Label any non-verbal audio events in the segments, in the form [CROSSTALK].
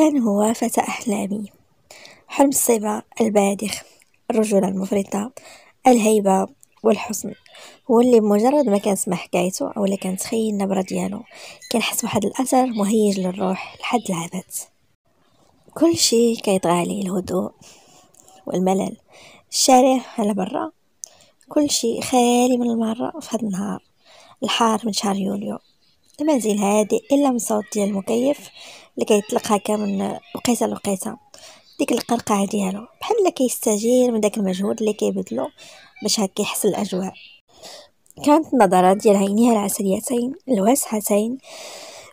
كان هو فتى أحلامي حلم الصبا الباذخ الرجولة المفرطة الهيبة والحسن هو اللي بمجرد ما كنسمع حكايته اولا كنتخيل النبره ديالو كنحس بواحد الاثر مهيج للروح لحد العبث كل شي كيتغالي الهدوء والملل الشارع على برا كل شي خالي من المره في هذا النهار الحار من شهر يوليو المنزل هادئ الا من صوت ديال المكيف اللي كيطلق هكا من وقيته لوقيته ديك القرقعه ديالو بحال اللي كيستاجر من داك المجهود اللي كيبذلو باش هكا يحسن الاجواء كانت النظرات ديال عينيها العسليتين الواسعتين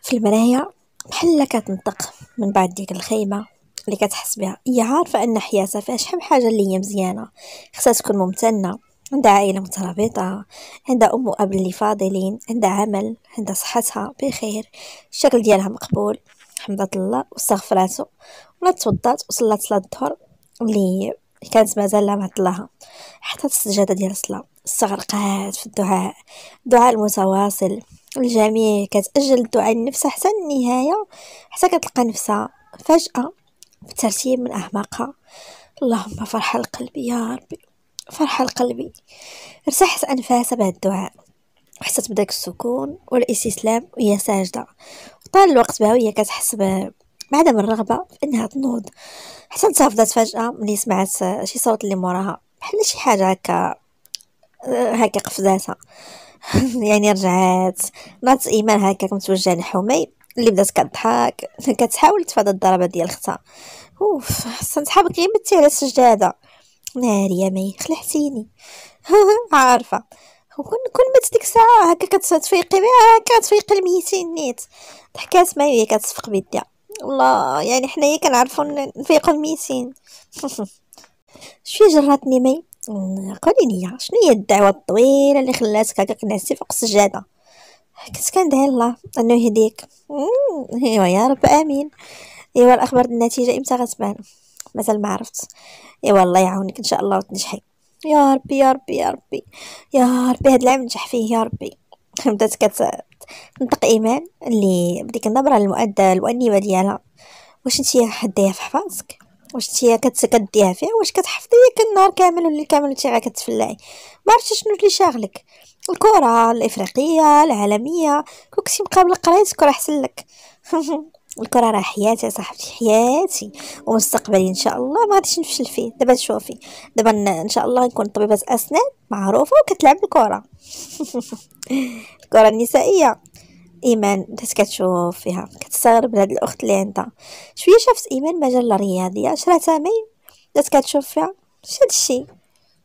في المرايا بحال اللي كتنطق من بعد ديك الخيمه اللي كتحس بها هي عارفه ان حياتها فيها شحال حاجه اللي هي مزيانه خصها تكون ممتنه عندها عائله مترابطه عندها ام واب اللي فاضلين عندها عمل عندها صحتها بخير الشكل ديالها مقبول حمدات الله واستغفراتو ولا توضات وصلات صلاة الظهر اللي كانت مازال لا معطلاها حتى السجادة ديال الصلاة استغرقات في الدعاء الدعاء المتواصل الجميع كتأجل الدعاء لنفسها حتى النهاية حتى كتلقى نفسها فجأة بترتيب من أعماقها اللهم فرحة القلب يا ربي فرحة القلب ارتاحت أنفاسها بعد الدعاء وحست بداك السكون والاستسلام وهي ساجدة وطال الوقت بها وهي كتحس بعدم الرغبة في أنها تنوض حتى انتفضت فجأة ملي سمعت شي صوت اللي موراها بحال شي حاجة هكا آه، هكا قفزاتها [LAUGHS] يعني رجعات نات إيمان هكا متوجهة لحمي اللي بدات كضحك [LAUGHS] كتحاول تفادى الضربه ديال اختها اوف حسن صحابك يمتي على السجاده ناري يا مي خلعتيني [LAUGHS] عارفه وكون كون مات ديك الساعه هكا كتفيقي بها هكا تفيقي الميتين نيت ضحكات ما هي كتصفق بيديها والله يعني حنايا كنعرفو نفيقو الميتين [LAUGHS] شفي جراتني مي قولي لي شنو هي الدعوه الطويله اللي خلاتك هكا كنعسي فوق السجاده كنت كندعي الله انه يهديك ايوا يا رب امين ايوا الاخبار النتيجه امتى غتبان مازال ما عرفت ايوا الله يعاونك ان شاء الله وتنجحي يا ربي يا ربي يا ربي يا ربي هاد العام نجح فيه يا ربي [LAUGHS] بدات كتنطق ايمان اللي بديك النبره المؤدة المؤنبه ديالها واش نتيا حديها في حفاظك واش انت كتديها فيها واش كتحفظي كان النهار كامل ولا كامل انت غير كتفلاي ما عرفتش شنو اللي شاغلك الكره الافريقيه العالميه كون كنتي مقابله قرايتك راه احسن لك [LAUGHS] الكره راه حياتي صاحبتي حياتي ومستقبلي ان شاء الله ما غاديش نفشل فيه دابا شوفي دابا ان شاء الله نكون طبيبه اسنان معروفه وكتلعب الكره [LAUGHS] الكره النسائيه ايمان بدات كتشوف فيها كتستغرب لهاد الاخت اللي عندها شويه شافت ايمان مجله رياضيه شراتها مي بدات كتشوف فيها شاد الشيء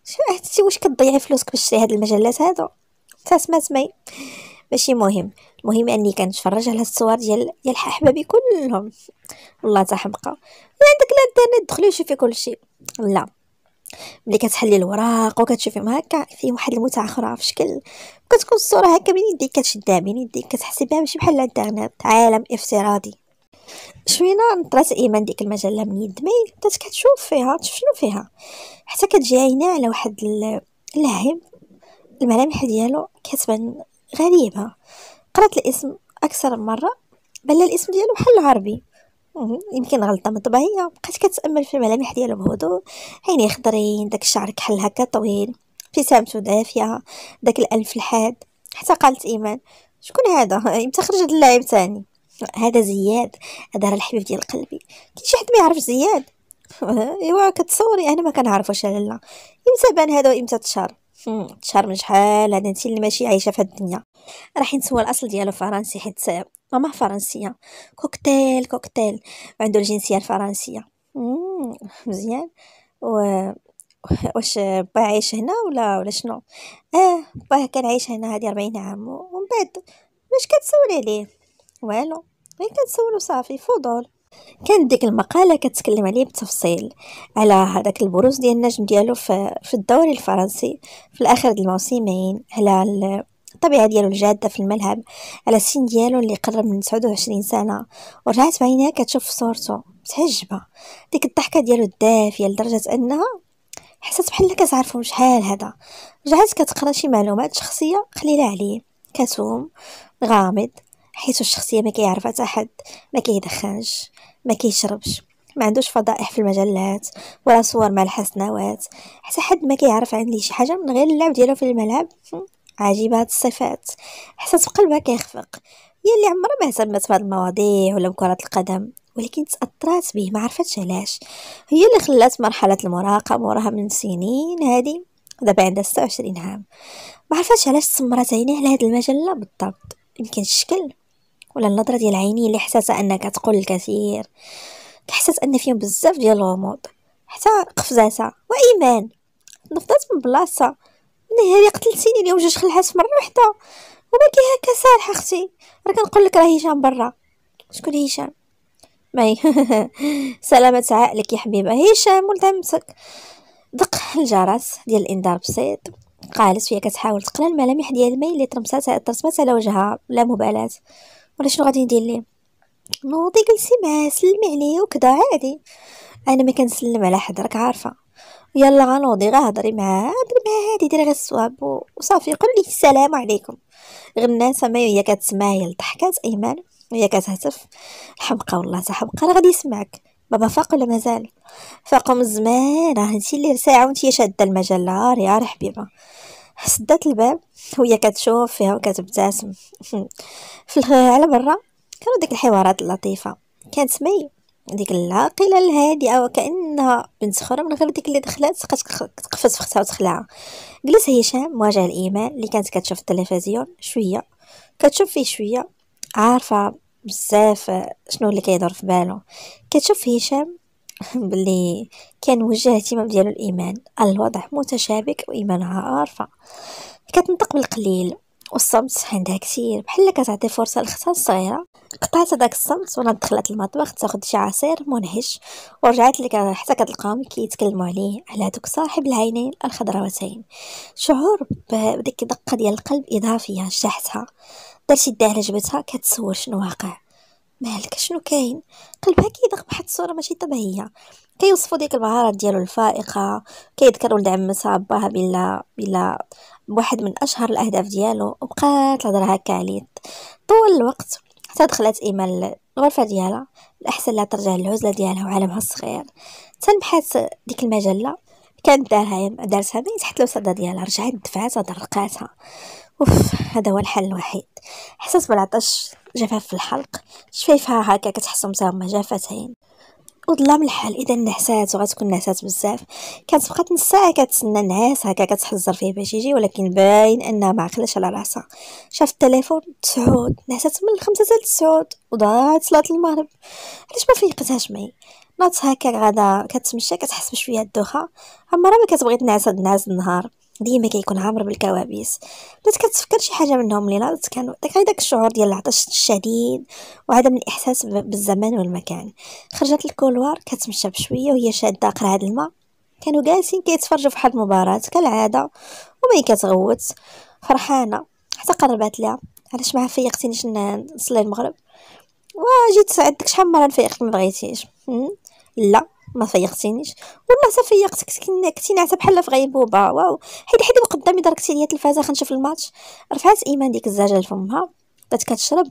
شو عرفتي واش كتضيعي فلوسك باش تشري هاد المجلات هادو تسمى سمي ماشي مهم المهم اني كنتفرج على الصور ديال ديال احبابي كلهم والله تا حمقى عندك الانترنت دخلي وشوفي كلشي لا ملي كتحلي الوراق وكتشوفيهم هكا في واحد المتعه اخرى في شكل كتكون الصوره هكا بين يديك كتشدها بين يديك كتحسي بها ماشي بحال الانترنت عالم افتراضي شوينا نطرات ايمان ديك المجله من يد مي بدات كتشوف فيها تشوف شنو فيها حتى كتجي عينا على واحد اللاعب الملامح ديالو كتبان غريبة قرأت الاسم أكثر من مرة بل الاسم ديالو بحال العربي يمكن غلطه من طبيعية بقيت كتامل في الملامح ديالو بهدوء عينيه خضرين داك الشعر كحل هكا طويل ابتسامتو دافيه داك الالف الحاد حتى قالت ايمان شكون هذا امتى [LAUGHS] خرج هاد اللاعب تاني هذا زياد هذا راه الحبيب ديال قلبي كاين شي حد ما يعرف زياد [LAUGHS] ايوا كتصوري انا ما كنعرفوش لا امتى بان هذا وامتى تشهر شرم شحال هذا انت اللي ماشي عايشه في الدنيا راح نسوى الاصل ديالو فرنسي حيت ماما فرنسيه كوكتيل كوكتيل وعنده الجنسيه الفرنسيه مزيان و واش با عايش هنا ولا ولا شنو اه با كان عايش هنا هذه 40 عام ومن بعد واش كتسول عليه والو غير كتسولو صافي فضول كانت ديك المقالة كتكلم عليه بالتفصيل على هذاك البروز ديال النجم ديالو في, في الدوري الفرنسي في الاخر ديال الموسمين على الطبيعة ديالو الجادة في الملعب على السن ديالو اللي قرب من 29 سنة ورجعت بعينيها كتشوف صورته متعجبة ديك الضحكة ديالو الدافية لدرجة انها حسيت بحال كتعرفو شحال هذا رجعت كتقرا شي معلومات شخصية قليلة عليه كتوم غامض حيث الشخصيه ما كيعرف حتى حد ما كيدخنش ما كيشربش ما عندوش فضائح في المجلات ولا صور مع الحسنوات حتى حد ما كيعرف عندي شي حاجه من غير اللعب ديالو في الملعب عجيبه هاد الصفات حساس بقلبها كيخفق هي اللي عمرها ما اهتمت بهاد المواضيع ولا بكره القدم ولكن تاثرات به ما عرفتش علاش هي اللي خلات مرحله المراهقه موراها من سنين هادي دابا عندها 26 عام ما عرفتش علاش تسمرت عينيه على هاد المجله بالضبط يمكن الشكل ولا النظره ديال عيني اللي حساسه انها كتقول الكثير كحسات ان فيهم بزاف ديال الغموض حتى قفزاتها وايمان نفضت من بلاصه نهاري قتلتيني اليوم جوج خلعات في مره واحده وباقي هكا سالحه اختي راه كنقول لك راه هشام برا شكون هشام ماي [LAUGHS] سلامة عقلك يا حبيبة هشام ولد عمتك دق الجرس ديال الانذار بسيط قالت وهي كتحاول تقرا الملامح ديال المي اللي ترمسات ترسمات على وجهها بلا مبالاه ولا شنو غادي ندير ليه نوضي جلسي معاه سلمي عليه وكدا عادي انا ما كنسلم على حد راك عارفه يلا غنوضي غهضري معاه هضري معاه عادي ديري غير الصواب وصافي قول لي السلام عليكم غنان سما هي كتسمع هي الضحكات ايمان وهي كتهتف الحمقى والله تا حمقى راه غادي يسمعك بابا فاق ولا مازال فاق من زمان راه انت اللي ساعه وانت شاده المجله يا حبيبه حسدات الباب وهي كتشوف فيها وكتبتسم [LAUGHS] في على برا كانوا ديك الحوارات اللطيفه كانت سمي ديك العاقله الهادئه وكانها بنت اخرى من غير ديك اللي دخلات تقفز في اختها وتخلعها جلس هشام مواجه الايمان اللي كانت كتشوف التلفزيون شويه كتشوف فيه شويه عارفه بزاف شنو اللي كيدور في باله كتشوف هشام [LAUGHS] باللي كان وجه اهتمام ديالو الايمان الوضع متشابك وايمانها عارفه كتنطق بالقليل والصمت عندها كثير بحال كتعطي فرصه لختها الصغيره قطعت داك الصمت وانا دخلت المطبخ تاخد شي عصير منهش ورجعت لك حتى كتلقاهم كيتكلموا عليه على دوك صاحب العينين الخضراوتين شعور بديك دقه ديال القلب اضافيه شحتها درت يديها على جبتها كتسول شنو واقع مالك شنو كاين قلبها كيدق بواحد الصوره ماشي طبيعيه كيوصفوا ديك المهارات ديالو الفائقه كيذكر ولد عم باها بلا بلا واحد من اشهر الاهداف ديالو وبقات الهضره هكا عليه طول الوقت حتى دخلت ايمان الغرفه ديالها الاحسن لها ترجع للعزله ديالها وعالمها الصغير تنبحات ديك المجله كانت دارها دارتها من تحت الوسادة ديالها رجعت دفعتها درقاتها اوف هذا هو الحل الوحيد احساس بالعطش جفاف في الحلق شفايفها هكا كتحسهم تاهما جافتين وظلام الحال اذا نعسات وغتكون نعسات بزاف كانت بقات نص ساعه كتسنى نعاس هكا كتحزر فيه باش يجي ولكن باين انها ما عقلاش على راسها شافت التليفون تسعود نعسات من الخمسة حتى تسعود وضاعت صلاه المغرب علاش ما فيقتهاش معي ناضت هكا غادا كتمشى كتحس بشويه الدوخه عمرها ما كتبغي تنعس هاد النهار ديما كيكون عامر بالكوابيس بدات كتفكر شي حاجه منهم لينا كان داك داك الشعور ديال العطش الشديد وعدم الاحساس بالزمان والمكان خرجت الكولوار كتمشى بشويه وهي شاده قرعه الماء كانوا جالسين كيتفرجوا في حد المباراه كالعاده وما كتغوت فرحانه حتى قربات لها علاش ما فيقتينيش نصلي المغرب وجيت ساعدتك شحال مره نفيقك ما بغيتيش لا ما فيقتينيش والله حتى فيقتك كنتي ناعسه بحال في غيبوبه واو حيد حيد قدامي دركتي ليا التلفازه خنشوف الماتش رفعت ايمان ديك الزجاجه لفمها بدات كتشرب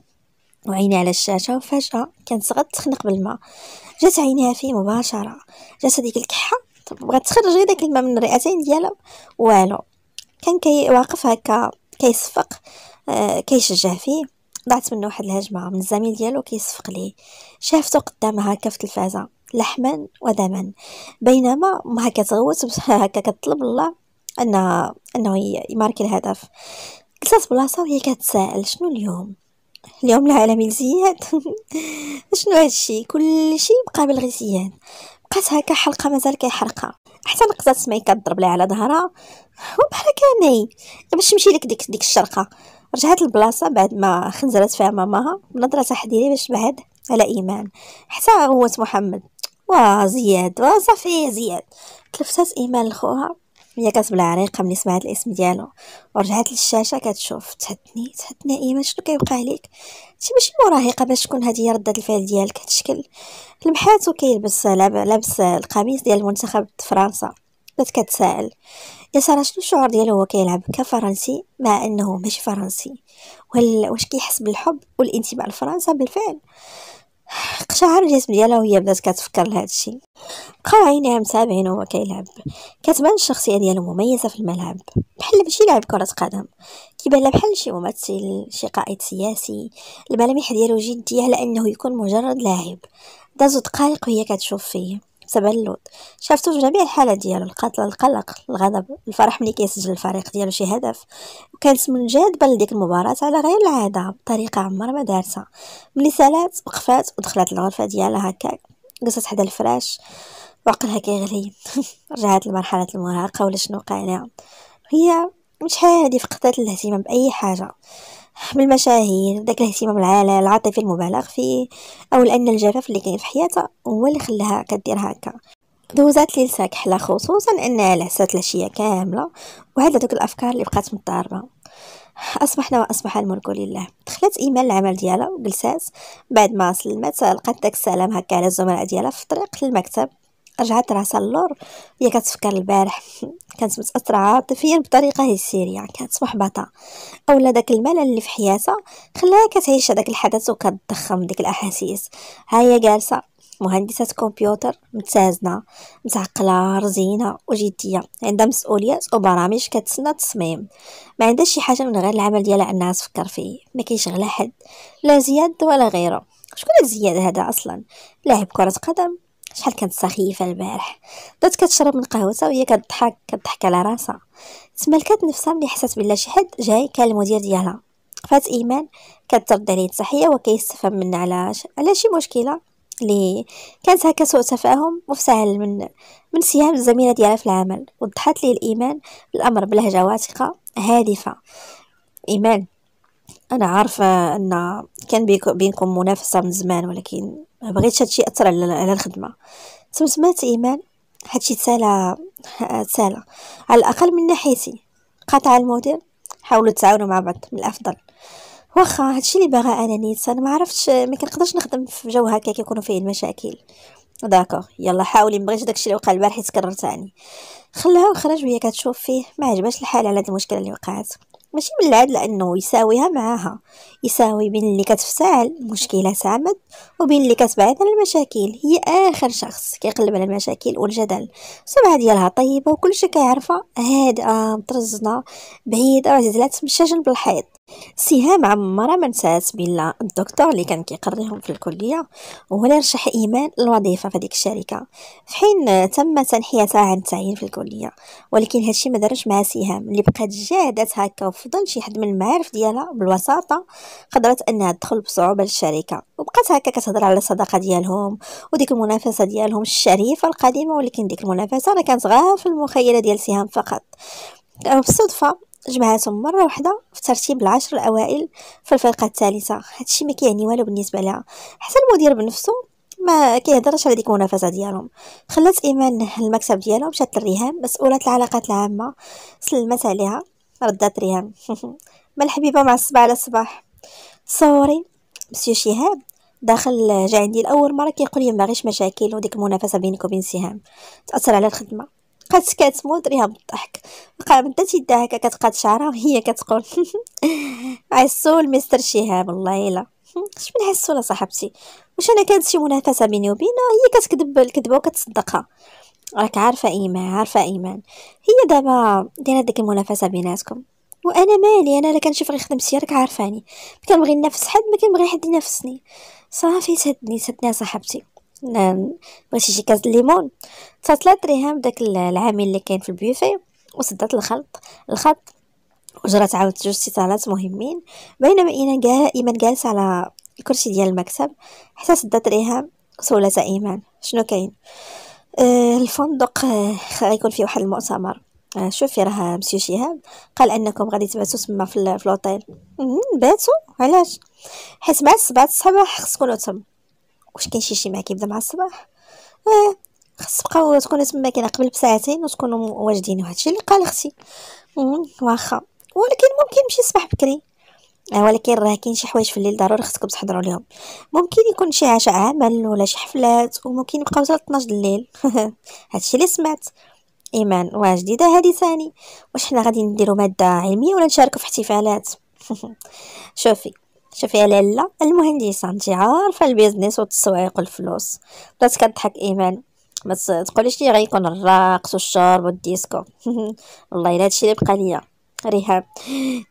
وعيني على الشاشه وفجاه كانت صغر تخنق بالماء جات عينيها فيه مباشره جات هذيك الكحه بغات تخرج غير داك الماء من الرئتين ديالها والو كان كي واقف هكا كيصفق آه كيشجع فيه ضاعت منه واحد الهجمه من الزميل ديالو كيصفق ليه شافته قدامها هكا في التلفازه لحما ودما بينما ما كتغوت هكا كطلب الله ان انه يماركي الهدف جلست بلاصه وهي كتسائل شنو اليوم اليوم العالمي للزياد [LAUGHS] شنو هادشي كلشي بقى بالغزيان بقات هكا حلقه مازال كيحرقها حتى نقزات سمي كضرب ليها على ظهرها وبحال كامي باش تمشي لك ديك ديك الشرقه رجعت البلاصه بعد ما خنزرات فيها ماماها بنظره تحذيريه باش بعد على ايمان حتى غوت محمد وزياد وصافي زياد تلفتات ايمان لخوها هي بلا عريقه ملي سمعت الاسم ديالو ورجعت للشاشه كتشوف تهدني تحدنا ايمان شنو كيوقع ليك انت ماشي مراهقه باش تكون هذه رده الفعل ديالك كتشكل لمحات وكيلبس لابس القميص ديال المنتخب فرنسا بدات كتسائل يا سارة شنو الشعور ديالو هو كيلعب كفرنسي مع انه ماشي فرنسي واش كيحس بالحب والانتماء لفرنسا بالفعل قشعر الجسم ديالها وهي بدات كتفكر لهذا الشيء بقاو عينيها متابعين وهو كيلعب كتبان الشخصيه ديالو مميزه في الملعب بحال ماشي لاعب كره قدم كيبان بحال شي ممثل شي قائد سياسي الملامح ديالو جديه على انه يكون مجرد لاعب دازو دقائق وهي كتشوف فيه اللوط شافتو في جميع الحالات ديالو القتل القلق الغضب الفرح ملي كيسجل الفريق ديالو شي هدف وكانت بان لديك المباراه على غير العاده بطريقه عمر ما دارتها ملي سالات وقفات ودخلت الغرفه ديالها هكاك جلست حدا الفراش وعقلها كيغلي [LAUGHS] رجعت لمرحله المراهقه ولا شنو قالها هي مش هادي فقدت الاهتمام باي حاجه بالمشاهير داك الاهتمام العاطفي المبالغ فيه او لان الجفاف اللي كاين في حياتها هو اللي خلاها كدير هكا دوزات لي لساك حلا خصوصا انها لعسات العشيه كامله وهاد دوك الافكار اللي بقات مضطربه اصبحنا واصبح الملك لله دخلت ايمان العمل ديالها وجلسات بعد ما سلمت لقات داك السلام هكا على الزملاء ديالها في الطريق للمكتب رجعت راسها اللور هي كتفكر البارح [LAUGHS] كانت متاثره عاطفيا بطريقه هستيريه يعني كانت محبطه اولا داك الملل اللي في حياتها خلاها كتعيش هداك الحدث وكتضخم ديك الاحاسيس ها هي جالسه مهندسة كمبيوتر متزنة متعقلة رزينة وجدية عندها مسؤوليات وبرامج كتسنى التصميم ما عندها شي حاجة من غير العمل ديالها أنها تفكر فيه ما كيشغلها حد لا زياد ولا غيره شكون زياد هذا أصلا لاعب كرة قدم شحال كانت سخيفه البارح بدات كتشرب من قهوتها وهي كتضحك كتضحك على راسها تملكات نفسها ملي حسات بلا شي حد جاي كان المدير ديالها فات ايمان كترد عليه التحيه وكيستفهم منها على على شي مشكله اللي كانت هكا سوء تفاهم وفسهل من من سهام الزميله ديالها في العمل وضحات ليه الايمان الامر بلهجه واثقه هادفه ايمان انا عارفه ان كان بينكم منافسه من زمان ولكن ما بغيتش هادشي ياثر على على الخدمه تمتمات ايمان هادشي تسالى تسالا على الاقل من ناحيتي قطع المدير حاولوا تعاونوا مع بعض من الافضل واخا هادشي اللي باغا انا نيت انا ما عرفتش ما كنقدرش نخدم في جو هكا كيكونوا فيه المشاكل داكوغ يلا حاولي مبغيتش داكشي اللي وقع البارح يتكرر ثاني خلاها وخرج وهي كتشوف فيه ما عجباش الحال على هاد المشكله اللي وقعت ماشي من العدل انه يساويها معاها يساوي بين اللي كتفتعل مشكله تعمد وبين اللي كتبعد على المشاكل هي اخر شخص كيقلب على المشاكل والجدل سمعه ديالها طيبه شيء كيعرفها هادئه آه، مترزنه بعيده وعزلات مشاجن بالحيط سهام عمرها ما نسات بلا الدكتور اللي كان كيقريهم في الكليه هو اللي رشح ايمان للوظيفه في هذيك الشركه في حين تم تنحيتها عن التعيين في الكليه ولكن هادشي ما دارش مع سهام اللي بقات جاهدات هكا رفضا شي حد من المعارف ديالها بالوساطه قدرت انها تدخل بصعوبه للشركه وبقات هكا كتهضر على الصداقه ديالهم وديك المنافسه ديالهم الشريفه القديمه ولكن ديك المنافسه راه كانت غير في المخيله ديال سهام فقط آه، بالصدفه جمعاتهم مرة واحدة في ترتيب العشر الأوائل في الفرقة الثالثة هادشي ما كيعني والو بالنسبة لها حتى المدير بنفسه ما كيهضرش على ديك المنافسه ديالهم خلات ايمان المكتب ديالها مشات للريهام مسؤوله العلاقات العامه سلمت عليها ردات ريهام [LAUGHS] ما الحبيبه الصباح على الصباح تصوري مسيو شهاب داخل جا عندي لاول مره كيقول لي غيش مشاكل وديك المنافسه بينك وبين سهام تاثر على الخدمه بقات سكات موت بالضحك بقى بدات يدها هكا كتقاد شعرها وهي كتقول [LAUGHS] عسو مستر شهاب والله الا شمن عسو صاحبتي واش انا كانت شي منافسه بيني وبينها هي كتكذب الكذبه وكتصدقها راك عارفة إيمان عارفة إيمان هي دابا دايرة ديك المنافسة بيناتكم وانا مالي انا لا كنشوف غير خدمتي راك عارفاني ما كنبغي ننافس حد ما كنبغي حد ينافسني صافي سدني سدني صاحبتي نعم. بغيتي شي كاس ليمون تصلات ريهام داك العامل اللي كاين في البيوفي وسدات الخلط الخط وجرات عاود جوج اتصالات مهمين بينما انا ايمان جالسه على الكرسي ديال المكتب حتى سدات ريهام سولتها ايمان شنو كاين آه، الفندق آه، غيكون فيه واحد المؤتمر آه، شوفي راه مسيو شهاب قال انكم غادي تباتوا تما في الفلوطيل باتوا علاش حيت مع السبعة الصباح خص تكونوا تما واش كاين شي ما كيبدا مع الصباح اه خص تبقاو تكونوا تما كاين قبل بساعتين وتكونوا واجدين وهادشي اللي قال اختي واخا ولكن ممكن نمشي الصباح بكري آه، ولكن راه كاين شي حوايج في الليل ضروري خصكم تحضروا لهم ممكن يكون شي عشاء عمل ولا شي حفلات وممكن يبقاو حتى 12 الليل [LAUGHS] هادشي اللي سمعت ايمان واه جديده هادي ثاني واش حنا غادي نديروا ماده علميه ولا نشاركوا في احتفالات [LAUGHS] شوفي شوفي يا لالا المهندسه انت عارفه البيزنس والتسويق والفلوس بدات كضحك ايمان ما تقوليش لي غيكون الرقص والشرب والديسكو [LAUGHS] والله الا هادشي اللي بقى ليا ريهام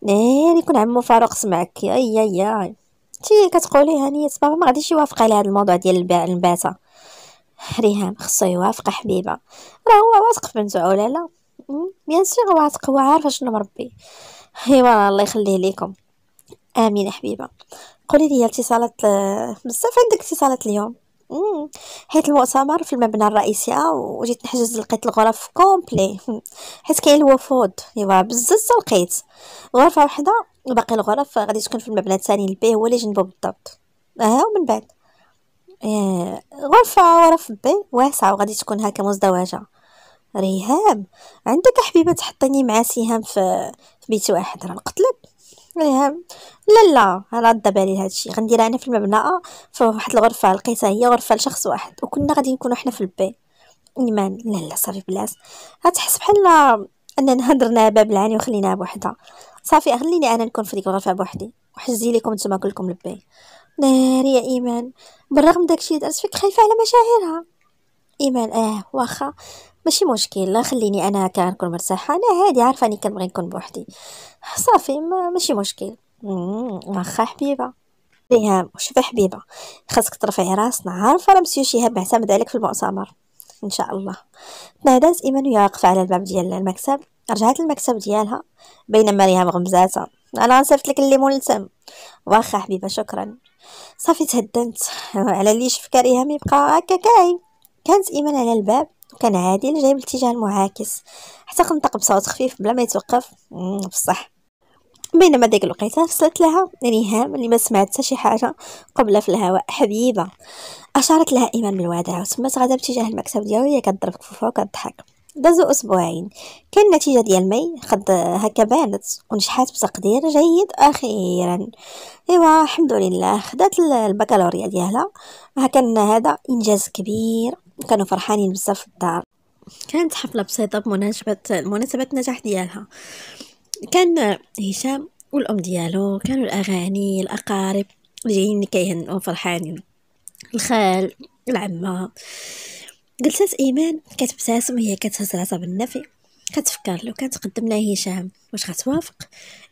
ناري يكون عمو فاروق سمعك اي اي اي تي كتقولي هانيه بابا ما غاديش يوافق على هذا الموضوع ديال النباته ريهام خصو يوافق حبيبه راه هو واثق في بنتو ولا لا بيان سيغ واثق هو عارف شنو مربي ايوا الله يخليه ليكم امين حبيبه قولي لي اتصالات آه، بزاف عندك اتصالات اليوم حيت المؤتمر في المبنى الرئيسي آه، وجيت نحجز لقيت الغرف كومبلي [LAUGHS] حيت كاين الوفود ايوا بزز لقيت غرفه وحده وباقي الغرف غادي تكون في المبنى الثاني البي هو اللي جنبه بالضبط اها ومن بعد آه، غرفه غرف بي واسعه وغادي تكون هكا مزدوجه ريهام عندك حبيبه تحطيني مع سهام في, في بيت واحد راه نقتلك المهم لا لا راه بالي هذا الشيء غنديرها انا في المبنى آه، في واحد الغرفه لقيتها هي غرفه لشخص واحد وكنا غادي نكونوا حنا في البي ايمان لا لا صافي بلاص غتحس بحال اننا هضرنا باب العاني وخليناها بوحدها صافي خليني انا نكون في ديك الغرفه بوحدي وحزي لكم نتوما كلكم البي ناري يا ايمان بالرغم داكشي اللي درت فيك خايفه على مشاعرها ايمان اه واخا ماشي مشكل لا خليني انا هكا نكون مرتاحه انا هادي عارفه اني كنبغي نكون بوحدي صافي ما ماشي مشكل واخا حبيبه ريهام شوفي حبيبه خاصك ترفعي راسنا عارفه راه مسيو شهاب معتمد عليك في المؤتمر ان شاء الله تنادات ايمان وهي واقفه على الباب ديال المكتب رجعت للمكتب ديالها بينما ريهام غمزاتها انا غنصيفط لك الليمون لتم واخا حبيبه شكرا صافي تهدمت على اللي فكر ريهام يبقى هكا كاين كانت ايمان على الباب كان عادي جاي بالاتجاه المعاكس حتى قنطق بصوت خفيف بلا ما يتوقف بصح بينما ديك الوقيته رسلت لها ريهام اللي ما سمعت حتى شي حاجه قبلة في الهواء حبيبه اشارت لها ايمان بالوداع وتمت غدا باتجاه المكتب ديالو هي كضرب كفوفها وكضحك دازو اسبوعين كان النتيجه ديال مي خد هكا بانت ونجحات بتقدير جيد اخيرا ايوا الحمد لله خدات البكالوريا ديالها هكا هذا انجاز كبير كانوا فرحانين بزاف في الدار كانت حفلة بسيطة بمناسبة مناسبة النجاح ديالها كان هشام والأم ديالو كانوا الأغاني الأقارب جايين كيهنوا فرحانين الخال العمة جلست إيمان كتبتسم وهي كتهز راسها بالنفي كتفكر لو كان تقدم لها هشام واش غتوافق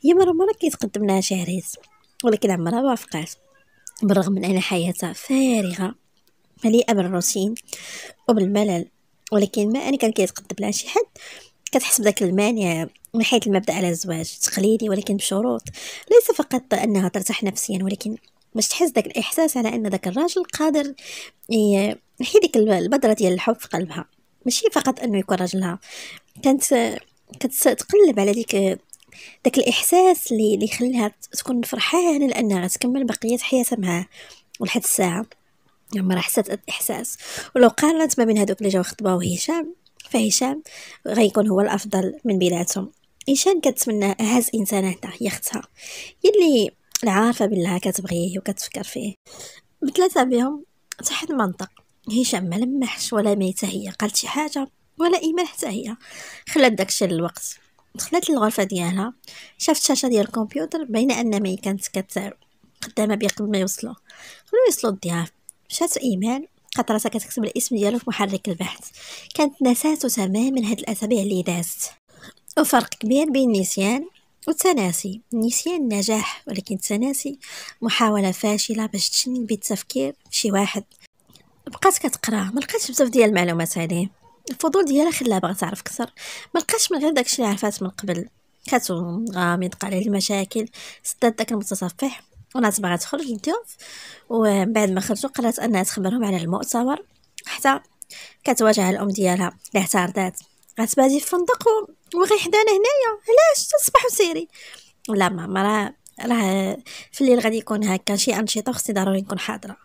هي مرة مرة كيتقدم لها شهريز ولكن عمرها وافقات بالرغم من أن حياتها فارغة مليئه بالروتين وبالملل ولكن ما انا كان كيتقدم لها شي حد كتحس بداك المانع من حيث المبدا على الزواج تقليدي ولكن بشروط ليس فقط انها ترتاح نفسيا ولكن باش تحس داك الاحساس على ان داك الراجل قادر يحيي ديك البذره ديال الحب في قلبها ماشي فقط انه يكون راجلها كانت كتقلب على ديك داك الاحساس اللي يخليها تكون فرحانه لانها غتكمل بقيه حياتها معاه ولحد الساعه لما حسات احساس ولو قارنت ما بين هذوك اللي جاو خطبه وهشام فهشام غيكون هو الافضل من بيناتهم هشام كتمنى هاز هدا هي اختها هي عارفه بالله كتبغيه وكتفكر فيه بثلاثه بهم تحت المنطق هشام ما لمحش ولا ميته هي قالت شي حاجه ولا ايمان حتى هي خلات داكشي للوقت دخلت للغرفه ديالها شافت شاشه ديال الكمبيوتر بين ان مي كانت كت قدامها يوصلو قبل ما يوصلو الضياف مشات ايمان لقات راسها كتكتب الاسم ديالو في محرك البحث كانت نساتو تماما هاد الاسابيع اللي دازت وفرق كبير بين النسيان والتناسي النسيان نجاح ولكن التناسي محاولة فاشلة باش تشنن بالتفكير شي واحد بقات كتقرا ما لقاتش بزاف ديال المعلومات عليه الفضول ديالها خلاها باغا تعرف اكثر ما لقاتش من غير داكشي اللي عرفات من قبل كاتو غامض عليه المشاكل سدات داك المتصفح وناس باغا تخرج للضيوف ومن بعد ما خرجوا قالت انها تخبرهم على المؤتمر حتى كتواجه الام ديالها اللي اعترضات غتبادي في فندق حدانا هنايا علاش تصبح سيري لا ماما راه راه في الليل غادي يكون هكا شي انشطه خصني ضروري نكون حاضره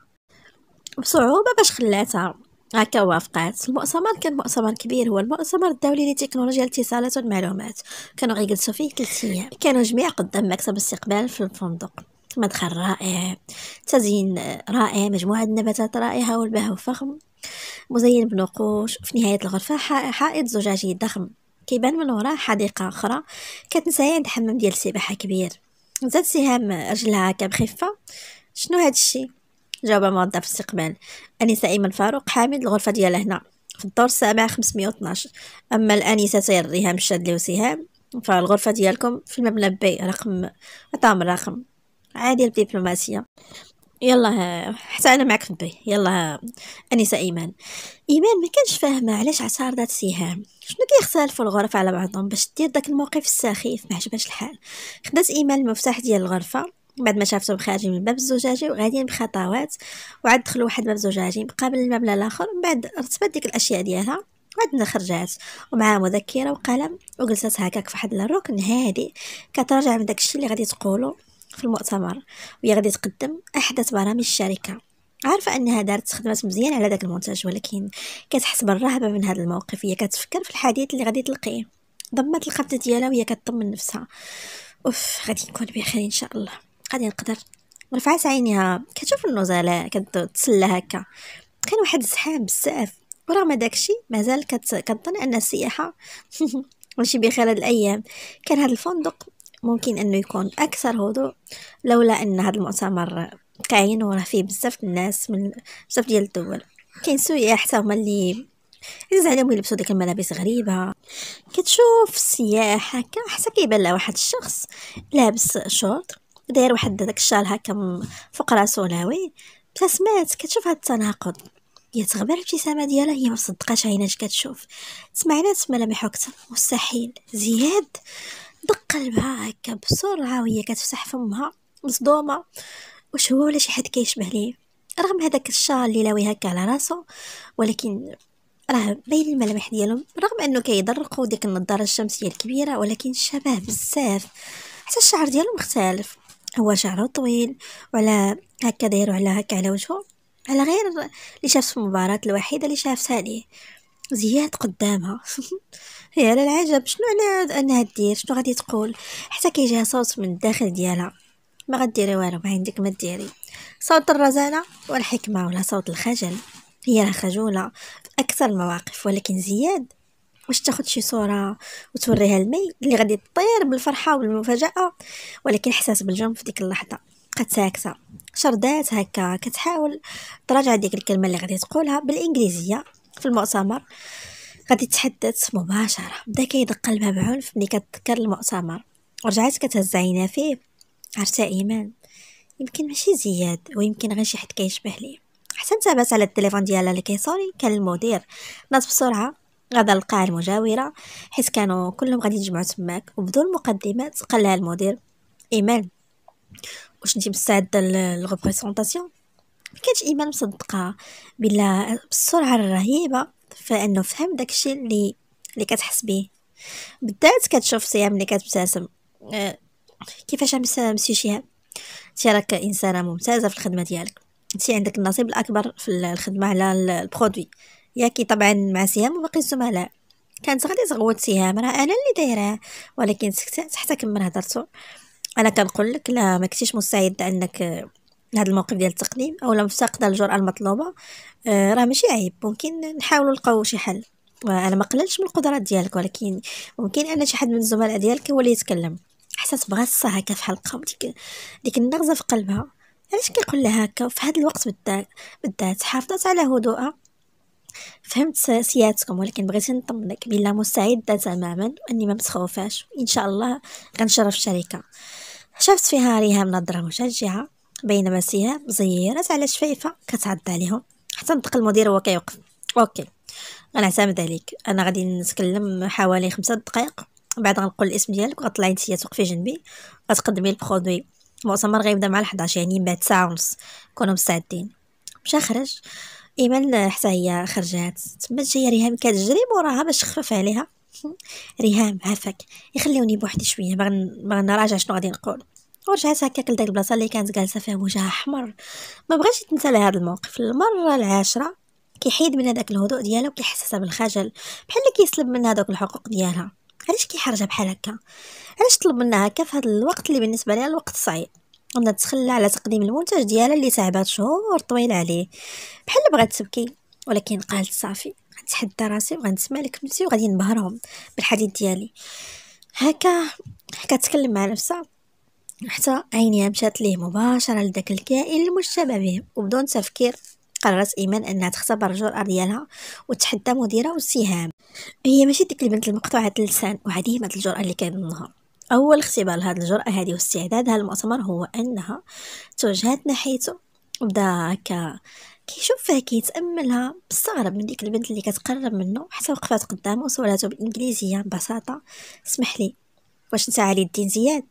بصعوبه باش خلاتها هكا وافقات المؤتمر كان مؤتمر كبير هو المؤتمر الدولي لتكنولوجيا الاتصالات والمعلومات كانوا غيجلسوا فيه 3 ايام كانوا جميع قدام مكتب استقبال في الفندق مدخل رائع تزيين رائع مجموعة نباتات رائعة والبهو فخم مزين بنقوش في نهاية الغرفة حائط زجاجي ضخم كيبان من وراء حديقة أخرى كتنساي عند حمام ديال السباحة كبير زاد سهام رجلها بخفة شنو هاد الشي جاوب موظف الاستقبال أنسة أيمن فاروق حامد الغرفة ديالها هنا في الدور السابع 512 أما الآنسة سير ريهام الشاذلي وسهام فالغرفة ديالكم في المبنى بي رقم عطاهم الرقم عادي الدبلوماسية يلا حتى انا معك في البي يلا انسه ايمان ايمان ما كانش فاهمه علاش عصاردات سهام شنو كيختلفوا الغرف على بعضهم باش دير داك الموقف السخيف ما عجبهاش الحال خدات ايمان المفتاح ديال الغرفه بعد ما شافتهم خارجين من الباب الزجاجي وغاديين بخطوات وعاد دخل واحد الباب الزجاجي مقابل الباب الاخر من بعد رتبت ديك الاشياء ديالها وعاد خرجات ومعها مذكره وقلم وجلست هكاك في واحد الركن هادي كتراجع من داكشي اللي غادي تقوله في المؤتمر وهي غادي تقدم احدث برامج الشركه عارفه انها دارت خدمات مزيان على داك المنتج ولكن كتحس بالرهبه من هذا الموقف هي كتفكر في الحديث اللي غادي تلقيه ضمت القبضة ديالها وهي كتطمن نفسها اوف غادي نكون بخير ان شاء الله غادي نقدر رفعت عينيها كتشوف النزلاء كتسلى هكا كان واحد الزحام بزاف ورغم داكشي مازال كتظن ان السياحه [LAUGHS] ماشي بخير هاد الايام كان هاد الفندق ممكن انه يكون اكثر هدوء لولا ان هذا المؤتمر كاين وراه فيه بزاف الناس من بزاف ديال الدول كاين سياح حتى هما اللي عزيز عليهم يلبسوا ديك الملابس غريبه كتشوف السياح هكا حتى كيبان لها واحد الشخص لابس شورت داير واحد داك الشال هكا فوق راسو لاوي ابتسمات كتشوف هاد التناقض هي تغبر الابتسامه ديالها هي مصدقاش صدقاش عيناش كتشوف تسمع ملامحو تسمى مستحيل زياد دق قلبها هكا بسرعه وهي كتفتح فمها مصدومه واش هو ولا شي حد كيشبه ليه رغم هذاك الشال اللي لاوي هكا على راسو ولكن راه باين الملامح ديالهم رغم انه كيضرقوا ديك النضاره الشمسيه الكبيره ولكن شبه بزاف حتى الشعر ديالو مختلف هو شعره طويل وعلى هكا دايرو على هكا على وجهه على غير اللي شافت في المباراة الوحيدة اللي شافتها ليه زياد قدامها [LAUGHS] هي على العجب شنو عناد انها دير شنو غادي تقول حتى كيجيها صوت من الداخل ديالها ما غديري والو ما عندك ما ديري صوت الرزانه والحكمه ولا صوت الخجل هي راه خجوله في اكثر المواقف ولكن زياد واش تاخد شي صوره وتوريها المي اللي غادي تطير بالفرحه والمفاجاه ولكن حساس بالجم في ديك اللحظه بقات ساكته شردات هكا كتحاول تراجع ديك الكلمه اللي غادي تقولها بالانجليزيه في المؤتمر غادي تحدث مباشره بدا كيدق الباب عنف ملي كتذكر المؤتمر ورجعت كتهز عينها فيه عرفتها ايمان يمكن ماشي زياد ويمكن غير شي حد كيشبه ليه حتى انتبهت على التليفون ديالها اللي كيصوني كان المدير ناض بسرعه غادا القاعة المجاورة حيت كانوا كلهم غادي يجمعوا تماك وبدون مقدمات قال لها المدير إيمان واش نتي مستعدة للغوبريزونطاسيون كانت إيمان مصدقة بلا بالسرعة الرهيبة فانه فهم داكشي اللي اللي كتحس بيه بالذات كتشوف سيام اللي كتبتسم آه، كيفاش كيفاش مسيو شهاب انتي راك انسانه ممتازه في الخدمه ديالك انتي عندك النصيب الاكبر في الخدمه على البرودوي ياكي طبعا مع سهام وباقي الزملاء كانت غادي تغوت سهام راه انا اللي دايراه ولكن سكتات حتى كمل هضرتو انا كنقول لك لا ما كنتيش مستعد انك هذا الموقف ديال التقديم اولا مفتقده الجرأه المطلوبه آه، راه ماشي عيب ممكن نحاولوا نلقاو شي حل وانا ما قللتش من القدرات ديالك ولكن ممكن ان شي حد من الزملاء ديالك هو اللي يتكلم حسات بغصة هكا في حلقه وديك ديك النغزه في قلبها علاش كيقول لها هكا وفي هذا الوقت بالذات بالذات حافظت على هدوءها فهمت سيادتكم ولكن بغيت نطمنك بلا مستعده تماما واني ما متخوفاش ان شاء الله غنشرف الشركه شافت فيها ريهام نظره مشجعه بينما سهام زيرات على شفايفها كتعض عليهم حتى نطق المدير هو كيوقف اوكي غنعتمد عليك انا غادي نتكلم حوالي خمسة دقائق بعد غنقول الاسم ديالك وغطلعي انت توقفي جنبي غتقدمي البرودوي المؤتمر غيبدا مع 11 يعني بعد ساعه ونص كونوا مستعدين مشى خرج ايمان حتى هي خرجات تما جايه ريهام كتجري موراها باش خفف عليها ريهام عافاك يخليوني بوحدي شويه باغي نراجع شنو غادي نقول ورجعت هكاك لداك البلاصه اللي كانت جالسه فيها وجهها احمر ما بغاش يتنسى لها هذا الموقف المره العاشره كيحيد من هذاك الهدوء ديالها وكيحسسها بالخجل بحال اللي كيسلب منها دوك الحقوق ديالها علاش كيحرجها بحال هكا علاش طلب منها هكا في هذا الوقت اللي بالنسبه ليها الوقت صعيب انها تتخلى على تقديم المنتج ديالها اللي تعبات شهور طويله عليه بحال بغات تبكي ولكن قالت صافي غنتحدى راسي وغنسمع لك بنتي وغادي نبهرهم بالحديث ديالي هكا هكا تكلم مع نفسها حتى عينيها مشات ليه مباشرة لداك الكائن المشتبه به وبدون تفكير قررت ايمان انها تختبر الجرأة ديالها وتحدى مديرها والسهام هي ماشي ديك البنت المقطوعة اللسان وعديمه الجرأة اللي كنظنها اول اختبار لهاد الجرأة هذه واستعدادها للمؤتمر هو انها توجهت ناحيته وبدا هكا كيشوفها كيتاملها مستغرب من ديك البنت اللي كتقرب منه حتى وقفات قدامه وسولاتو بالانجليزيه ببساطه اسمح لي واش نتا علي الدين زياد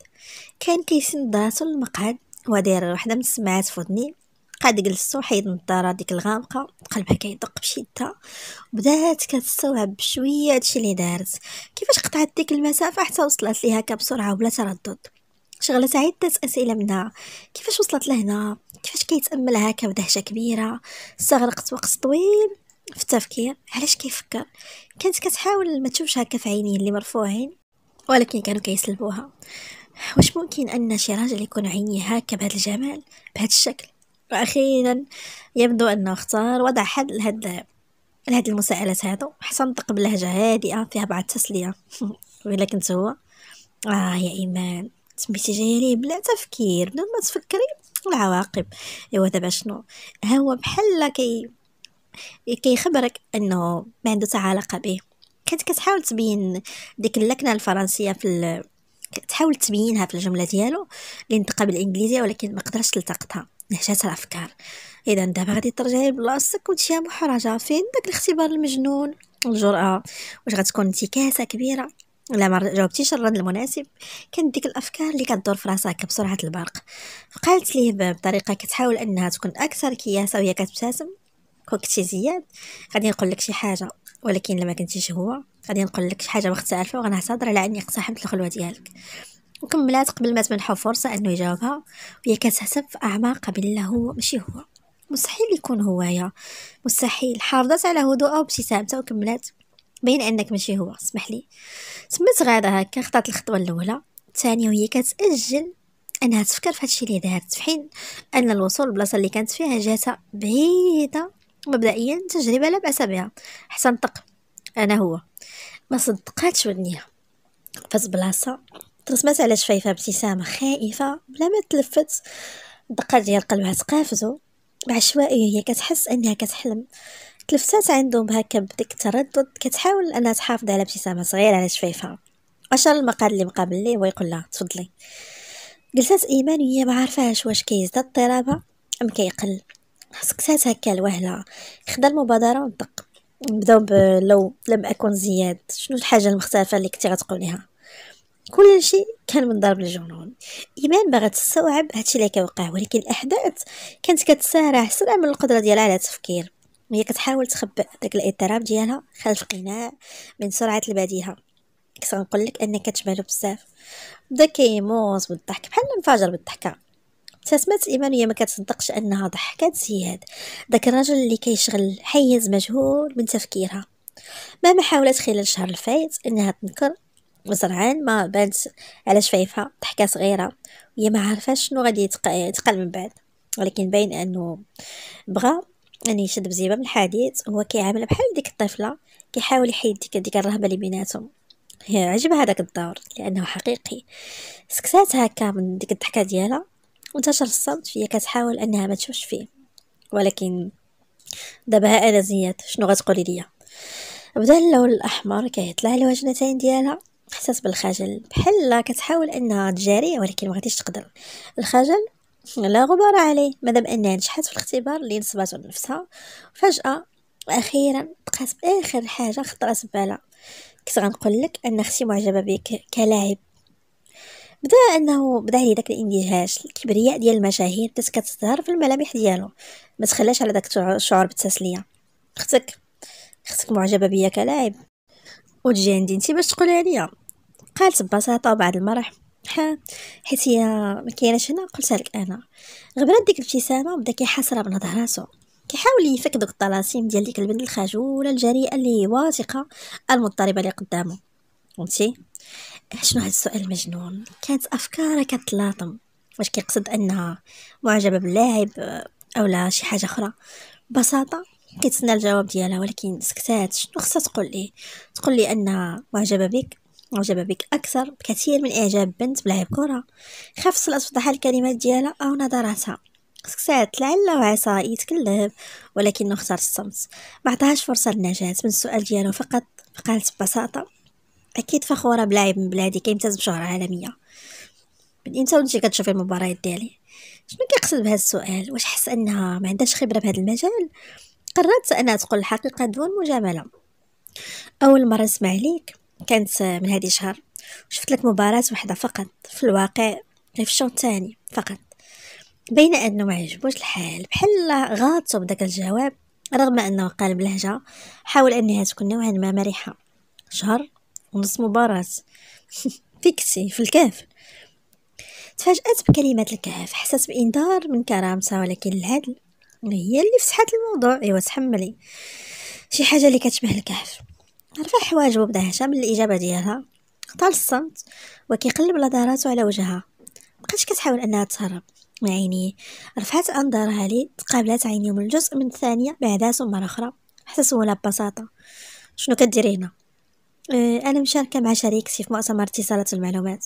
كان كيسند راسو للمقعد وداير وحده من السماعات في ودني قاد جلسو حيد النضاره ديك الغامقه قلبها كيدق بشده بدات كتستوعب بشويه هادشي اللي دارت كيفاش قطعت ديك المسافه حتى وصلت ليها بسرعه وبلا تردد شغلت عدة أسئلة منها كيفاش وصلت لهنا كيفاش كيتأمل هكا بدهشة كبيرة استغرقت وقت طويل في التفكير علاش كيفكر كانت كتحاول ما تشوفش هكا في عينيه اللي مرفوعين ولكن كانوا كيسلبوها واش ممكن أن شي راجل يكون عينيه هكا بهذا الجمال بهذا الشكل وأخيرا يبدو أنه اختار وضع حد لهاد لهاد المساءلات هادو حتى نطق بلهجة هادئة فيها بعض التسلية [LAUGHS] وإلا كنت هو آه يا إيمان سميتي جايري بلا تفكير بدون ما تفكري العواقب ايوا دابا شنو هو بحال كي كيخبرك انه ما عنده علاقه به كانت كتحاول تبين ديك اللكنه الفرنسيه في ال... تحاول تبينها في الجمله ديالو اللي نطقها بالانجليزيه ولكن ما قدرش تلتقطها نهشات الافكار اذا دابا غادي ترجعي لبلاصتك وتشي محرجه فين داك الاختبار المجنون الجرأة واش غتكون انت كاسه كبيره لا ما جاوبتيش الرد المناسب كانت ديك الافكار اللي كتدور في راسك بسرعه البرق فقالت ليه بطريقه كتحاول انها تكون اكثر كياسه وهي كتبتسم كوكتي زياد غادي نقول لك شي حاجه ولكن لما كنتيش هو غادي نقول لك شي حاجه مختلفه وغنعتذر على اني اقتحمت الخلوه ديالك وكملات قبل ما تمنحو فرصه انه يجاوبها وهي كتحسب في اعماقها بالله هو ماشي هو مستحيل يكون هوايا مستحيل حافظت على هدوءها وابتسامتها وكملات بين انك ماشي هو اسمح لي تمت غاده هكا خطات الخطوه الاولى الثانيه وهي كتاجل انها تفكر في هادشي اللي دارت في حين ان الوصول للبلاصه اللي كانت فيها جاتها بعيده مبدئيا تجربة لا بأس بها حتى نطق أنا هو ما صدقاتش ودنيها فاز بلاصة ترسمات على شفايفها ابتسامة خائفة بلا ما تلفت الدقات ديال قلبها تقافزو بعشوائية هي كتحس أنها كتحلم تلفتات عندهم هكا بديك التردد كتحاول أنها تحافظ على ابتسامة صغيرة على شفايفها أشار المقاد اللي مقابل ليه ويقول لها تفضلي جلسات إيمان وهي ما عارفاش واش كيزداد اضطرابها أم كيقل حسكتات هكا الوهله خدا المبادره ونطق نبداو بلو لم اكن زياد شنو الحاجه المختلفه اللي كنتي غتقوليها كل شيء كان من ضرب الجنون ايمان باغا تستوعب هادشي اللي كيوقع ولكن الاحداث كانت كتسارع سرع من القدره ديالها على التفكير وهي كتحاول تخبئ داك الاضطراب ديالها خلف قناع من سرعه البديهه كنت غنقول لك انك كتشبه بزاف بدا كيموت بالضحك بحال انفجر بالضحكه ابتسمت إيمان وهي ما كتصدقش أنها ضحكات زياد داك الرجل اللي كيشغل حيز مجهول من تفكيرها مهما حاولت خلال الشهر الفايت أنها تنكر وزرعان ما بانت على شفايفها ضحكة صغيرة وهي ما عارفاش شنو غادي يتقال من بعد ولكن باين أنه بغى أن يشد بزيبة من الحديث هو كيعامل بحال ديك الطفلة كيحاول يحيد ديك ديك الرهبة اللي بيناتهم هي عجبها هذاك الدور لانه حقيقي سكتات هكا من ديك الضحكه ديالها وانتشر الصمت فيها كتحاول انها ما تشوفش فيه ولكن دابا ها انا زياد شنو غتقولي ليا بدا اللون الاحمر كيطلع على الوجنتين ديالها حسس بالخجل بحال كتحاول انها تجاري ولكن ما غاديش تقدر الخجل لا غبار عليه مادام انها نجحت في الاختبار اللي نصبته لنفسها فجاه واخيرا بقات باخر حاجه خطرات ببالها كنت غنقول لك ان اختي معجبه بك كلاعب بدا انه بدا عليه داك الاندهاش الكبرياء ديال المشاهير بدات كتظهر في الملامح ديالو ما تخلاش على داك الشعور بالتسليه اختك اختك معجبه بيا كلاعب وتجي عندي انت باش تقولها ليا قالت ببساطه وبعد المرح ها حيت هي ما كايناش هنا قلتها لك انا غبرات ديك الابتسامه وبدا كيحاسرها بنظر راسو كيحاول يفك دوك الطلاسيم ديال ديك البنت الخجوله الجريئه اللي واثقه المضطربه اللي قدامه فهمتي شنو هاد السؤال المجنون كانت افكاره كتلاطم واش كيقصد انها معجبه باللاعب آه، او لا شي حاجه اخرى ببساطه كتسنى الجواب ديالها ولكن سكتات شنو خصها تقول لي تقول لي انها معجبه بك معجبه بك اكثر بكثير من اعجاب بنت بلاعب كره خاف صلات فضحها الكلمات ديالها او نظراتها سكتات لعل وعسى يتكلم ولكنه اختار الصمت ما عطاهاش فرصه للنجاه من السؤال ديالو فقط فقالت ببساطه اكيد فخوره بلاعب من بلادي كيمتاز بشهره عالميه من امتى وانت كتشوفي المباريات ديالي شنو كيقصد بهذا السؤال واش حس انها ما عندهاش خبره بهذا المجال قررت انها تقول الحقيقه دون مجامله اول مره نسمع ليك كانت من هذه الشهر شفت لك مباراه واحده فقط في الواقع في الشوط الثاني فقط بين انه ما عجبوش الحال بحال غاطسو بداك الجواب رغم انه قال بلهجه حاول انها تكون نوعا ما مرحه شهر ونص مباراة فيكسي في الكهف تفاجأت بكلمات الكهف حسيت بإنذار من كرامتها ولكن العدل هي اللي فسحت الموضوع ايوا تحملي شي حاجه اللي كتشبه الكهف رفع حواجبو وبدا هشام الاجابه ديالها طال الصمت وكيقلب نظراته على وجهها مبقاتش كتحاول انها تهرب عينيه رفعت انظارها لي تقابلات عينيهم الجزء من الثانيه بعدها ثم أخرى حسسوا ببساطه شنو كديري هنا آه، أنا مشاركة مع شريكتي في مؤتمر اتصالات المعلومات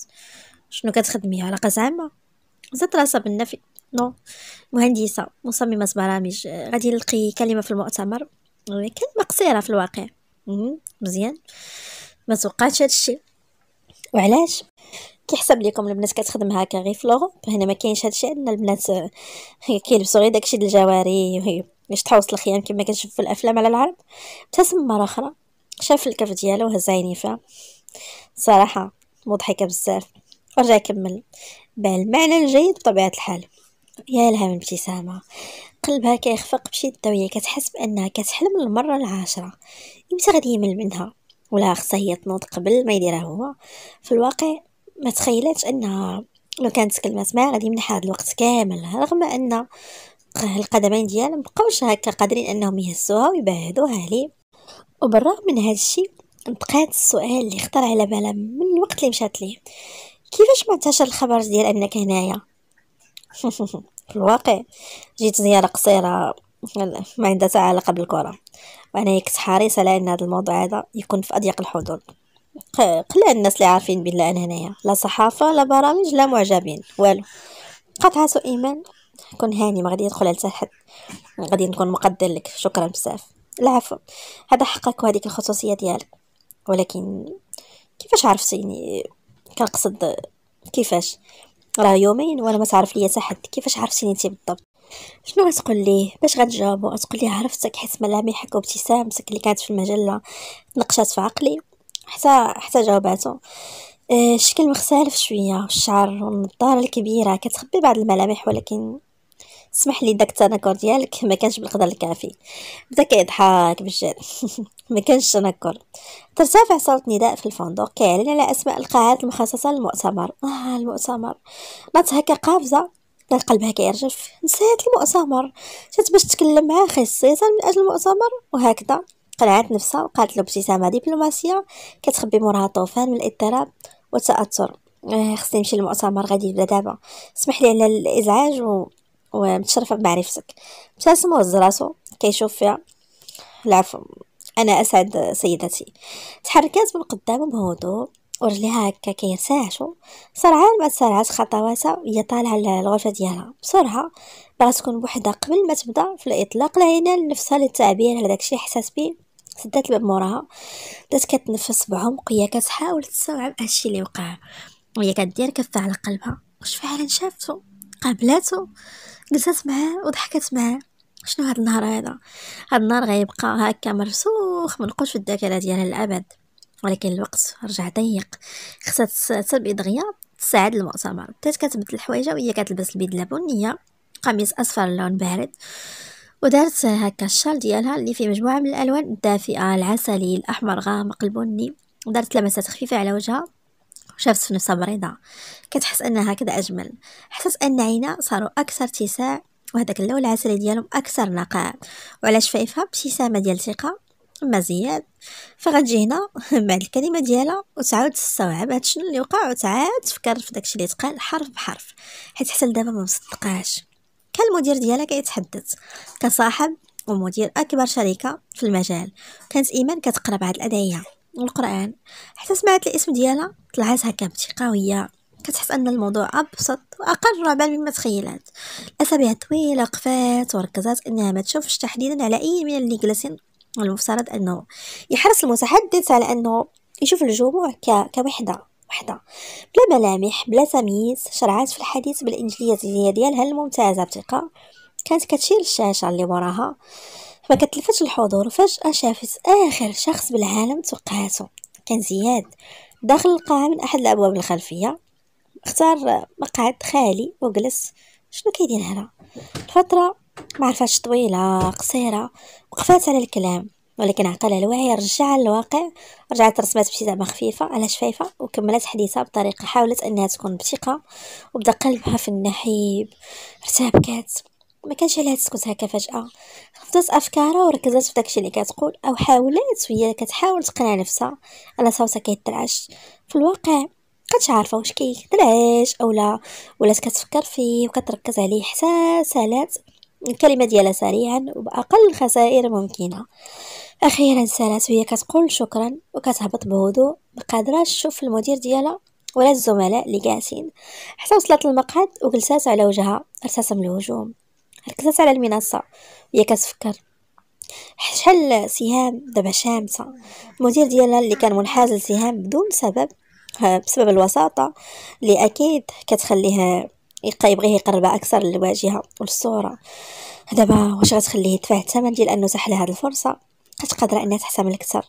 شنو كتخدمي علاقات عامة زاد راسها بالنفي نو مهندسة مصممة برامج آه، غادي نلقي كلمة في المؤتمر آه، كلمة قصيرة في الواقع مزيان ما توقعتش هادشي وعلاش كيحسب لكم البنات كتخدم هكا غير في لوغو هنا ما كاينش هادشي عندنا البنات [LAUGHS] كيلبسوا غير داكشي د الجواري باش تحوس الخيام كما كنشوف في الافلام على العرب تسمى مره اخرى شاف الكف ديالو وهز عينيفه صراحه مضحكه بزاف ورجع كمل بالمعنى الجيد بطبيعه الحال يا لها من ابتسامه قلبها كيخفق بشده وهي كتحس بانها كتحلم للمره العاشره امتى غادي يمل منها ولا خصها هي تنوض قبل ما يديرها هو في الواقع ما تخيلاتش انها لو كانت كلمات معاه غادي يمنح هذا الوقت كامل رغم ان القدمين ديالها مبقاوش هكا قادرين انهم يهزوها ويبعدوها عليه وبالرغم من هذا الشيء بقات السؤال اللي خطر على بالها من الوقت اللي مشات ليه كيفاش ما انتشر الخبر ديال انك هنايا [LAUGHS] في الواقع جيت زياره قصيره ما عندها علاقه بالكره وانا كنت حريصه على ان هذا الموضوع هذا يكون في اضيق الحدود قلال الناس اللي عارفين بالله انا هنايا لا صحافه لا برامج لا معجبين والو قطعه ايمان كن هاني ما غادي يدخل على حد غادي نكون مقدر لك شكرا بزاف العفو هذا حقك وهذيك الخصوصيه ديالك ولكن كيفاش عرفتي يعني كنقصد كيفاش راه يومين وانا ما تعرف ليا حد كيفاش عرفتيني انت بالضبط شنو غتقول ليه باش غتجاوبو غتقول ليه عرفتك حيت ملامحك وابتسامتك اللي كانت في المجله تنقشات في عقلي حتى حتى جاوباتو آه، الشكل مختلف شويه والشعر والنضاره الكبيره كتخبي بعض الملامح ولكن سمح لي داك التنكر ديالك ما كانش بالقدر الكافي بدا كيضحك بالجد [LAUGHS] ما كانش تنكر ترتفع صوت نداء في الفندق كيعلن على اسماء القاعات المخصصه للمؤتمر اه المؤتمر نات هكا قافزه بدا قلبها كيرجف نسيت المؤتمر جات باش تكلم معاه خصيصا من اجل المؤتمر وهكذا قنعت نفسها وقالت له ابتسامه دبلوماسيه كتخبي موراها طوفان من الاضطراب والتاثر آه، خصني نمشي للمؤتمر غادي يبدا دابا سمح لي على الازعاج و ومتشرفة بمعرفتك ابتسم وهز راسو كيشوف فيها العفو انا اسعد سيدتي تحركات من قدامه بهدوء ورجليها هكا كيرتاحشو سرعان بعد سرعات خطواتها وهي طالعه للغرفه ديالها بسرعه باغا تكون بوحدها قبل ما تبدا في الاطلاق العينان لنفسها للتعبير على داكشي حسات بيه سدات الباب موراها بدات كتنفس بعمق هي كتحاول تستوعب هادشي اللي وقع وهي كدير كفة على قلبها واش فعلا شافتو قابلاتو جلست معاه وضحكت معاه شنو هاد النهار هذا هاد النهار غيبقى هكا مرسوخ منقوش في الذاكره ديالها للابد ولكن الوقت رجع ضيق خصها تسلبي دغيا تساعد المؤتمر بدات كتبدل الحوايج وهي كتلبس البدله بنيه قميص اصفر لون بارد ودارت هكا الشال ديالها اللي فيه مجموعه من الالوان الدافئه العسلي الاحمر غامق البني ودارت لمسات خفيفه على وجهها وشافت في نفسها مريضة كتحس أنها هكذا أجمل حسس أن عينا صاروا أكثر اتساع وهداك اللون العسلي ديالهم أكثر نقاء وعلى شفايفها ابتسامة ديال ثقة ما زياد فغتجي هنا بعد [LAUGHS] الكلمة ديالها وتعاود تستوعب هاد شنو اللي وقع وتعاود تفكر في داكشي اللي تقال حرف بحرف حيت حتى لدابا ما مصدقاش كان المدير ديالها كيتحدث كصاحب ومدير أكبر شركة في المجال كانت إيمان كتقرا بعض الأدعية والقران حتى سمعت الاسم ديالها طلعت هكا بثقه وهي كتحس ان الموضوع ابسط واقل رعبا مما تخيلات الاسابيع طويله قفات وركزات انها ما تشوفش تحديدا على اي من اللي جلسين والمفترض انه يحرص المتحدث على انه يشوف الجموع ك... كوحده وحده بلا ملامح بلا تمييز شرعات في الحديث بالانجليزيه ديالها الممتازه بثقه كانت كتشيل الشاشه اللي وراها ما كتلفتش الحضور فجأة شافت آخر شخص بالعالم توقعاتو كان زياد داخل القاعة من أحد الأبواب الخلفية اختار مقعد خالي وجلس شنو كيدير هنا الفترة ما عرفاش طويلة قصيرة وقفات على الكلام ولكن عقلها الواعي رجع للواقع رجعت رسمات ابتسامة خفيفة على شفايفها وكملت حديثها بطريقة حاولت أنها تكون بثقة وبدا قلبها في النحيب ارتبكت ما كانش عليها تسكت هكا فجاه خفضت افكارها وركزت في داكشي اللي كتقول او حاولت وهي كتحاول تقنع نفسها انا صوتها كيترعش في الواقع كنتش عارفه واش كيترعش او لا ولات كتفكر فيه وكتركز عليه حتى سالات الكلمه ديالها سريعا وباقل الخسائر ممكنه اخيرا سالات وهي كتقول شكرا وكتهبط بهدوء مقادراش تشوف المدير ديالها ولا الزملاء اللي جالسين حتى وصلت المقعد وجلسات على وجهها ارتسم الهجوم ركزت على المنصة وهي كتفكر شحال سهام دابا شامسة المدير ديالها اللي كان منحاز لسهام بدون سبب بسبب الوساطة اللي أكيد كتخليها يبغيه يقربها أكثر للواجهة والصورة دابا واش غتخليه يدفع الثمن ديال أنه سحل هاد الفرصة كانت قادرة أنها تحتمل أكثر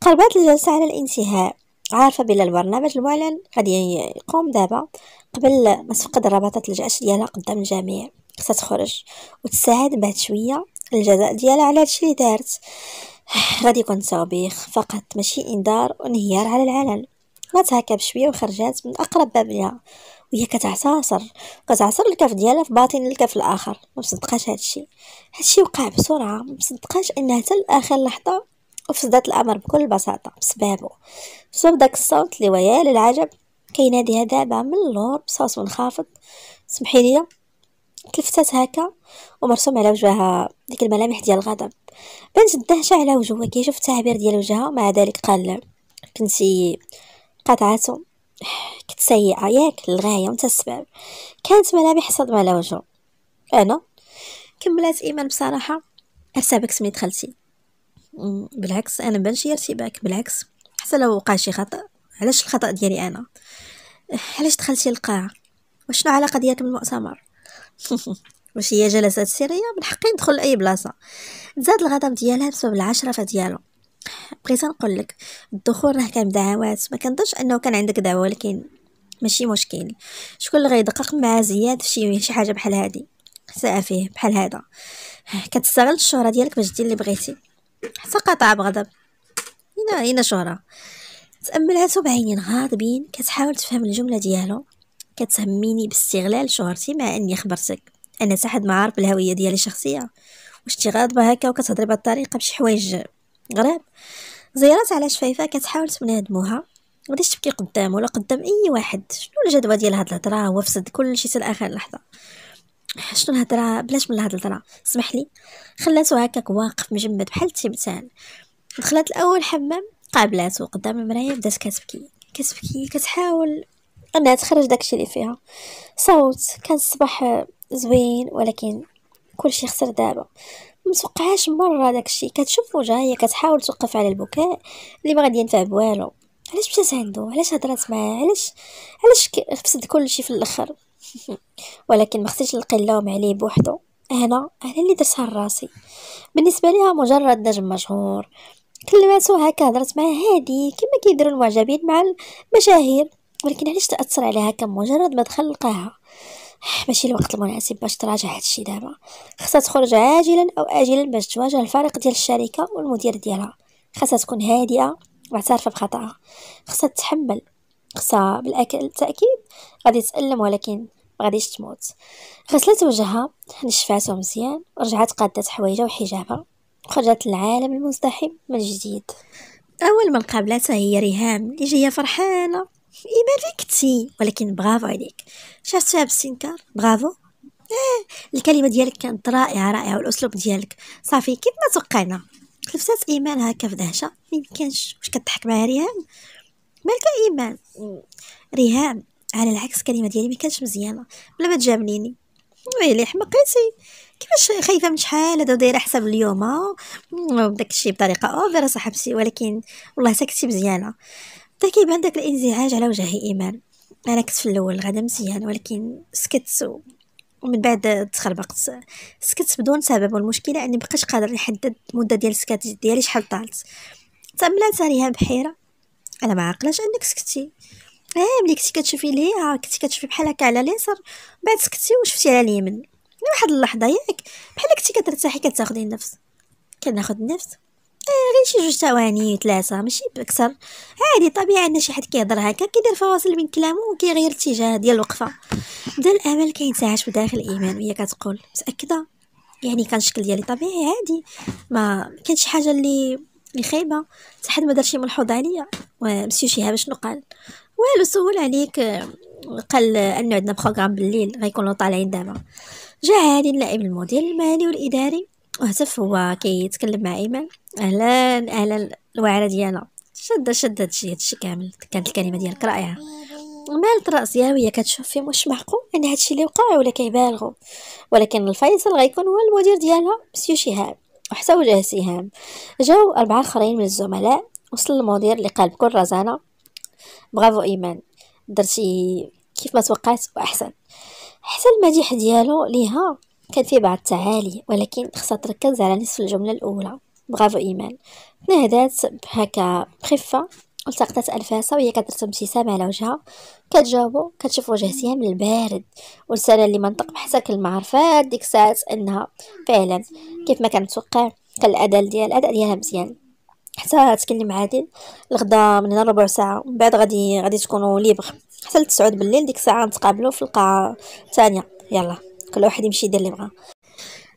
قربات الجلسة على الانتهاء عارفة بلا البرنامج المعلن غادي يقوم دابا قبل ما تفقد الرباطات الجأش ديالها قدام الجميع تخرج وتساعد بعد شويه الجزاء ديالها على هادشي اللي دارت [SIGHS] غادي يكون توبيخ فقط ماشي انذار وانهيار على العلن غات هكا بشويه وخرجات من اقرب باب ليها وهي كتعصاصر كتعصر الكف ديالها في باطن الكف الاخر ما مصدقاش هادشي هادشي وقع بسرعه ما مصدقاش انها حتى لاخر لحظه وفسدت الامر بكل بساطه بسببه بسبب داك الصوت اللي ويا للعجب كيناديها دابا من اللور بصوت منخفض سمحي لي تلفتات هكا ومرسوم على وجهها ديك الملامح ديال الغضب بانت الدهشه على وجهها كيشوف التعبير ديال وجهها مع ذلك قال كنتي قطعته كنت سيئه ياك للغايه وانت السبب كانت ملامح صدمه على وجهه انا كملات ايمان بصراحه ارتبك سميت خالتي بالعكس انا مبانش لي ارتباك بالعكس حتى لو وقع شي خطا علاش الخطا ديالي انا علاش دخلتي القاعه وشنو علاقه ديالك بالمؤتمر واش هي جلسات سريه من حقي ندخل لاي بلاصه تزاد الغضب ديالها بسبب العشرفه ديالو بغيت نقول لك الدخول راه كان بدعوات ما كنظنش انه كان عندك دعوه ولكن ماشي مشكل شكون اللي غيدقق مع زياد في شي شي حاجه بحال هادي ساء فيه بحال هذا كتستغل الشهره ديالك باش دير اللي بغيتي حتى قطع بغضب هنا هنا شهره تاملها بعينين غاضبين كتحاول تفهم الجمله ديالو كتهميني باستغلال شهرتي مع اني خبرتك انا تحد ما عارف الهويه ديالي الشخصيه واش تي غاضبه هكا وكتهضري بهاد الطريقه بشي حوايج غراب زيارات على شفايفها كتحاول تنادموها دموعها تبكي قدام ولا قدام اي واحد شنو الجدوى ديال هاد الهضره هو فسد كلشي حتى لاخر لحظه شنو الهضره بلاش من هاد الهضره سمح لي خلاتو هكاك واقف مجمد بحال التمثال دخلت الاول حمام قابلاتو قدام المرايه بدات كتبكي كتبكي كتحاول انها تخرج داكشي اللي فيها صوت كان الصباح زوين ولكن كلشي خسر دابا متوقعاش مره داكشي كتشوف وجهها هي كتحاول توقف على البكاء اللي ما غادي ينفع بوالو علاش مشات عندو علاش هضرات معاه علاش علاش كل كلشي في الاخر [LAUGHS] ولكن ما خصنيش نلقي اللوم عليه بوحدو هنا انا اللي درتها لراسي بالنسبه ليها مجرد نجم مشهور كلماتو هكا هضرت معاه هادي كما كيديروا المعجبين مع المشاهير ولكن علاش تاثر عليها كم مجرد ما دخل لقاها ماشي الوقت المناسب باش تراجع هادشي دابا خاصها تخرج عاجلا او اجلا باش تواجه الفريق ديال الشركه والمدير ديالها خاصها تكون هادئه معترفه بخطأها خاصها تتحمل خاصها بالتاكيد غادي تألم ولكن غاديش تموت غسلت وجهها نشفاتو مزيان ورجعت قادت حوايجها وحجابها خرجت للعالم المزدحم من جديد اول من قابلتها هي ريهام اللي جايه فرحانه إيمان فين كنتي ولكن برافو عليك شفتيها بالسنكار برافو آه الكلمة ديالك كانت رائعة رائعة والأسلوب ديالك صافي كيف ما توقعنا خلفتات إيمان هكا في دهشة ميمكنش واش كضحك معاها ريهام مالك إيمان ريهام على العكس الكلمة ديالي مكانتش مزيانة بلا ما تجامليني ويلي حمقيتي كيفاش خايفه من شحال هادا دايره حساب اليوم وداك بطريقه اوفر صاحبتي ولكن والله ساكتي مزيانه حتى كيبان داك الانزعاج على وجه ايمان انا كنت في الاول غدا مزيان ولكن سكت ومن بعد تخربقت سكت بدون سبب والمشكله اني مبقاش قادر نحدد المده ديال السكات ديالي شحال طالت تاملات عليها بحيره انا ما عقلاش انك سكتي اه ملي كنتي كتشوفي ليا كنتي كتشوفي بحال هكا على اليسار بعد سكتي وشفتي على اليمين واحد اللحظه ياك بحال كنتي كترتاحي كتاخدي النفس كناخد النفس غير شي جوج ثواني ثلاثه ماشي بكثر عادي طبيعي ان شي حد كيهضر هكا كيدير فواصل بين كلامه وكيغير الاتجاه ديال الوقفه بدا الامل كينتعش بداخل الايمان وهي كتقول متاكده يعني كان الشكل ديالي طبيعي عادي ما كانش حاجه اللي خايبه حتى حد ما دار شي ملحوظ عليا ومسيو شهاب شنو قال والو سول عليك قال انه عندنا بروغرام بالليل غيكونوا طالعين دابا جا عادي اللاعب المدير المالي والاداري وهتف هو كيتكلم مع ايمان اهلا اهلا الوعره ديالنا شد شد هادشي هادشي كامل كانت الكلمه ديالك رائعه مالت راسها وهي كتشوف فيه واش معقول ان يعني هادشي اللي وقع ولا كيبالغوا ولكن الفيصل غيكون هو المدير ديالها مسيو شهاب وحتى وجه سهام جاو اربعه اخرين من الزملاء وصل المدير اللي قال بكل رزانه برافو ايمان درتي كيف ما توقعت واحسن حتى المديح ديالو ليها كان فيه بعض التعالي ولكن خصها تركز على نصف الجمله الاولى برافو ايمان نهدات هكا بخفه التقطت الفاسه وهي كترسم ابتسامه على وجهها كتجاوبو كتشوف وجه سهام البارد والسنه اللي منطق بحسها كلمه عرفات ديك الساعات انها فعلا كيف ما كانت توقع كان الاداء ديال الاداء ديالها مزيان حتى تكلم عادل الغدا من هنا ربع ساعه من بعد غادي غادي تكونوا ليبر حتى لتسعود بالليل ديك الساعه نتقابلوا في القاعه الثانيه يلا كل واحد يمشي يدير اللي بغا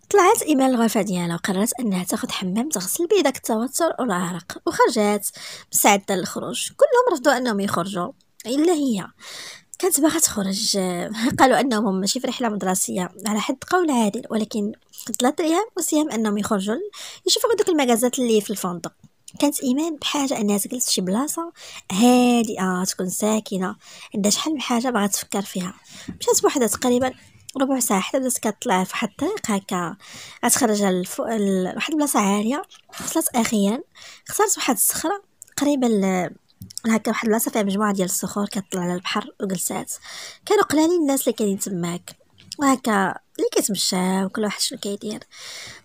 طلعت ايمان الغرفه ديالها وقررت انها تاخذ حمام تغسل بيه داك التوتر والعرق وخرجت مستعده للخروج كلهم رفضوا انهم يخرجوا الا هي كانت باغا تخرج [LAUGHS] قالوا انهم ماشي في رحله مدرسيه على حد قول عادل ولكن طلعت ليها وسيام انهم يخرجوا يشوفوا دوك المجازات اللي في الفندق كانت ايمان بحاجه انها تجلس شي بلاصه هادئه تكون ساكنه عندها شحال من حاجه باغا تفكر فيها مشات بوحدها تقريبا ربع ساعه حتى بدات كطلع فواحد الطريق هكا غتخرج الفو... لواحد واحد البلاصه عاليه خلصت اخيرا خسرت واحد الصخره قريبه ل... هكا واحد البلاصه فيها مجموعه ديال الصخور كطلع على البحر وجلسات كانوا قلالين الناس اللي كاينين تماك وهكا اللي كيتمشاو كل واحد شنو كيدير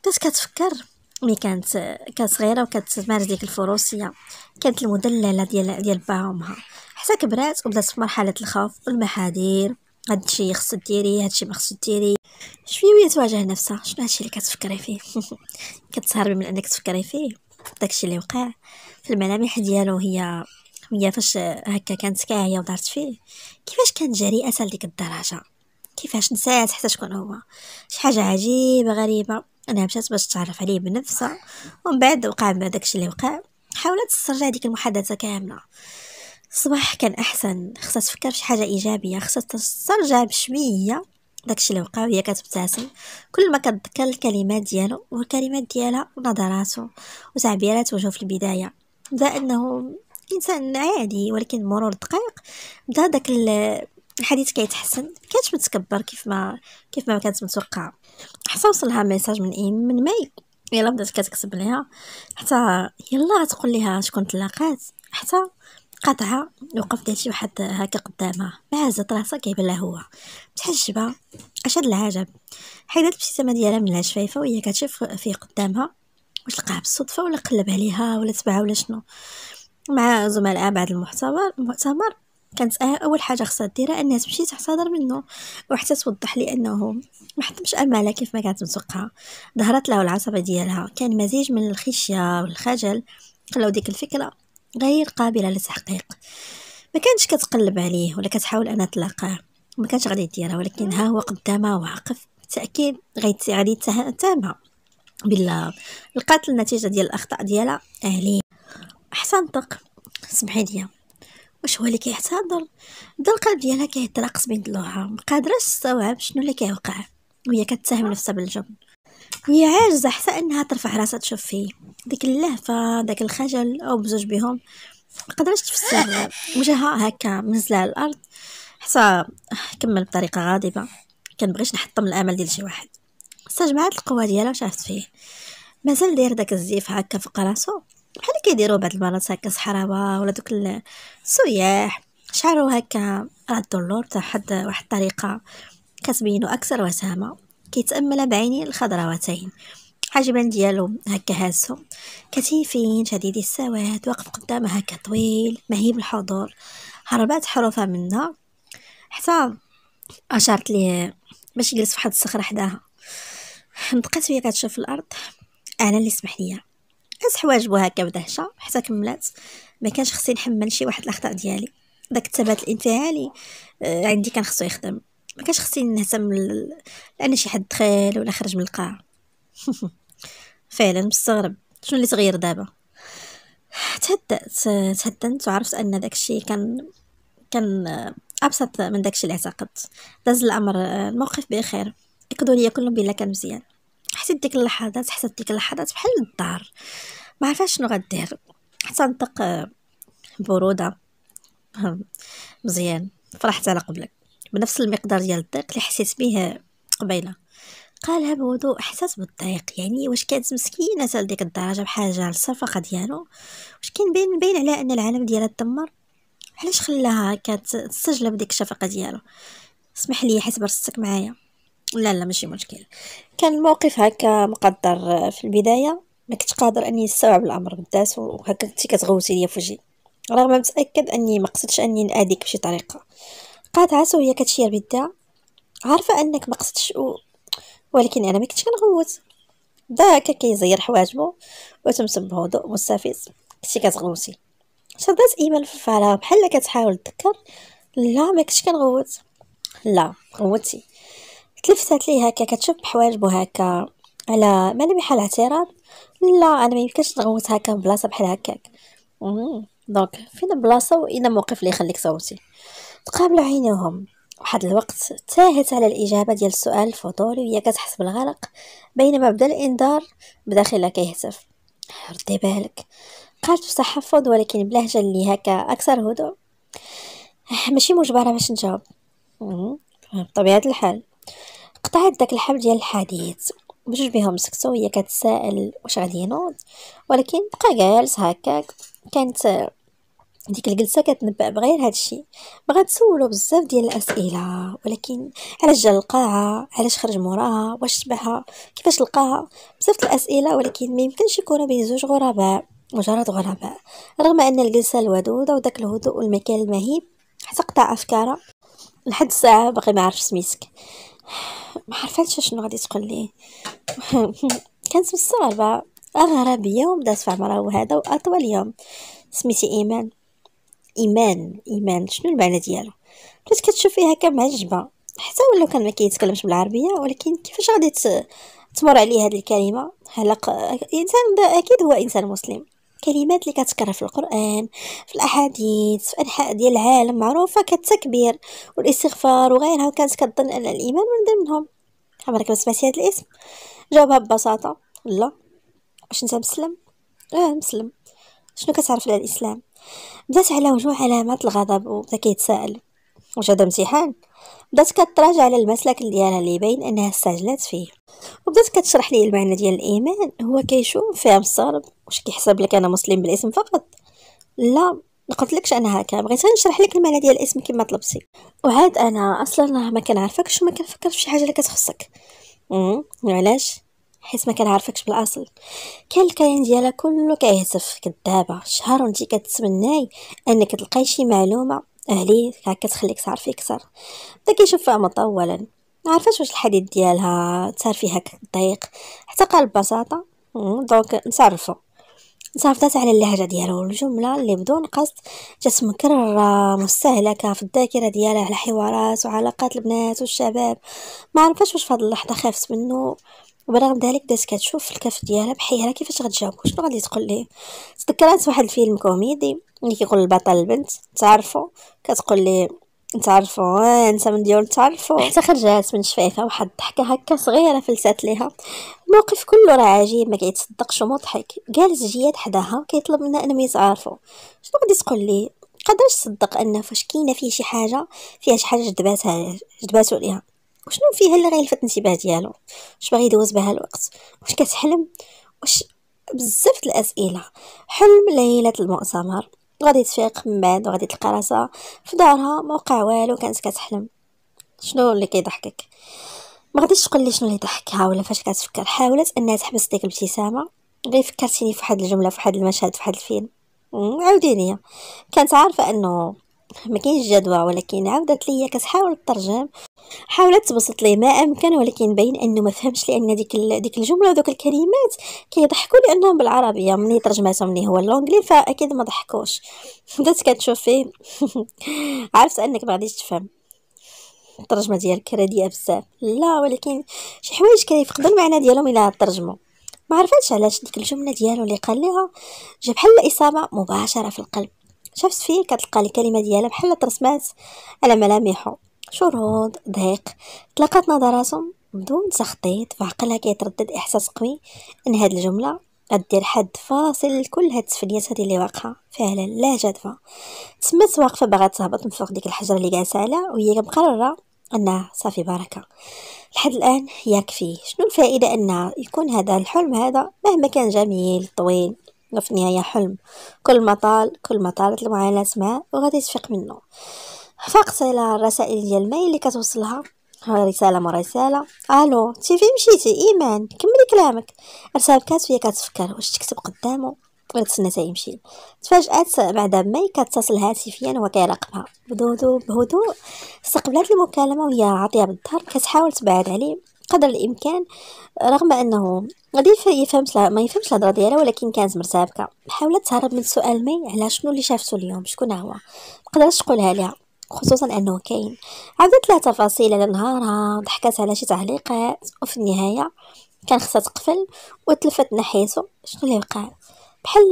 بدات كتفكر ملي كانت كانت كصغيره وكتمارس ديك الفروسيه كانت المدلله ديال ديال با وامها حتى كبرات وبدات في مرحله الخوف والمحاذير هادشي خصك ديري هادشي ما خصك ديري شويه تواجه نفسها شنو هادشي اللي كتفكري فيه [LAUGHS] كتسهربي من انك تفكري فيه داكشي اللي وقع في الملامح ديالو هي هي فاش هكا كانت كاعيه ودارت فيه كيفاش كانت جريئه لديك الدرجه كيفاش نسات حتى شكون هو شي حاجه عجيبه غريبه انا مشات باش تعرف عليه بنفسها ومن بعد وقع ما داكشي اللي وقع حاولت تسترجع ديك المحادثه كامله الصباح كان احسن خصها تفكر في حاجه ايجابيه خصها تسترجع بشويه داكشي اللي وقع وهي كتبتسم كل ما كتذكر الكلمات ديالو والكلمات ديالها ونظراته وتعبيرات وجهه في البدايه بدا انه انسان عادي ولكن مرور دقائق بدا داك الحديث كيتحسن ما كانش متكبر كيف ما كيف ما كانت متوقعه حتى وصلها ميساج من ايم من ماي يلا بدات كتكتب ليها حتى يلا تقول ليها شكون تلاقات حتى قطعه وقفت شي واحد هكا قدامها بهزت راسها كيبان هو متحجبه اشد العجب حيدت الابتسامه ديالها من الشفايفه وهي كتشوف فيه قدامها واش لقاها بالصدفه ولا قلب عليها ولا تبعها ولا شنو مع زملاء بعد المحتمر المؤتمر كانت اول حاجه خصها ديرها انها تمشي تحتضر منه وحتى توضح لي انه ما حطمش امالها كيف ما كانت متوقعه ظهرت له العصبه ديالها كان مزيج من الخشيه والخجل خلاو ديك الفكره غير قابلة للتحقيق ما كانش كتقلب عليه ولا كتحاول انها تلاقاه ما كانش غادي يديرها ولكن ها هو قدامها واقف بالتاكيد غادي تهمها بالله لقات النتيجه ديال الاخطاء ديالها اهلي احسن طق سمحي ليا واش هو اللي كيحتضر بدا القلب ديالها كيتراقص بين ضلوعها ما قادراش تستوعب شنو اللي كيوقع وهي كتهم نفسها بالجبن هي عاجزة حتى أنها ترفع راسها تشوف فيه ديك اللهفة داك الخجل أو بزوج بهم مقدرتش تفسر وجهها هكا منزلة على الأرض حتى كمل بطريقة غاضبة كنبغيش نحطم الأمل ديال شي واحد استجمعت القوة ديالها وشافت فيه مازال داير داك الزيف هكا فوق راسو بحال كيديروا بعض المرات هكا صحراوة ولا دوك السياح شعرو هكا راه الدولور تاع حد واحد الطريقه كتبينو اكثر وسامه كيتأمل بعيني الخضراوتين حاجبان ديالو هكا هازو كتيفين شديد السواد واقف قدامها هكا طويل مهيب الحضور هربات حروفها منها حتى اشارت ليه باش يجلس فواحد الصخره حداها نطقات وهي كتشوف الارض انا اللي سمح ليا اس حواجبو هكا بدهشه حتى كملات ما كانش خصني نحمل شي واحد الاخطاء ديالي داك الثبات الانفعالي آه، عندي كان خصو يخدم ما كانش خصني نهتم لان شي حد دخل ولا خرج من القاعه [LAUGHS] فعلا مستغرب شنو اللي تغير دابا تهدأت تهدنت وعرفت ان داكشي كان كان ابسط من داكشي اللي اعتقدت داز الامر الموقف بخير اكدوا لي كلهم بلا كان مزيان حسيت ديك اللحظات حسيت ديك اللحظات بحال الدار ما عرفاش شنو غدير حتى نطق بروده [LAUGHS] مزيان فرحت على قبلك بنفس المقدار ديال الضيق اللي حسيت به قبيله قالها بوضوء احساس بالضيق يعني واش كانت مسكينه حتى لديك الدرجه بحاجه للصفقه ديالو واش كاين باين باين على ان العالم ديالها تدمر علاش خلاها هكا تسجل بديك الشفقه ديالو اسمح لي حيت برستك معايا لا لا ماشي مشكل كان الموقف هكا مقدر في البدايه ما كنت قادر اني نستوعب الامر بالذات وهكا كنتي كتغوتي ليا في وجهي رغم متاكد اني ما قصدتش اني ناديك بشي طريقه قاطعات وهي كتشير بالدا عارفه انك ما قصدتش و... ولكن انا ما كنتش كنغوت ضحك كيزير حواجبو وتمسم بهدوء مستفز كنتي كتغوتي شدات ايمان في الفراغ بحال كتحاول تذكر لا ما كنتش كنغوت لا غوتي تلفتات ليه هكا كتشوف بحواجبو هكا على مالي بحال اعتراض لا انا ما يمكنش نغوت هكا بلاصه بحال هكاك دونك فين بلاصه واين موقف اللي يخليك صوتي تقابلوا عينيهم واحد الوقت تاهت على الإجابة ديال السؤال الفضولي وهي كتحس بالغرق بينما بدا الإنذار بداخلها كيهتف ردي بالك قالت بتحفظ ولكن بلهجة اللي هكا أكثر هدوء أه، ماشي مجبرة باش نجاوب بطبيعة الحال قطعت داك الحبل ديال الحديث بجوج بهم سكتو هي كتسائل واش غادي ينوض ولكن بقى جالس هكاك كانت ديك الجلسه كتنبأ بغير هذا الشيء بغا تسولو بزاف ديال الاسئله ولكن علاش جا القاعه علاش خرج موراها واش تبعها كيفاش لقاها بزاف الاسئله ولكن ما يمكنش يكون بين زوج غرباء مجرد غرباء رغم ان الجلسه الودوده وداك الهدوء والمكان المهيب حتى قطع افكاره لحد الساعه باقي ما عرفش سميتك ما عرفتش شنو غادي تقول لي [LAUGHS] كانت مستغربه اغربيه ومدات في عمرها وهذا واطول يوم سميتي ايمان ايمان ايمان شنو المعنى ديالو بدات كتشوف فيها هكا معجبه حتى ولو كان ما كيتكلمش بالعربيه ولكن كيفاش غادي تمر عليه هذه الكلمه هلق انسان اكيد هو انسان مسلم كلمات اللي كتكرر في القران في الاحاديث في انحاء ديال العالم معروفه كالتكبير والاستغفار وغيرها وكانت كتظن ان الايمان من ضمنهم عمرك ما سمعتي هذا الاسم جاوبها ببساطه لا واش انت مسلم اه مسلم شنو كتعرف على الاسلام بدات على وجوه علامات الغضب وبدا كيتساءل واش هذا امتحان بدات كتراجع على المسلك ديالها اللي باين انها استعجلات فيه وبدات كتشرح لي المعنى ديال الايمان هو كيشوف فيها مستغرب واش كيحسب لك انا مسلم بالاسم فقط لا ما قلتلكش انا هكا بغيت نشرح لك المعنى ديال الاسم كما طلبتي وعاد انا اصلا ما كنعرفكش وما كنفكر في شي حاجه اللي كتخصك امم علاش حيت ما كنعرفكش بالاصل كان الكاين ديالها كله كيهتف كدابه شهر وانت كتمناي انك تلقاي شي معلومه عليه هكا تخليك تعرفي اكثر بدا كيشوف فيها مطولا عرفاش واش الحديث ديالها صار فيه هكا ضيق حتى قال ببساطه دونك نصرفو تعرفت على اللهجه ديالو الجمله اللي بدون قصد جات مكرره مستهلكه في الذاكره ديالها على حوارات وعلاقات البنات والشباب ما عرفاش واش فهاد اللحظه خافت منه وبرغم ذلك بدات كتشوف في الكف ديالها بحيرة كيفاش غتجاوبو شنو غادي تقول ليه تذكرات واحد الفيلم كوميدي اللي كيقول البطل البنت تعرفو كتقول لي نتعرفو آه، انت من ديال تعرفو حتى خرجات من شفايفها واحد الضحكه هكا صغيره فلسات ليها الموقف كله راه عجيب ما كيتصدقش ومضحك جالس جياد حداها كيطلب منها انهم يتعرفوا شنو غادي تقول لي قدرش تصدق ان فاش كاينه فيه شي حاجه فيها شي حاجه جذباتها جذباتو ليها وشنو فيها اللي غيلفت الانتباه ديالو واش باغي يدوز بها الوقت واش كتحلم واش بزاف الاسئله حلم ليله المؤتمر غادي تفيق من بعد وغادي تلقى راسها في دارها ما وقع والو كانت كتحلم شنو اللي كيضحكك ما غاديش تقول لي شنو اللي ضحكها ولا فاش كتفكر حاولت انها تحبس ديك الابتسامه غير فكرتيني في واحد الجمله في واحد المشهد في واحد الفيلم عاوديني كانت عارفه انه ما كاينش جدوى ولكن عاودت ليا كتحاول تترجم حاولت تبسط ليه ما امكن ولكن باين انه ما فهمش لان ديك ديك الجمله ودوك الكلمات كيضحكوا لانهم بالعربيه ملي ترجماتهم لي هو اللونجلي فاكيد ما ضحكوش بدات [LAUGHS] كتشوف فيه [LAUGHS] عرفت انك ما غاديش تفهم الترجمه ديالك راديه بزاف لا ولكن شي حوايج كيفقدوا المعنى ديالهم الا ترجموا ما عرفتش علاش ديك الجمله ديالو اللي قال ليها جا بحال اصابه مباشره في القلب شافت فيه كتلقى الكلمه ديالها بحال ترسمات على ملامحه شرود ضيق تلاقات نظراتهم بدون تخطيط فعقلها كيتردد احساس قوي ان هاد الجمله غدير حد فاصل لكل هاد التفنيات هادي اللي واقعه فعلا لا جدفة تمات واقفه باغا تهبط من فوق ديك الحجره اللي جالسه عليها وهي مقرره انها صافي بركه لحد الان يكفي شنو الفائده ان يكون هذا الحلم هذا مهما كان جميل طويل في النهاية حلم كل ما طال كل ما طالت المعاناة معاه وغادي تفيق منه فقط على الرسائل ديال المايل اللي كتوصلها رسالة مرة رسالة الو تي فين مشيتي ايمان كملي كلامك رسالة فيا كتفكر واش تكتب قدامه ويتسنى حتى يمشي تفاجات بعد ما كتصل هاتفيا وهو كيراقبها بهدوء بهدوء استقبلت المكالمه وهي عاطيه بالظهر كتحاول تبعد عليه قدر الامكان رغم انه غادي يفهمش ما يفهمش الهضره ديالها ولكن كانت مرتبكه حاولت تهرب من سؤال مي على شنو اللي شافتو اليوم شكون هو مقدرتش تقولها ليها خصوصا انه كاين عاودت لها تفاصيل على نهارها ضحكات على شي تعليقات وفي النهايه كان خصها تقفل وتلفت نحيته شنو اللي وقع بحال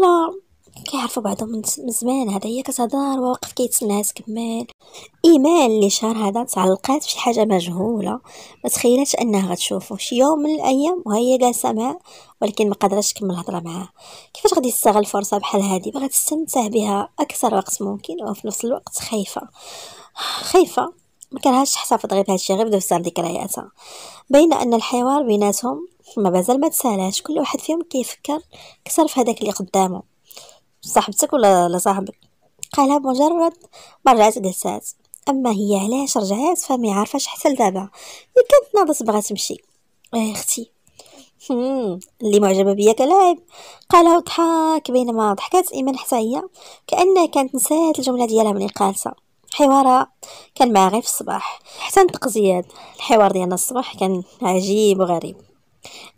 كيعرفوا بعضهم من زمان هذا هي كتهضر واقف كيتسناها تكمل ايمان اللي شهر هذا تعلقات فشي حاجه مجهوله ما تخيلاتش انها غتشوفه شي يوم من الايام وهي جالسه معاه ولكن ما قدرتش تكمل الهضره معاه كيفاش غادي تستغل فرصه بحال هذه باغا تستمتع بها اكثر وقت ممكن وفي نفس الوقت خايفه [SIGHS] خايفه ما كرهاش تحتفظ غير بهذا الشيء غير بدوز ذكرياتها بين ان الحوار بيناتهم ما بازال ما تسالاش كل واحد فيهم كيفكر كثر في هذاك اللي قدامه صاحبتك ولا لصاحبك قالها بمجرد ما رجعت جلسات اما هي علاش رجعات فما عارفاش حتى لدابا كانت ناضت بغات تمشي إيه، اختي اللي معجبه بيا كلاعب قالها وضحك بينما ضحكات ايمان حتى هي كانها كانت نسات الجمله ديالها ملي قالتها حوارا كان معاه غير في الصباح حتى نطق زياد الحوار ديالنا الصباح كان عجيب وغريب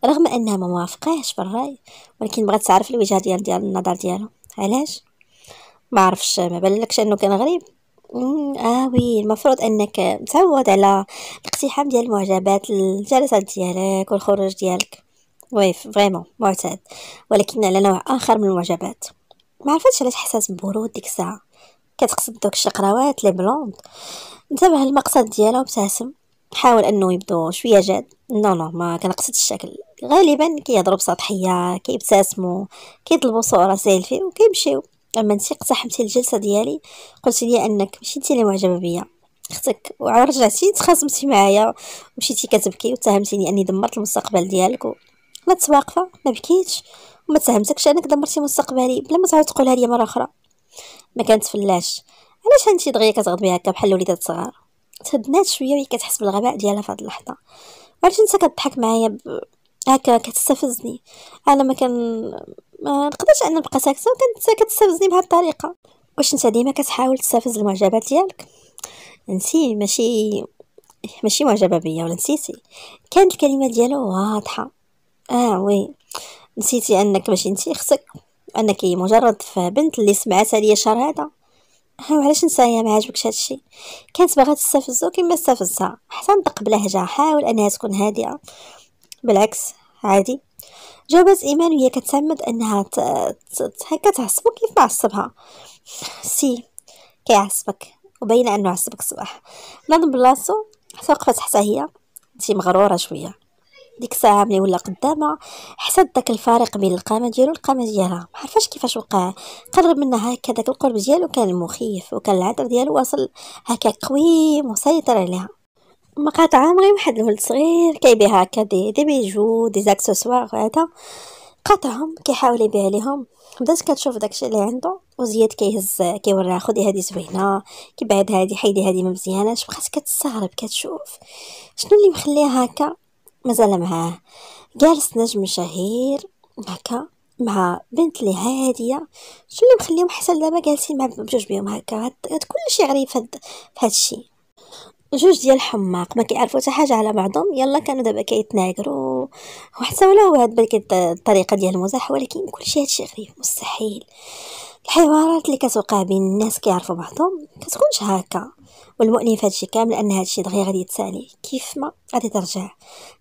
رغم انها ما موافقاش بالراي ولكن بغات تعرف الوجهه ديال ديال النظر ديالو علاش ما عرفش ما بالكش انه كان غريب اه وي المفروض انك تعود على الاقتحام ديال المعجبات الجلسات ديالك والخروج ديالك وي فريمون معتاد ولكن على نوع اخر من المعجبات ما عرفتش علاش حساس ببرود ديك الساعه كتقصد دوك الشقراوات لي بلوند انتبه المقصد ديالها وابتسم حاول انه يبدو شويه جاد نو نو ما كنقصدش الشكل غالبا كيهضروا بسطحيه كيبتسموا كيطلبوا صوره سيلفي وكيمشيو اما انت اقتحمتي الجلسه ديالي قلتي لي انك مشيتي اللي معجبه بيا اختك وعرجعتي تخاصمتي معايا ومشيتي كتبكي واتهمتيني اني دمرت المستقبل ديالك و... ما تواقفه ما بكيتش وما تهمتكش انك دمرتي مستقبلي بلا ما تعاود تقولها لي مره اخرى ما كانت فلاش علاش انت دغيا كتغضبي هكا بحال وليدات صغار تهدنات شويه وهي كتحس بالغباء ديالها في هذه اللحظه علاش انت كضحك معايا ب... هكا كتستفزني انا ما كان ما نقدرش انا نبقى ساكته وكنت كتستفزني بهاد الطريقه واش انت ديما كتحاول تستفز المعجبات ديالك نسي ماشي ماشي معجبه بيا ولا نسيتي كانت الكلمه ديالو واضحه اه وي نسيتي انك ماشي انت خصك انك مجرد بنت اللي سمعت عليا الشهر هذا علاش نسايا ما عجبكش هادشي كانت باغا تستفزو كيما استفزها حتى نطق بلهجه حاول انها تكون هادئه بالعكس عادي جاوبت ايمان وهي كتعمد انها هكا تعصبو كيف ما عصبها سي كيعصبك وبين انه عصبك الصباح ناض بلاصتو حتى وقفت حتى هي انتي مغروره شويه ديك الساعه ملي ولا قدامها حسد داك الفارق بين القامه ديالو والقامه ديالها ما عرفاش كيفاش وقع قرب منها هكا داك القرب ديالو كان مخيف وكان العذر ديالو واصل هكا قوي مسيطر عليها مقاطعة مغي واحد الولد صغير كيبيع هكا دي دي بيجو دي زاكسسوار هذا قاطعهم كيحاول يبيع ليهم بدات كتشوف داكشي اللي عنده وزياد كيهز كيوريها خدي هادي زوينه كيبعد هادي حيدي هادي ما مزياناش بقات كتستغرب كتشوف شنو اللي مخليها هكا مازال معاه جالس نجم شهير هكا مع بنت لي هاديه شنو اللي مخليهم حسن دابا جالسين مع بجوج بيهم هكا هاد كلشي عريف في هاد الشيء جوج ديال الحماق ما كيعرفوا حتى حاجه على بعضهم يلا كانوا دابا كيتناقروا وحتى ولاو هاد بالك الطريقه ديال المزاح ولكن كلشي هادشي غريب مستحيل الحوارات اللي كتوقع بين الناس كيعرفوا بعضهم كتكونش هكا والمؤلم في هادشي كامل ان هادشي دغيا غادي يتسالي كيف ما غادي ترجع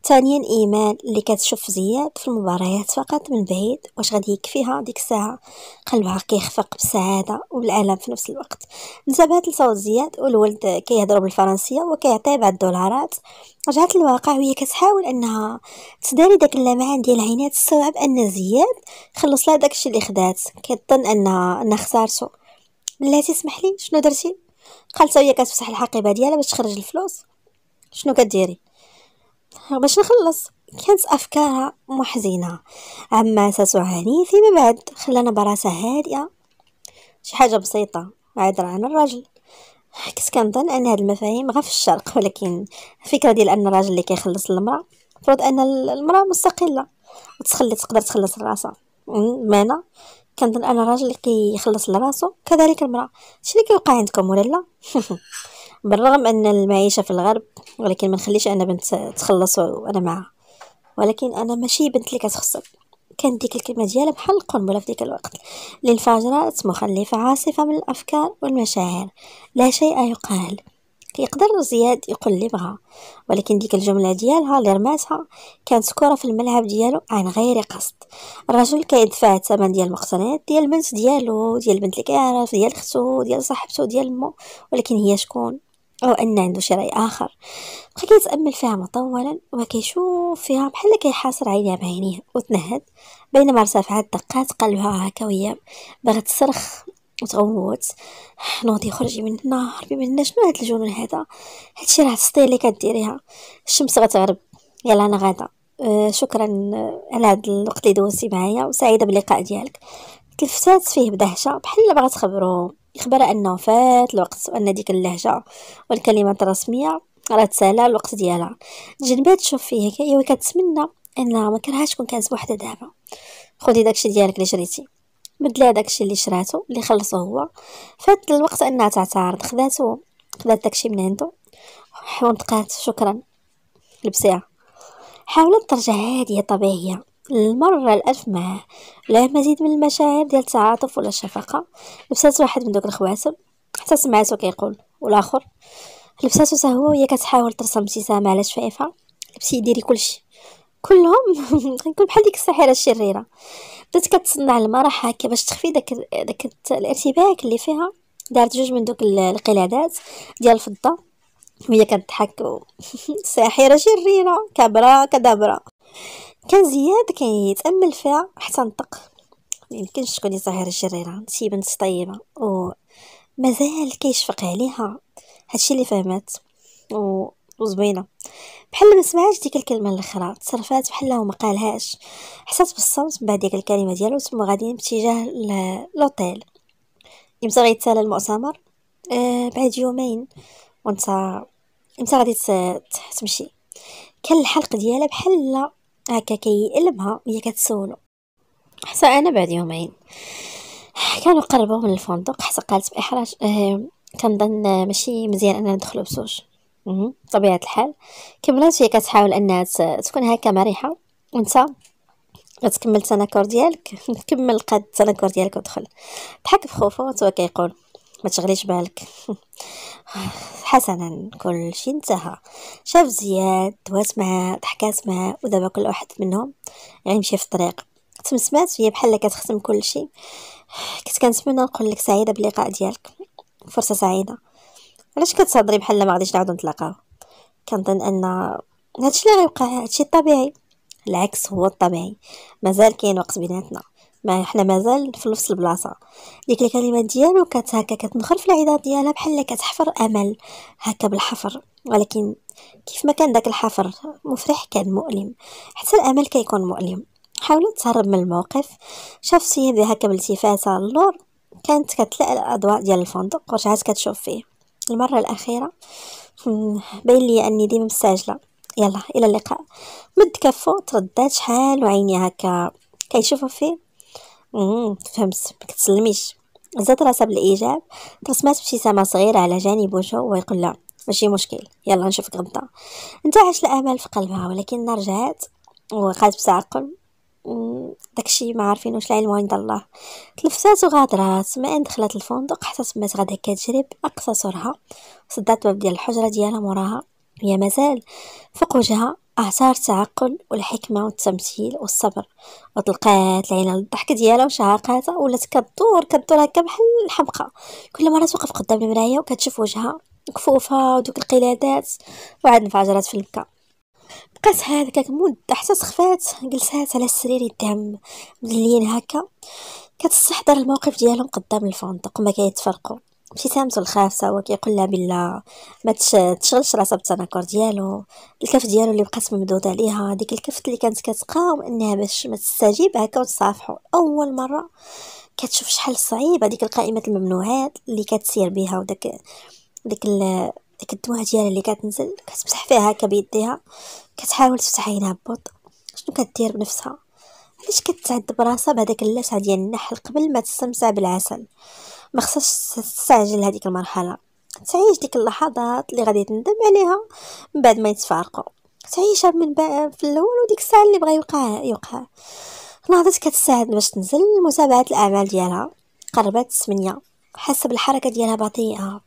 ثانيا ايمان اللي كتشوف زياد في المباريات فقط من بعيد واش غادي يكفيها ديك الساعه قلبها كيخفق بالسعاده والالم في نفس الوقت انتبهت لصوت زياد والولد كيهضروا بالفرنسيه وكيعطيه بعض الدولارات رجعت للواقع وهي كتحاول انها تداري داك اللمعان ديال العينات تستوعب ان زياد خلص لها داكشي اللي خدات كتظن انها انها خسارته بلاتي اسمح لي شنو درتي بقالت هي كتفتح الحقيبه ديالها باش تخرج الفلوس شنو كديري باش نخلص كانت افكارها محزنه اما هاني فيما بعد خلانا براسه هادئه شي حاجه بسيطه عاد عن الراجل كنت كنظن ان هاد المفاهيم غا في الشرق ولكن الفكره ديال ان الراجل اللي كيخلص المراه المفروض ان المراه مستقله وتخلي تقدر تخلص راسها معنى كنظن ان الراجل كيخلص لراسو كذلك المراه شنو كيوقع عندكم ولا لا [LAUGHS] بالرغم ان المعيشه في الغرب ولكن ما نخليش انا بنت تخلص وانا معها ولكن انا ماشي بنت اللي كتخصب كان ديك الكلمه ديالها بحال القنبله في ديك الوقت اللي مخلفه عاصفه من الافكار والمشاعر لا شيء يقال كيقدر زياد يقول لي بغا ولكن ديك الجمله ديالها اللي رماتها كانت كره في الملعب ديالو عن غير قصد الرجل كيدفع الثمن ديال المقتنيات ديال البنت ديالو ديال البنت اللي كيعرف ديال اختو ديال صاحبته ديال امه ولكن هي شكون او ان عنده شي راي اخر بقى كيتامل فيها مطولا وكيشوف فيها بحال كيحاصر عينيها بعينيه وتنهد بينما رسى دقات قلبها هكا وهي باغا تصرخ وتغوت نوضي خرجي من هنا هربي ما عندناش شنو هاد الجنون هذا هادشي راه تسطي اللي كديريها الشمس غتغرب يلا انا غادا آه شكرا على هاد الوقت اللي دوزتي معايا وسعيده باللقاء ديالك تلفتات فيه بدهشه بحال بغات تخبرو يخبر انه فات الوقت وان ديك اللهجه والكلمات الرسميه راه تسالا الوقت ديالها تجنبات تشوف فيه هي كتمنى انها ما كرهاش تكون كانت بوحدها دابا خدي داكشي ديالك اللي شريتي بدل داكشي اللي شراتو اللي خلصو هو فات الوقت انها تعترض خداتو خدات داكشي من عنده ونطقات شكرا لبسيها حاولت ترجع هادية طبيعية المرة الألف معاه لا مزيد من المشاعر ديال التعاطف ولا الشفقة لبسات واحد من دوك الخواتم حتى سمعته كيقول والآخر لبساتو هو وهي كتحاول ترسم ابتسامة على شفايفها لبسي ديري كلشي كلهم [LAUGHS] كنكون بحال ديك الساحره الشريره بدات كتصنع المرح هكا باش تخفي داك داك الارتباك اللي فيها دارت جوج من دوك القلادات ديال الفضه وهي كتضحك [LAUGHS] ساحره شريره كبره كدبره كان زياد كيتامل فيها حتى نطق ميمكنش تكوني ساحره شريره شي بنت طيبه ومازال كيشفق عليها هادشي اللي فهمت و وزوينه بحال ما سمعاش ديك الكلمه الاخرى تصرفات بحال ما قالهاش حسات بالصمت من بعد ديك الكلمه ديالو ثم غاديين باتجاه لوطيل امتى غيتسالى المؤتمر آه بعد يومين وانت امتى غادي تمشي كان الحلق ديالها بحال هكا كيقلبها هي كتسولو حتى انا بعد يومين كانوا قربوا من الفندق حتى قالت باحراج آه كنظن ماشي مزيان اننا ندخلو بسوش بطبيعه الحال كبنات هي كتحاول انها تكون هكا مريحه وانت غتكمل التناكر ديالك [LAUGHS] كمل قاد التناكر ديالك ودخل ضحك بخوفوت كيقول ما تشغليش بالك [LAUGHS] حسنا كل شيء انتهى شاف زياد دوات معاه ضحكات معاه ودابا كل واحد منهم غيمشي في الطريق تمسمات هي بحال كتختم كل شيء كنت كنتمنى نقول لك سعيده باللقاء ديالك فرصه سعيده علاش كتهضري بحال ما غاديش نعاودو نتلاقاو كنظن ان هادشي اللي غيوقع هادشي طبيعي العكس هو الطبيعي مازال كاين وقت بيناتنا ما حنا مازال في نفس البلاصه ديك الكلمات ديالو كانت هكا كتدخل في العظام ديالها بحال كتحفر امل هكا بالحفر ولكن كيف ما كان داك الحفر مفرح كان مؤلم حتى الامل كيكون مؤلم حاولت تهرب من الموقف شافت يدي هكا بالتفاته اللور كانت كتلقى الاضواء ديال الفندق ورجعت كتشوف فيه المرة الأخيرة [LAUGHS] باين لي أني ديما مستعجلة يلا إلى اللقاء مد كفو تردات شحال وعيني هكا كيشوفو فيه مم. فهمت مكتسلميش زاد راسها بالايجاب ترسمات ابتسامه صغيره على جانب وجهه ويقول لها ماشي مشكل يلا نشوفك غدا انتعش الامل في قلبها ولكن رجعت وقالت بتعقل داكشي ما عارفين واش العلم عند الله تلفزات وغادرات ما ان دخلت الفندق حتى تمات غادا كتجرب اقصى سرعه صدات الباب ديال الحجره ديالها موراها هي مازال فوق وجهها اثار التعقل والحكمه والتمثيل والصبر وطلقات العين الضحك ديالها وشعاقاتها ولات كدور كدور هكا بحال الحمقى كل مره توقف قدام المرايه وكتشوف وجهها كفوفها ودوك القلادات وعاد انفجرات في البكا بقيت هكاك مدة حتى سخفات جلسات على السرير يدهم مدليين هكا كتستحضر الموقف ديالهم قدام الفندق وما كيتفرقوا ابتسامته الخافسة هو كيقول لها بلا ما تشغلش راسها بالتنكر ديالو الكف ديالو اللي بقات ممدودة عليها ديك الكفت اللي كانت كتقاوم انها باش ما تستجيب هكا وتصافحو اول مرة كتشوف شحال صعيبة ديك القائمة الممنوعات اللي كتسير بها وداك ديك ديك الدموع ديالها اللي كتنزل كتمسح فيها هكا بيديها كتحاول تفتح عينها ببطء شنو كدير بنفسها علاش كتعد براسها بهداك اللسع ديال النحل قبل ما تستمتع بالعسل ما خصهاش تستعجل هذيك المرحله تعيش ديك اللحظات اللي غادي تندم عليها من بعد ما يتفارقوا تعيشها من بقى في الاول وديك الساعه اللي بغا يوقع يوقع لحظات كتساعد باش تنزل لمتابعه الاعمال ديالها قربت 8 حسب الحركة ديالها بطيئة آه،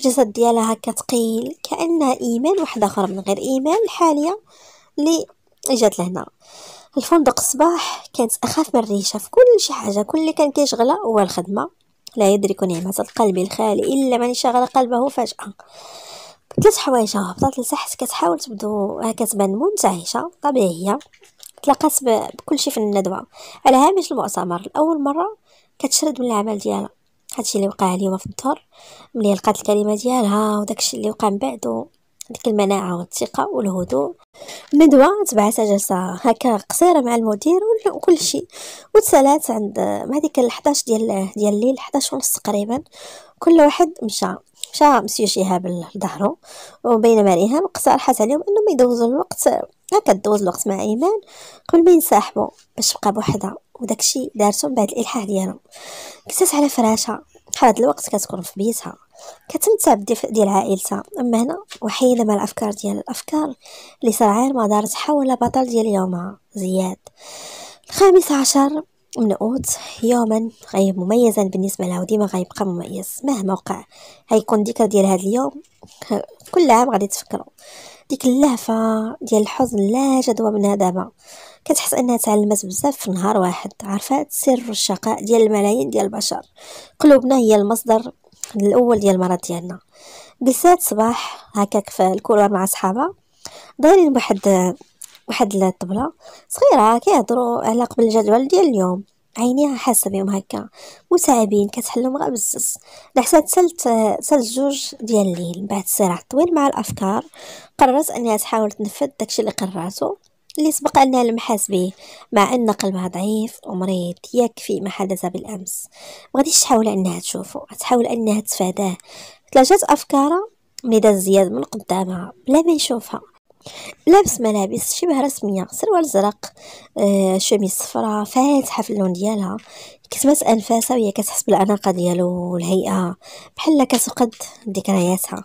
الجسد ديالها هكا ثقيل كأنها إيمان واحد آخر من غير إيمان الحالية اللي جات لهنا الفندق الصباح كانت أخاف من الريشة في كل شي حاجة كل اللي كان كيشغلها هو الخدمة لا يدرك نعمة القلب الخالي إلا من شغل قلبه فجأة ثلاث حوايج هبطات آه، لتحت كتحاول تبدو هكا تبان منتعشة طبيعية تلاقات بكل شيء في الندوة على هامش المؤتمر لأول مرة كتشرد من العمل ديالها هادشي اللي وقع اليوم في الدار ملي لقات الكلمه ديالها وداكشي اللي وقع من بعد ديك المناعه والثقه والهدوء ندوه تبعتها جلسه هكا قصيره مع المدير وكل شيء وتسالات عند مع ديك ال11 ديال ديال الليل 11 ونص تقريبا كل واحد مشى مشى مسيو شهاب لظهرو وبينما ريهام اقترحت عليهم انهم يدوزوا الوقت هكا دوز الوقت مع ايمان قبل ما ينسحبوا باش تبقى بوحدها وداكشي دارتو من بعد الالحاح ديالهم كتات على فراشه بحال هاد الوقت كتكون في بيتها كتمتع بالدفء ديال عائلتها اما هنا وحيده مع الافكار ديال الافكار اللي سرعان ما دارت حول بطل ديال يومها زياد الخامس عشر من أوت يوما غير مميزا بالنسبة لها ديما غيبقى مميز مهما وقع غيكون ذكرى ديال هذا اليوم كل عام غادي تفكرو ديك اللهفة ديال الحزن لا جدوى منها دابا كتحس انها تعلمات بزاف في نهار واحد عرفات سر الشقاء ديال الملايين ديال البشر قلوبنا هي المصدر الاول ديال المرض ديالنا جلسات صباح هكاك في الكولر مع صحابها دايرين واحد واحد الطبله صغيره كيهضروا على قبل الجدول ديال اليوم عينيها حاسه بهم هكا متعبين كتحلم غير بالزز لحسات سالت سالت جوج ديال الليل بعد صراع طويل مع الافكار قررت انها تحاول تنفذ داكشي اللي قررته اللي سبق أنها لمحاس به مع أن قلبها ضعيف ومريض يكفي ما حدث بالأمس غاديش تحاول أنها تشوفه تحاول أنها تفاداه تلاجات أفكارها ميدا زياد من قدامها بلا ما يشوفها لابس ملابس شبه رسميه سروال زرق آه شميس صفراء فاتحه في اللون ديالها كتبات انفاسها وهي كتحس بالاناقه ديالو والهيئه بحال كتفقد ذكرياتها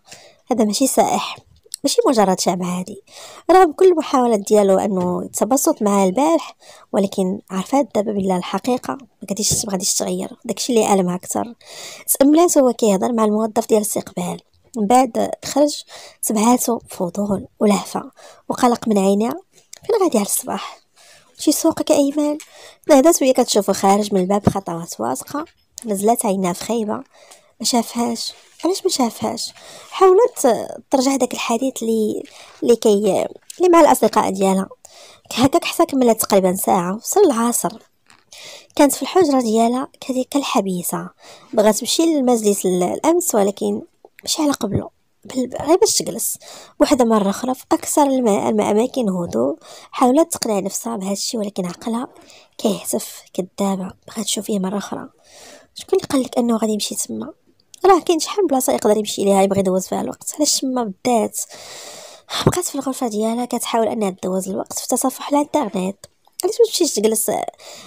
هذا ماشي سائح ماشي مجرد شعب عادي رغم كل المحاولات ديالو انه يتبسط مع البارح ولكن عرفات دابا بالله الحقيقه ما غاديش ما غاديش تغير داكشي اللي المها اكثر تاملات هو كيهضر مع الموظف ديال الاستقبال من بعد خرج تبعاتو فضول ولهفه وقلق من عينيه فين غادي على الصباح شي سوقك ايمن نهضت وهي كتشوفو خارج من الباب خطوات واثقه نزلات عينها في خيبه ما شافهاش علاش ما شافهاش حاولت ترجع داك الحديث لي لي كي لي مع الاصدقاء ديالها هكاك حتى كملت تقريبا ساعه وصل العصر كانت في الحجره ديالها كذلك الحبيسه بغات تمشي للمجلس الامس ولكن مش على قبله غير باش تجلس وحده مره اخرى في اكثر الاماكن هدوء حاولت تقنع نفسها بهذا الشيء ولكن عقلها كيهتف كذابه بغات تشوفيه مره اخرى شكون اللي قال لك انه غادي يمشي تما راه كاين شحال بلاصه يقدر يمشي ليها يبغي يدوز فيها الوقت علاش تما بدات بقات في الغرفه ديالها كتحاول انها تدوز الوقت في تصفح الانترنيت علاش ما تمشيش تجلس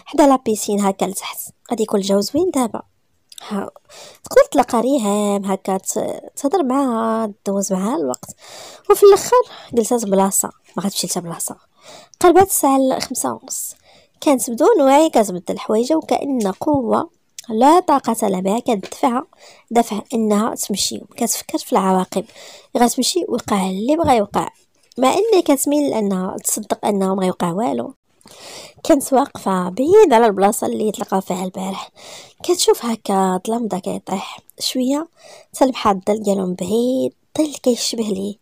حدا لابيسين هكا لتحت غادي يكون الجو زوين دابا تقدر تلقى ريهام هكا تهضر معاها تدوز معاها الوقت وفي الاخر جلسات بلاصه ما غاتمشي لتا بلاصه قربات الساعه 5 ونص كانت بدون وعي كتبدل حوايجها وكأن قوه لا طاقة لها كدفعها دفع انها تمشي كتفكر في العواقب غتمشي ويقع اللي بغا يوقع مع اني كتميل لانها تصدق انه ما يوقع والو كانت واقفة بعيد على البلاصة اللي تلقى فيها البارح كتشوف هكا ظلام دا كيطيح شوية تلبح الظل ديالهم بعيد الظل كيشبه ليه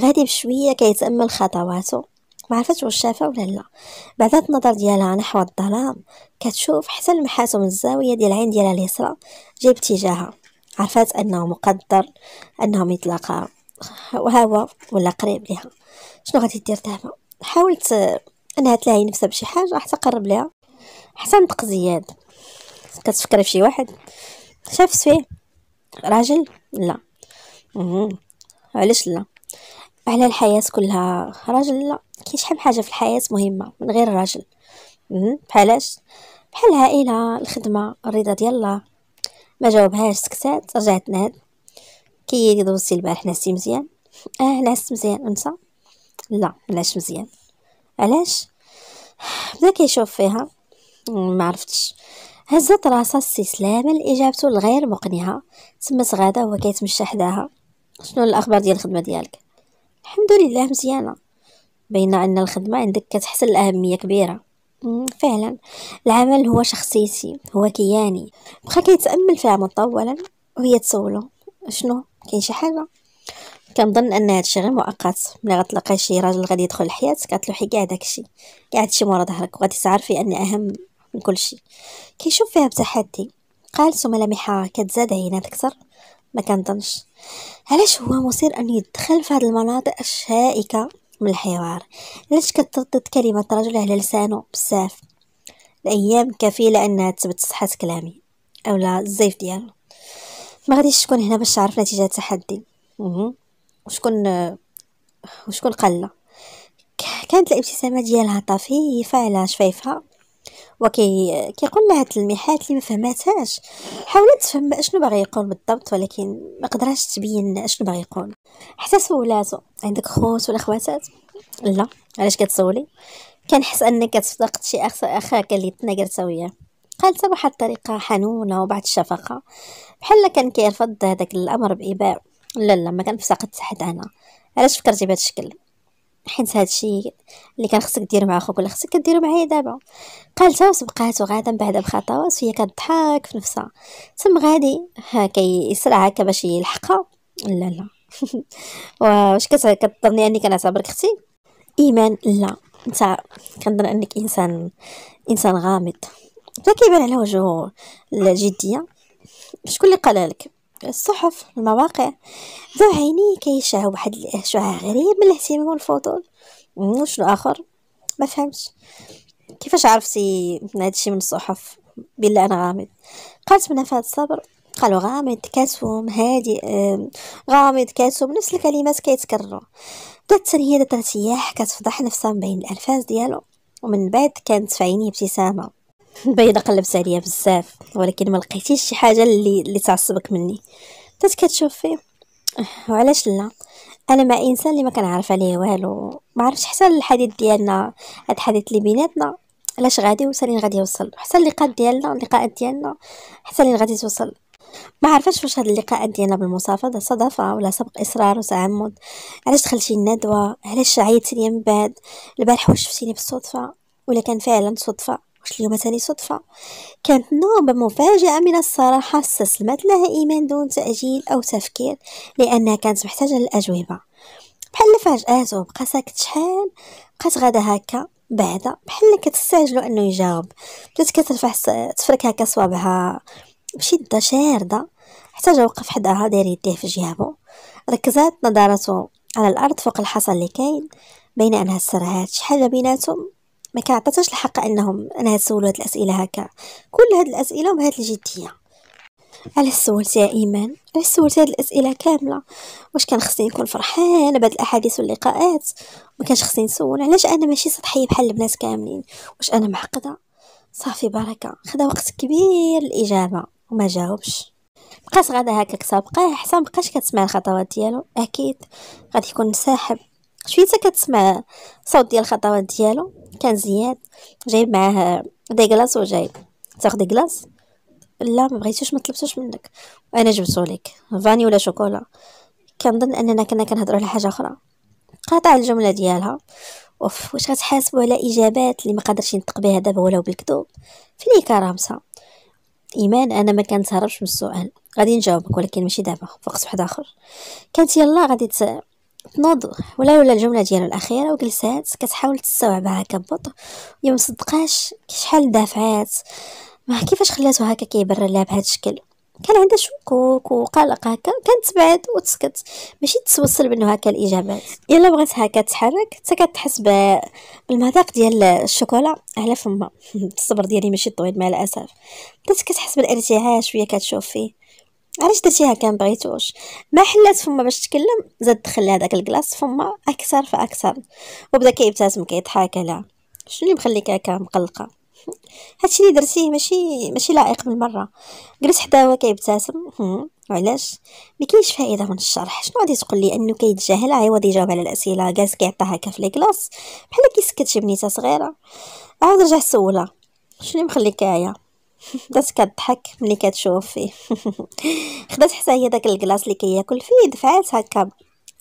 غادي بشوية كيتأمل خطواته ما عرفتش واش شافها ولا لا بعدات النظر ديالها نحو الظلام كتشوف حتى لمحاتو من الزاويه ديال العين ديالها اليسرى جاي باتجاهها عرفات انه مقدر انهم يتلاقاو وهو ولا قريب ليها شنو غادي دير دابا حاولت انها تلاهي نفسها بشي حاجه حتى قرب ليها حتى نطق زياد كتفكري فشي واحد شافت فيه راجل لا علاش لا على الحياة كلها راجل لا كاين شحال حاجة في الحياة مهمة من غير راجل بحالاش بحال العائلة الخدمة الرضا ديال الله ما جاوبهاش سكتات رجعت ناد كي دوزتي البارح نعستي مزيان اه نعست مزيان انت لا علاش مزيان علاش بدا كيشوف فيها ما عرفتش هزت راسها استسلاما لاجابته الغير مقنعه تمس غادة وهو كيتمشى حداها شنو الاخبار ديال الخدمه ديالك الحمد لله مزيانه بين ان الخدمه عندك كتحصل لاهميه كبيره فعلا العمل هو شخصيتي هو كياني بقى كيتامل فيها مطولا وهي تسولو شنو كاين شي حاجه كنظن ان هادشي غير مؤقت ملي غتلقى شي راجل غادي يدخل لحياتك غتلوحي كاع داكشي كاع هادشي مورا ظهرك وغادي تعرفي ان اهم من كلشي كيشوف فيها بتحدي قالت ملامحها كتزاد عينات اكثر ما كنظنش علاش هو مصير أن يدخل في هذه المناطق الشائكة من الحوار علاش كتردد كلمة رجل على لسانه بزاف الأيام كفيلة أنها تثبت صحة كلامي أولا الزيف ديالو ما غاديش تكون هنا باش تعرف نتيجة التحدي وشكون وشكون قال كانت الابتسامة ديالها طفيفه على شفايفها وكي كيقول لها تلميحات اللي ما فهماتهاش حاولت تفهم اشنو باغي يقول بالضبط ولكن ما قدراتش تبين اشنو باغي يقول حتى سولاتو عندك خوت ولا خواتات لا علاش كتسولي كنحس انك كتصدق شي اخ اخاك اللي تناقرت وياه قالت بواحد الطريقه حنونه وبعد الشفقه بحال كان كيرفض هذاك الامر باباء لا لا ما كان حد انا علاش فكرتي بهذا الشكل حيت هادشي اللي كان خصك دير مع اخوك ولا خصك كديرو معايا دابا قالتها وسبقاتو غادا من بعد بخطوات وهي كضحك في نفسها تم غادي ها كيسرع هكا باش يلحقها لا لا [LAUGHS] واش كتظني اني كنعتبرك اختي ايمان لا انت كنظن انك انسان انسان غامض فكيبان كيبان على وجهه الجديه شكون اللي قالها لك الصحف المواقع ذو عيني كيشاه واحد الشعاع غريب من الاهتمام والفضول وشنو اخر ما فهمش كيفاش عرفتي هادشي من الصحف بلا انا غامض قالت من فهاد الصبر قالوا غامض كاتوم هادي غامض كاتوم نفس الكلمات كيتكرروا بدات هي دات ارتياح كتفضح نفسها من بين الالفاظ ديالو ومن بعد كانت في عيني ابتسامه باينه قلبت عليا بزاف ولكن ما لقيتيش شي حاجه اللي اللي تعصبك مني بدات كتشوف فيه أه، وعلاش لا انا مع انسان اللي ما كنعرف عليه والو ما عرفتش حتى الحديث ديالنا هاد الحديث اللي بيناتنا علاش غادي وسالين غادي يوصل حتى اللقاء ديالنا اللقاءات ديالنا حتى لين غادي توصل ما عرفتش واش هاد اللقاءات ديالنا بالمصافه صدفه ولا سبق اصرار وتعمد علاش دخلتي الندوه علاش عيطتي لي من بعد البارح واش شفتيني بالصدفه ولا كان فعلا صدفه واش اليوم تاني صدفة كانت نوبة مفاجأة من الصراحة استسلمت لها إيمان دون تأجيل أو تفكير لأنها كانت محتاجة للأجوبة بحال فاجأته وبقى ساكت شحال بقات غدا هكا بعدا بحال كتستعجلو انه يجاوب بدات كترفع تفرك هكا صوابعها بشده شارده حتى جا وقف حداها داير يديه في جيابو ركزات نظرته على الارض فوق الحصى اللي كاين بين انها سرهات شحال بيناتهم ما كنعطيتهاش الحق انهم انا تسولوا هاد الاسئله هكا كل هاد الاسئله وبهاد الجديه علاش سولتيها ايمان علاش سولتي هاد الاسئله كامله واش كان خصني نكون فرحانه بهاد الاحاديث واللقاءات ما كانش خصني نسول علاش انا ماشي سطحيه بحال البنات كاملين واش انا معقده صافي بركه خدا وقت كبير الاجابه وما جاوبش بقات غادا هكاك سابقه حتى مبقاش كتسمع الخطوات ديالو اكيد غادي يكون ساحب شويه كتسمع صوت ديال الخطوات ديالو كان زياد جايب معاه دي كلاص وجايب تاخد كلاص لا ما بغيتوش ما طلبتوش منك انا جبتو لك فاني ولا شوكولا كنظن اننا كنا كنهضروا على حاجه اخرى قاطع الجمله ديالها اوف واش غتحاسبوا على اجابات اللي ما قادرش ينطق بها دابا ولو بالكذوب فلي كرامسه ايمان انا ما كنتهربش من السؤال غادي نجاوبك ولكن ماشي دابا وقت واحد اخر كانت يلا غادي تنوض ولا ولا الجمله ديالو الاخيره وجلسات كتحاول تستوعبها هكا ببطء يا مصدقاش شحال دافعات ما كيفاش خلاتو هكا كيبرر لها بهذا الشكل كان عندها شكوك وقلق هكا كانت تبعد وتسكت ماشي تتوصل منه هكا الاجابات الا بغات هكا تحرك حتى كتحس بالمذاق ديال الشوكولا على فما [LAUGHS] الصبر ديالي ماشي طويل مع الاسف بدات كتحس بالارتعاش شويه كتشوف فيه علاش درتيها كان ما بغيتوش ما حلات فما باش تكلم زاد دخل هذاك الكلاص فما اكثر فاكثر وبدا كيبتسم كيضحك على شنو اللي مخليك هكا مقلقه هادشي اللي درتيه ماشي ماشي لائق بالمره جلس حدا هو كيبتسم علاش ما كاينش فائده من الشرح شنو غادي تقول لي انه كيتجاهل عوض يجاوب على الاسئله جالس كيعطيها هكا في الكلاص بحال كيسكت شي بنيته صغيره عاود رجع سولها شنو اللي مخليك هايا بدات كضحك ملي كتشوف فيه [LAUGHS] خدات حتى هي داك الكلاص اللي كياكل فيه دفعات هكا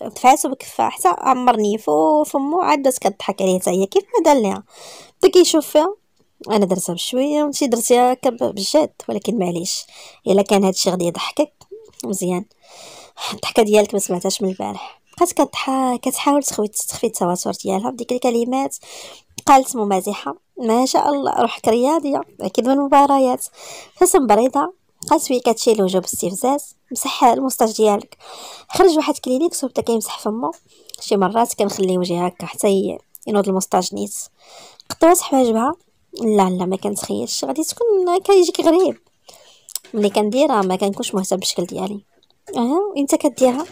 دفعاتو بكفها حتى عمرني فو فمو عاد بدات كضحك عليه حتى هي كيف ما دار ليها بدا كيشوف فيها انا درتها بشويه ونتي درتيها هكا بجد ولكن معليش الا كان هادشي غادي يضحكك مزيان الضحكه ديالك ما سمعتهاش من البارح بقات كتحاول تخوي تخفي التوتر ديالها بديك الكلمات قالت ممازحه ما شاء الله روحك رياضية أكيد من المباريات فاس مريضة قاسوي كتشيل وجه باستفزاز مسح المستاج ديالك خرج واحد كلينيكس وبدا كيمسح فمو شي مرات كنخلي وجهي هكا حتى ينوض المستاج نيت قطوات حواجبها لا لا ما كنتخيلش غادي تكون كيجيك غريب ملي كنديرها ما كنكونش مهتم بالشكل ديالي اه انت كديرها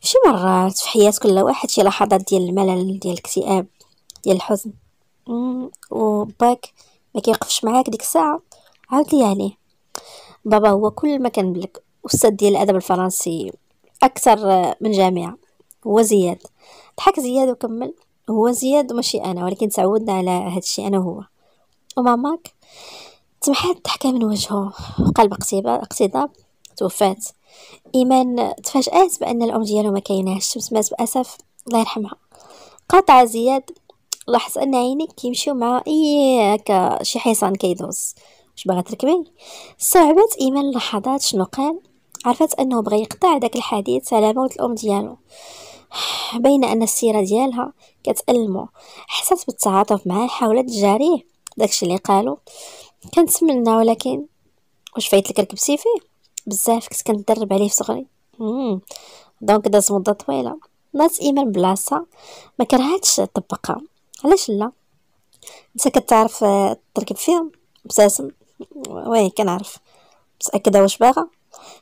شي مرات في حياة كل واحد شي لحظات ديال الملل ديال الاكتئاب ديال الحزن وباك ما كيقفش معاك ديك الساعه عاود لي عليه بابا هو كل ما كان كنبلك استاذ ديال الادب الفرنسي اكثر من جامعه هو زياد ضحك زياد وكمل هو زياد وماشي انا ولكن تعودنا على هذا الشيء انا هو وماماك تمحات الضحكه من وجهه قلب اقتضاب توفات ايمان تفاجات بان الام ديالو ما كايناش سمات باسف الله يرحمها قاطع زياد لاحظ ان عينيك كيمشيو مع اي هكا شي حصان كيدوز واش باغا تركبي صعبات ايمان لحظات شنو قال عرفت انه بغى يقطع داك الحديث على موت الام ديالو [SIGHS] بين ان السيره ديالها كتألمو حسات بالتعاطف معاه حاولت تجاريه داكشي اللي قالو كنتمنى ولكن واش فايت لك ركبتي فيه بزاف كنت كندرب عليه في صغري دونك داز مده طويله ناس ايمان بلاصه ما كرهتش طبقها علاش لا انت كتعرف آه، تركب فيهم بساسم وي كنعرف متاكده واش باغا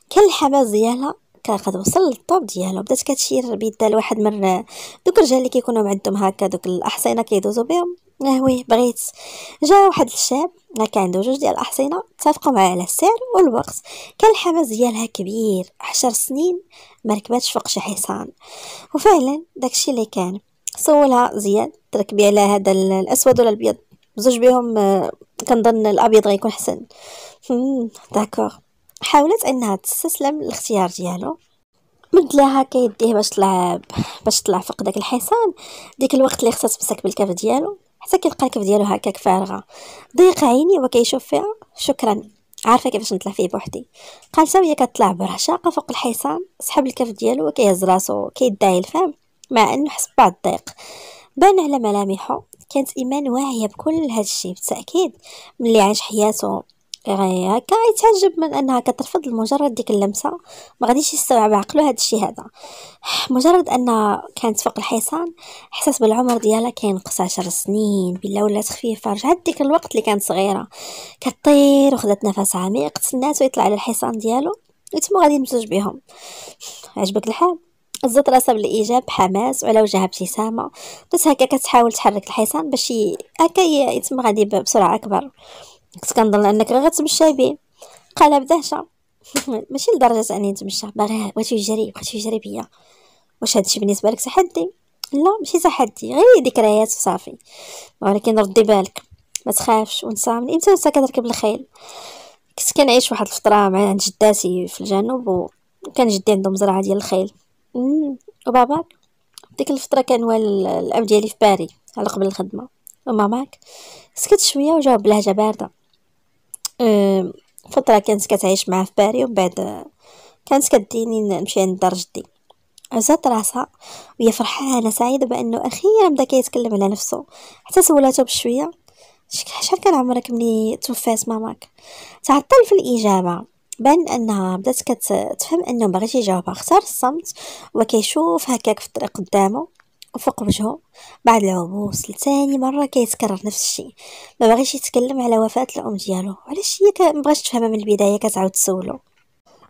كان الحماس ديالها كاخد وصل للطوب ديالو بدات كتشير بيدها لواحد من آه، دوك الرجال اللي كيكونوا عندهم هكا دوك الاحصينه كيدوزو بهم اهوي بغيت جا واحد الشاب هكا عنده جوج ديال الاحصينه اتفقوا معاه على السعر والوقت كان الحماس ديالها كبير عشر سنين ما ركبتش فوق شي حصان وفعلا داكشي اللي كان سولها مزيان تركبي على هذا الاسود ولا الابيض بزوج بهم آه، كنظن الابيض غيكون حسن داكوغ حاولت انها تستسلم للاختيار ديالو مد لها كيديه باش طلع باش طلع فوق داك الحصان ديك الوقت اللي خصها تمسك بالكف ديالو حتى كيلقى الكف ديالو هكاك فارغه ضيق عيني وكيشوف فيها شكرا عارفه كيفاش نطلع فيه بوحدي قالت وهي كتطلع برشاقه فوق الحصان سحب الكف ديالو وكيهز راسو كيدعي الفم مع أنه حس بعض الضيق بان على ملامحه كانت إيمان واعية بكل هذا الشيء بالتأكيد ملي عاش حياته غير هكا يتعجب من انها كترفض لمجرد ديك اللمسه ما غاديش يستوعب عقله هذا الشيء هذا مجرد انها كانت فوق الحصان حساس بالعمر ديالها كينقص عشر سنين بلا ولات خفيفه رجعت ديك الوقت اللي كانت صغيره كطير وخدات نفس عميق تسنات ويطلع على الحصان ديالو وتما غادي يمزج بهم عجبك الحال هزت راسها بالايجاب بحماس وعلى وجهها ابتسامه بدات هكا كتحاول تحرك الحصان باش هكا يتم غادي بسرعه اكبر كنت كنظن انك غير غتمشى به قالها بدهشه [LAUGHS] ماشي لدرجه اني نتمشى باغي واش يجري بقيت يجري بيا واش هادشي بالنسبه لك تحدي لا ماشي تحدي غير ذكريات وصافي ولكن ردي بالك ما تخافش من امتى وانت كتركب الخيل كنت كنعيش واحد الفتره مع عند جداتي في الجنوب وكان جدي عنده مزرعه ديال الخيل وباباك ديك الفتره كان وال الاب ديالي في باري على قبل الخدمه وماماك سكت شويه وجاوب بلهجه بارده أه فتره كانت كتعيش معاه في باري ومن بعد كانت كديني نمشي عند دار جدي عزات راسها وهي فرحانه سعيده بانه اخيرا بدا كيتكلم على نفسه حتى سولاته بشويه شحال كان عمرك ملي توفات ماماك تعطل في الاجابه بان انها بدات كتفهم انه مبغيش يجاوبها اختار الصمت وكيشوف هكاك في الطريق قدامه وفوق وجهه بعد العبوس لتاني مره كيتكرر نفس الشيء ما بغيش يتكلم على وفاه الام ديالو علاش هي ما بغاش تفهمها من البدايه كتعاود تسولو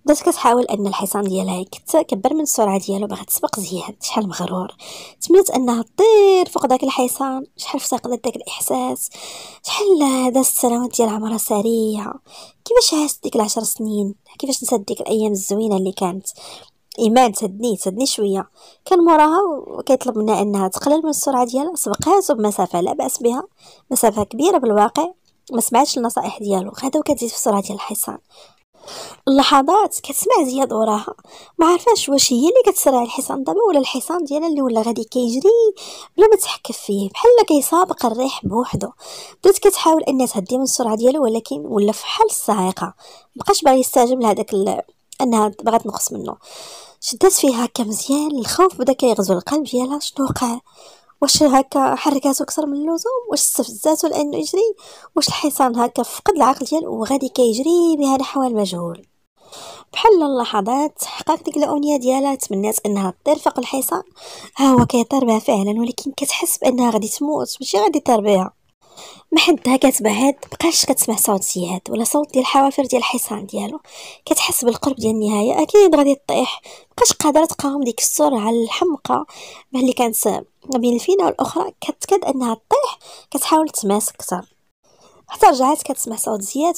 بدات كتحاول ان الحصان ديالها يكبر كبر من السرعه ديالو باغا تسبق زياد شحال مغرور تمنيت انها طير فوق داك الحصان شحال افتقدت داك الاحساس شحال هذا السنوات ديال عمرها سريعه كيفاش عاشت ديك العشر سنين كيفاش نسات ديك الايام الزوينه اللي كانت ايمان تهدني تهدني شويه كان موراها وكيطلب منها انها تقلل من السرعه ديالها سبقاتو بمسافه لا باس بها مسافه كبيره بالواقع ما سمعتش النصائح ديالو غدا وكتزيد في السرعه ديال الحصان اللحظات كتسمع زياد وراها ما عارفاش واش هي اللي كتسرع الحصان دابا ولا الحصان ديالها اللي ولا غادي كيجري بلا ما تحكف فيه بحال كيسابق الريح بوحدو بدات كتحاول انها تهدي من السرعه ديالو ولكن ولا فحال الصاعقه مبقاش باغي يستجب لهداك انها بغات تنقص منه شدات فيها هكا مزيان الخوف بدا كيغزو القلب ديالها شنو وقع واش هكا حركاتو اكثر من اللزوم واش استفزاتو لانه يجري واش الحصان هكا فقد العقل ديالو وغادي كيجري بها نحو المجهول بحال اللحظات تحقق ديك الامنيه ديالها تمنات انها تطير فوق الحصان ها هو كيطير بها فعلا ولكن كتحس بانها غادي تموت ماشي غادي يطير بها ما حدها كتبعد مبقاش كتسمع صوت زياد ولا صوت ديال الحوافر ديال الحصان ديالو كتحس بالقرب ديال النهايه اكيد غادي طيح مبقاش قادره تقاوم ديك السرعه الحمقى اللي كانت بين الفينه والاخرى كتكاد انها طيح كتحاول تماسك اكثر حتى رجعات كتسمع صوت زياد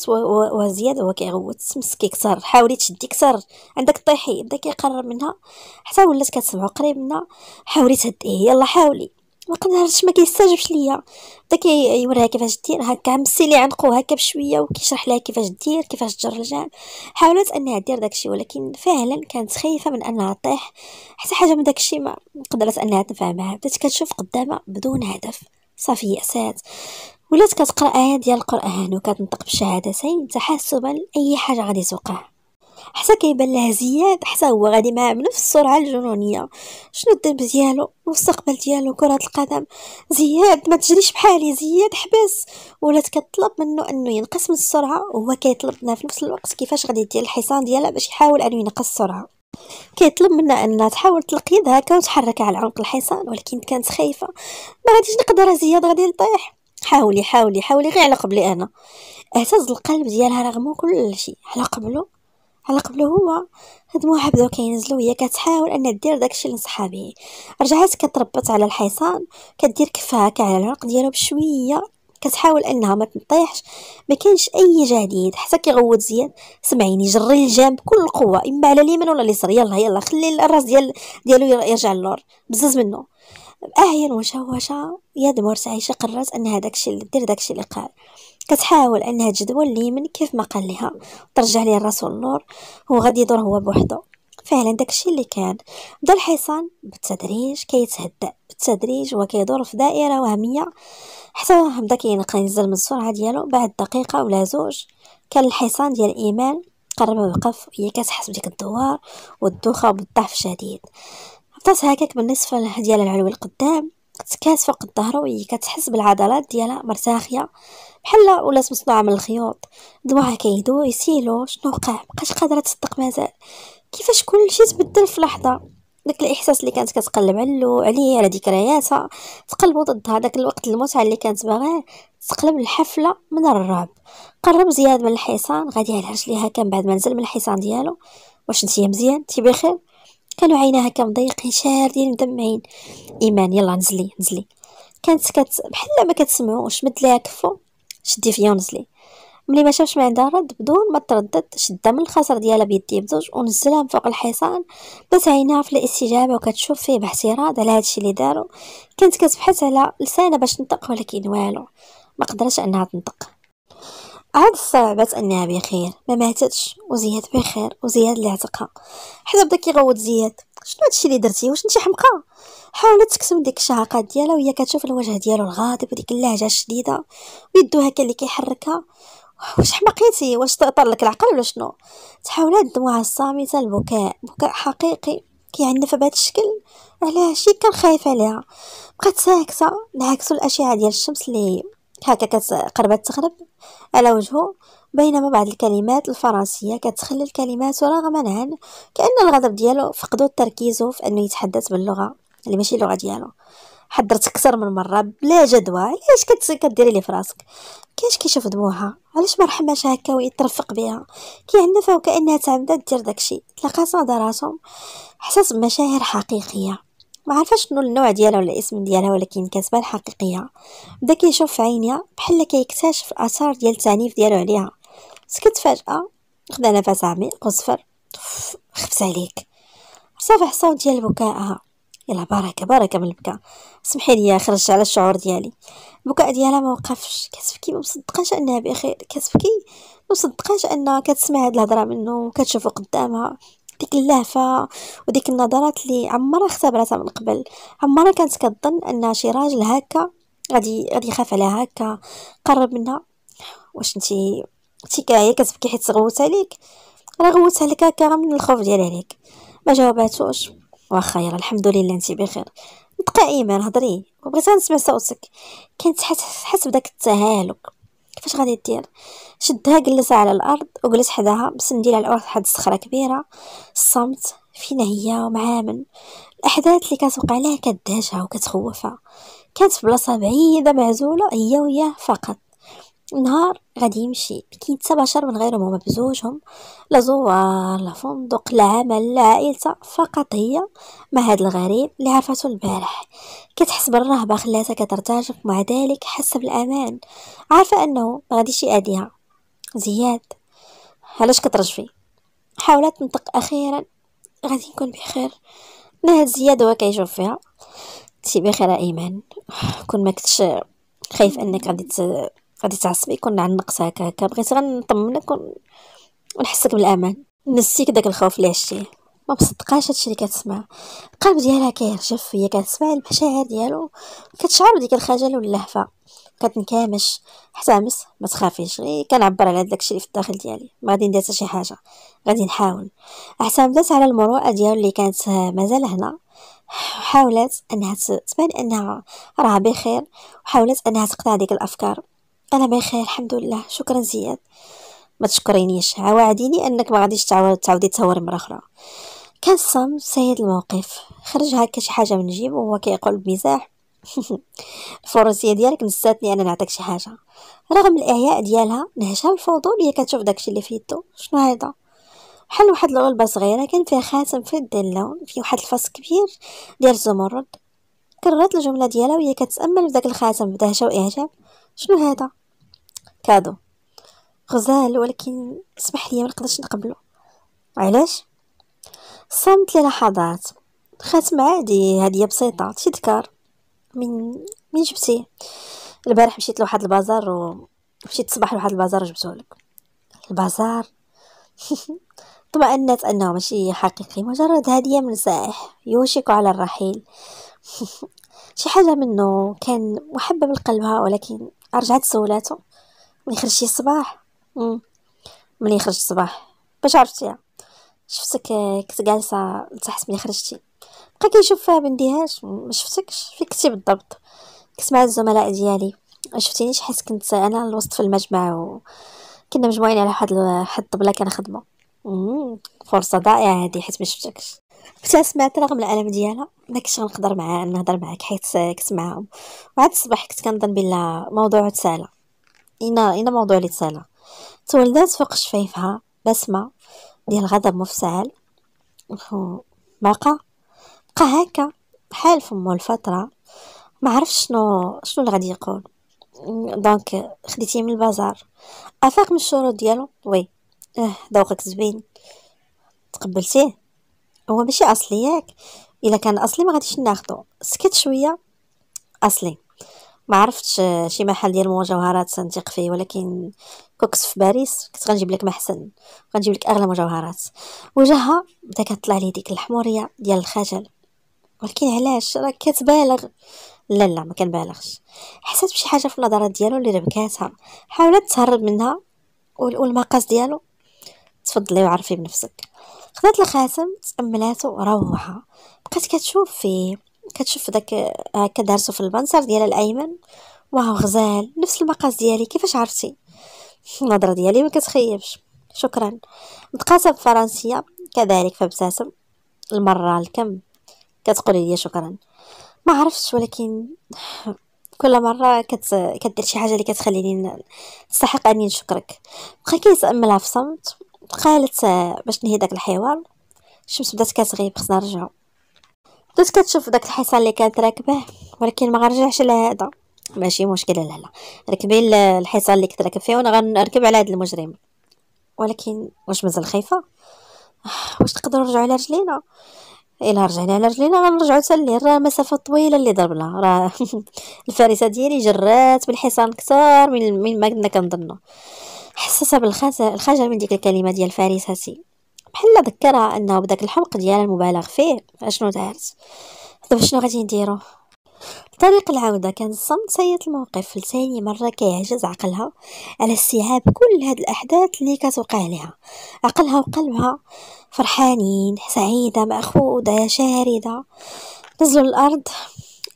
وزياد هو كيغوت مسكي كثر حاولي تشدي كثر عندك طيحي بدا كيقرب منها حتى ولات كتسمعو قريب منها حاولي تهديه يلا حاولي ما كيستجبش ليا بدا كيوريها كيفاش دير هكا مسي لي عنقو هكا بشويه وكيشرح لها كيفاش دير كيفاش تجر الجان حاولت انها دير داكشي ولكن فعلا كانت خايفه من انها طيح حتى حاجه من داكشي ما قدرت انها تنفع معها بدات كتشوف قدامها بدون هدف صافي يأسات ولات كتقرا ايات ديال القران وكتنطق بشهادتين تحسبا لاي حاجه غادي توقع حتى كيبان لها زياد حتى هو غادي معاه بنفس السرعه الجنونيه شنو الذنب ديالو المستقبل ديالو كره القدم زياد ما تجريش بحالي زياد حبس ولات كطلب منه انه ينقص من السرعه وهو كيطلب منها في نفس الوقت كيفاش غادي دير الحصان ديالها باش يحاول انه ينقص السرعه كيطلب منها انها تحاول تلقي يدها وتحرك على عنق الحصان ولكن كانت خايفه ما غاديش نقدر زياد غادي يطيح حاولي حاولي حاولي غير على قبلي انا اهتز القلب ديالها رغم كل شيء على قبله على قبله هو هاد موها بداو كينزلو هي كتحاول ان دير داكشي اللي نصحها به رجعات كتربط على الحصان كدير كفها كاع على العنق ديالو بشويه كتحاول انها ما تنطيحش ما كانش اي جديد حتى كيغوت زياد سمعيني جري الجنب بكل القوه اما على اليمين ولا اليسار يلا يلا خلي الراس ديال ديالو يرجع للور بزز منه باهيا وشوشة يا دمر عيشة قررت أن هذاك الشيء اللي دير داكشي اللي قال كتحاول أنها تجدول من كيف ما قال لها ترجع ليه الراس والنور غادي يدور هو بوحدو فعلا داكشي اللي كان بدا الحصان بالتدريج كيتهدأ بالتدريج وكيدور في دائرة وهمية حتى بدا كينقى ينزل من السرعة ديالو بعد دقيقة ولا زوج كان الحصان ديال إيمان قرب يوقف هي كتحس بديك الدوار والدوخة والضعف الشديد حطيت هكاك بالنصف ديال العلوي القدام كتكاس فوق الظهر وهي كتحس بالعضلات ديالها مرتاخيه بحال ولات مصنوعه من الخيوط دواها كيهدو يسيلو شنو وقع مابقاش قادره تصدق مازال كيفاش كلشي تبدل في لحظه داك الاحساس اللي كانت كتقلب علو عليه على ذكرياتها تقلبوا ضد هذاك الوقت المتعه اللي كانت باغاه تقلب الحفله من الرعب قرب زياد من الحصان غادي على رجليها كان بعد ما نزل من الحصان ديالو واش نتي مزيان نتي بخير كانوا عيناها كمضيقين شاردين مدمعين ايمان يلا نزلي نزلي كانت كت بحال ما كتسمعوش مد ليها كفو شدي فيا ونزلي ملي ما شافش ما عندها رد بدون ما تردد شدها من الخصر ديالها بيديه بزوج ونزلها من فوق الحصان بس عينها في الاستجابه وكتشوف فيه باحتراض على هادشي اللي دارو كانت كتبحث على لسانها باش تنطق ولكن والو ما قدرش انها تنطق عاد استوعبت أنها بخير ما ماتتش وزياد بخير وزياد اللي عتقها حتى بدا كيغوت زياد شنو هادشي اللي درتي واش نتي حمقى حاولت تكتم ديك الشهقات ديالها وهي كتشوف الوجه ديالو الغاضب وديك اللهجه الشديده ويدو هكا اللي كيحركها واش حمقيتي واش طار لك العقل ولا شنو تحاولات دموعها الصامته البكاء بكاء حقيقي كيعنف بهذا الشكل علاش كان خايف عليها بقات ساكته نعكسوا الاشعه ديال الشمس اللي هكا كتقربات تخرب على وجهه بينما بعض الكلمات الفرنسية كتخلى الكلمات رغم عن كأن الغضب ديالو فقدو التركيز في أنه يتحدث باللغة اللي يعني ماشي اللغة ديالو حضرت اكثر من مره بلا جدوى علاش كديري لي فراسك كاش كيشوف دموعها علاش ما رحمهاش هكا ويترفق بها كيعنفها وكانها تعمدت دير داكشي تلاقات صدراتهم حساس بمشاعر حقيقيه ما عرفاش شنو النوع ديالها ولا الاسم ديالها ولكن كتبان حقيقيه بدا كيشوف في عينيها بحال كيكتشف اثار ديال التعنيف ديالو عليها سكت فجاه خدا نفس عميق وصفر خفز عليك صافح الصوت ديال بكائها يلا بركه بركه من البكاء سمحي لي خرجت على الشعور ديالي البكاء ديالها ما وقفش كتبكي ما مصدقاش انها بخير كتبكي ما مصدقاش انها كتسمع هاد الهضره منه وكتشوفو قدامها ديك اللهفه وديك النظرات اللي عمرها اختبرتها من قبل عمرها كانت كتظن ان شي راجل هكا غادي غادي يخاف عليها هكا قرب منها واش نتي انت هي كتبكي حيت غوت عليك راه غوت عليك هكا من الخوف ديال عليك ما جاوباتوش واخا يلا الحمد لله انت بخير بقى ايمان هضري وبغيت نسمع صوتك كنت حس حسب بداك التهالك كيفاش غادي دير شدها جلس على الارض وجلس حداها بسنديل على الارض واحد الصخره كبيره الصمت فينا هي ومعها من الاحداث اللي كتوقع لها كدهشها وكتخوفها كانت في بلاصه بعيده معزوله هي وياه فقط نهار غادي يمشي كاين سبع شهر من غيرهم هما بزوجهم لا زوار لا فندق لا عمل لا عائلته فقط هي مع هاد الغريب اللي عرفته البارح كتحس بالرهبه خلاتها كترتجف مع ذلك حاسه بالامان عارفه انه ما غاديش يأذيها زياد علاش كترجفي حاولت تنطق اخيرا غادي نكون بخير ما زياد هو كيشوف فيها انتي بخير ايمان كون ما كنتش خايف انك غادي غادي تعصبي كون نعنقت هكا هكا بغيت غنطمنك ونحسك بالامان نسيك داك الخوف اللي عشتيه ما مصدقاش هادشي اللي كتسمع القلب ديالها كيرجف هي كتسمع المشاعر ديالو كتشعر بديك الخجل واللهفه كتنكمش امس ما تخافيش غير كنعبر على داكشي اللي في الداخل ديالي ما غادي ندير حتى شي حاجه غادي نحاول اعتمدت على المروءه ديالو اللي كانت مازال هنا حاولت انها تبان انها راه بخير وحاولت انها تقطع ديك الافكار انا بخير الحمد لله شكرا زياد ما تشكرينيش عواعديني انك ما غاديش تعاودي تصوري مره اخرى كان سام سيد الموقف خرج هكا شي حاجه من جيبو وهو كيقول بمزاح [LAUGHS] الفروسيه ديالك نساتني انا نعطيك شي حاجه رغم الاعياء ديالها نهشها الفضول هي كتشوف داكشي اللي في يدو شنو هذا بحال واحد العلبه صغيره كان فيها خاتم فضي اللون في واحد الفص كبير ديال الزمرد كررت الجمله ديالها وهي كتامل في داك الخاتم بدهشه واعجاب شنو هذا كادو غزال ولكن اسمح لي ما نقدرش نقبله علاش صمت للحظات خاتم عادي هدية بسيطة شي ذكر من من جبتيه البارح مشيت لواحد البازار و مشيت الصباح لواحد البازار وجبته لك البازار [LAUGHS] طمأنت أنه ماشي حقيقي مجرد هدية من سائح يوشك على الرحيل [LAUGHS] شي حاجة منه كان محبب لقلبها ولكن رجعت سولاتو ملي خرجتي الصباح ملي خرجت الصباح باش عرفتيها شفتك كنت جالسه لتحت ملي خرجتي بقى كيشوف فيها بنديهاش ما شفتكش فين كنتي بالضبط كنت مع الزملاء ديالي شفتينيش حيت كنت انا الوسط في المجمع و كنا مجموعين على واحد واحد الطبله كنخدمو فرصه ضائعه هذه حيت ما شفتكش سمعت رغم الالم ديالها ما كنتش غنقدر معاه نهضر معاك حيت كنت معاهم وعاد الصباح كنت كنظن بلا موضوع تسالى إنا إنا موضوع الرساله تولدات فوق شفايفها بسمه ديال غضب مفتعل بقى بقى هكا حال فمو الفتره ما عرفش شنو شنو اللي غادي يقول دونك خديتيه من البازار افاق من الشروط ديالو وي اه ذوقك زوين تقبلتيه هو ماشي اصلي ياك الا كان اصلي ما غاديش ناخذو سكت شويه اصلي ما عرفتش آه، شي محل ديال المجوهرات نثيق فيه ولكن كوكس في باريس كنت غنجيب لك ما غنجيب لك اغلى مجوهرات وجهها بدا كتطلع لي ديك الحموريه ديال الخجل ولكن علاش راه كتبالغ لا لا ما كنبالغش حسيت بشي حاجه في النظرات ديالو اللي ربكاتها حاولت تهرب منها والمقاس ديالو تفضلي وعرفي بنفسك خدات الخاتم تاملاتو روحها بقات كتشوف فيه كتشوف داك هكا دارسو في البنصر ديال الايمن واو غزال نفس المقاس ديالي كيفاش عرفتي النظره ديالي ما كتخيبش شكرا بقاسه بالفرنسيه كذلك فابتسم المره الكم كتقولي لي شكرا ما عرفتش ولكن كل مره كت... كدير شي حاجه اللي كتخليني نستحق اني نشكرك بقى كيتاملها في صمت قالت باش نهي داك الحوار الشمس بدات كتغيب خصنا نرجعو بدات كتشوف داك الحصان اللي كانت راكبه ولكن ما غنرجعش هذا ماشي مشكله لا لا ركبي الحصان اللي كنت راكب فيه وانا غنركب على هذا المجرم ولكن واش مازال خايفه آه، واش تقدر نرجع على رجلينا الا رجعنا على رجلينا غنرجعوا تاللي راه مسافه طويله اللي ضربنا راه [LAUGHS] الفريسه ديالي جرات بالحصان اكثر من ما كنا كنظنوا حسسها بالخجل من ديك الكلمه ديال فريستي بحال ذكرها انه بداك الحمق ديالها المبالغ فيه اشنو دارت دابا طيب، شنو غادي نديرو طريق العودة كان الصمت سيد الموقف لثاني مرة كيعجز عقلها على استيعاب كل هاد الأحداث اللي كتوقع عليها عقلها وقلبها فرحانين سعيدة مأخوذة شاردة نزلوا الأرض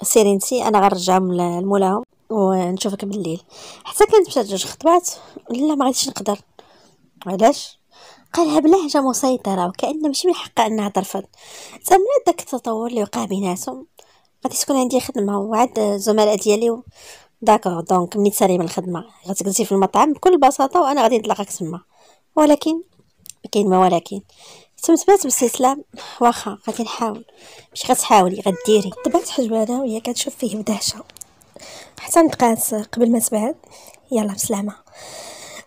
سيري نسي أنا غنرجع من الملاهم ونشوفك بالليل حتى كانت مشات جوج خطوات لا ما غاديش نقدر علاش قالها بلهجة مسيطرة وكأن ماشي من حقها أنها ترفض زعما داك التطور اللي وقع بيناتهم غادي تكون عندي خدمة وعاد الزملاء ديالي داكوغ دونك ملي تسالي من الخدمة غتجلسي في المطعم بكل بساطة وأنا غادي نطلقك تما ولكن كاين ما ولكن تمتمات باستسلام واخا غادي نحاول مش غتحاولي غديري طبقت حجبانه وهي كتشوف فيه بدهشه حتى نتقاس قبل ما تبعد يلا بسلامه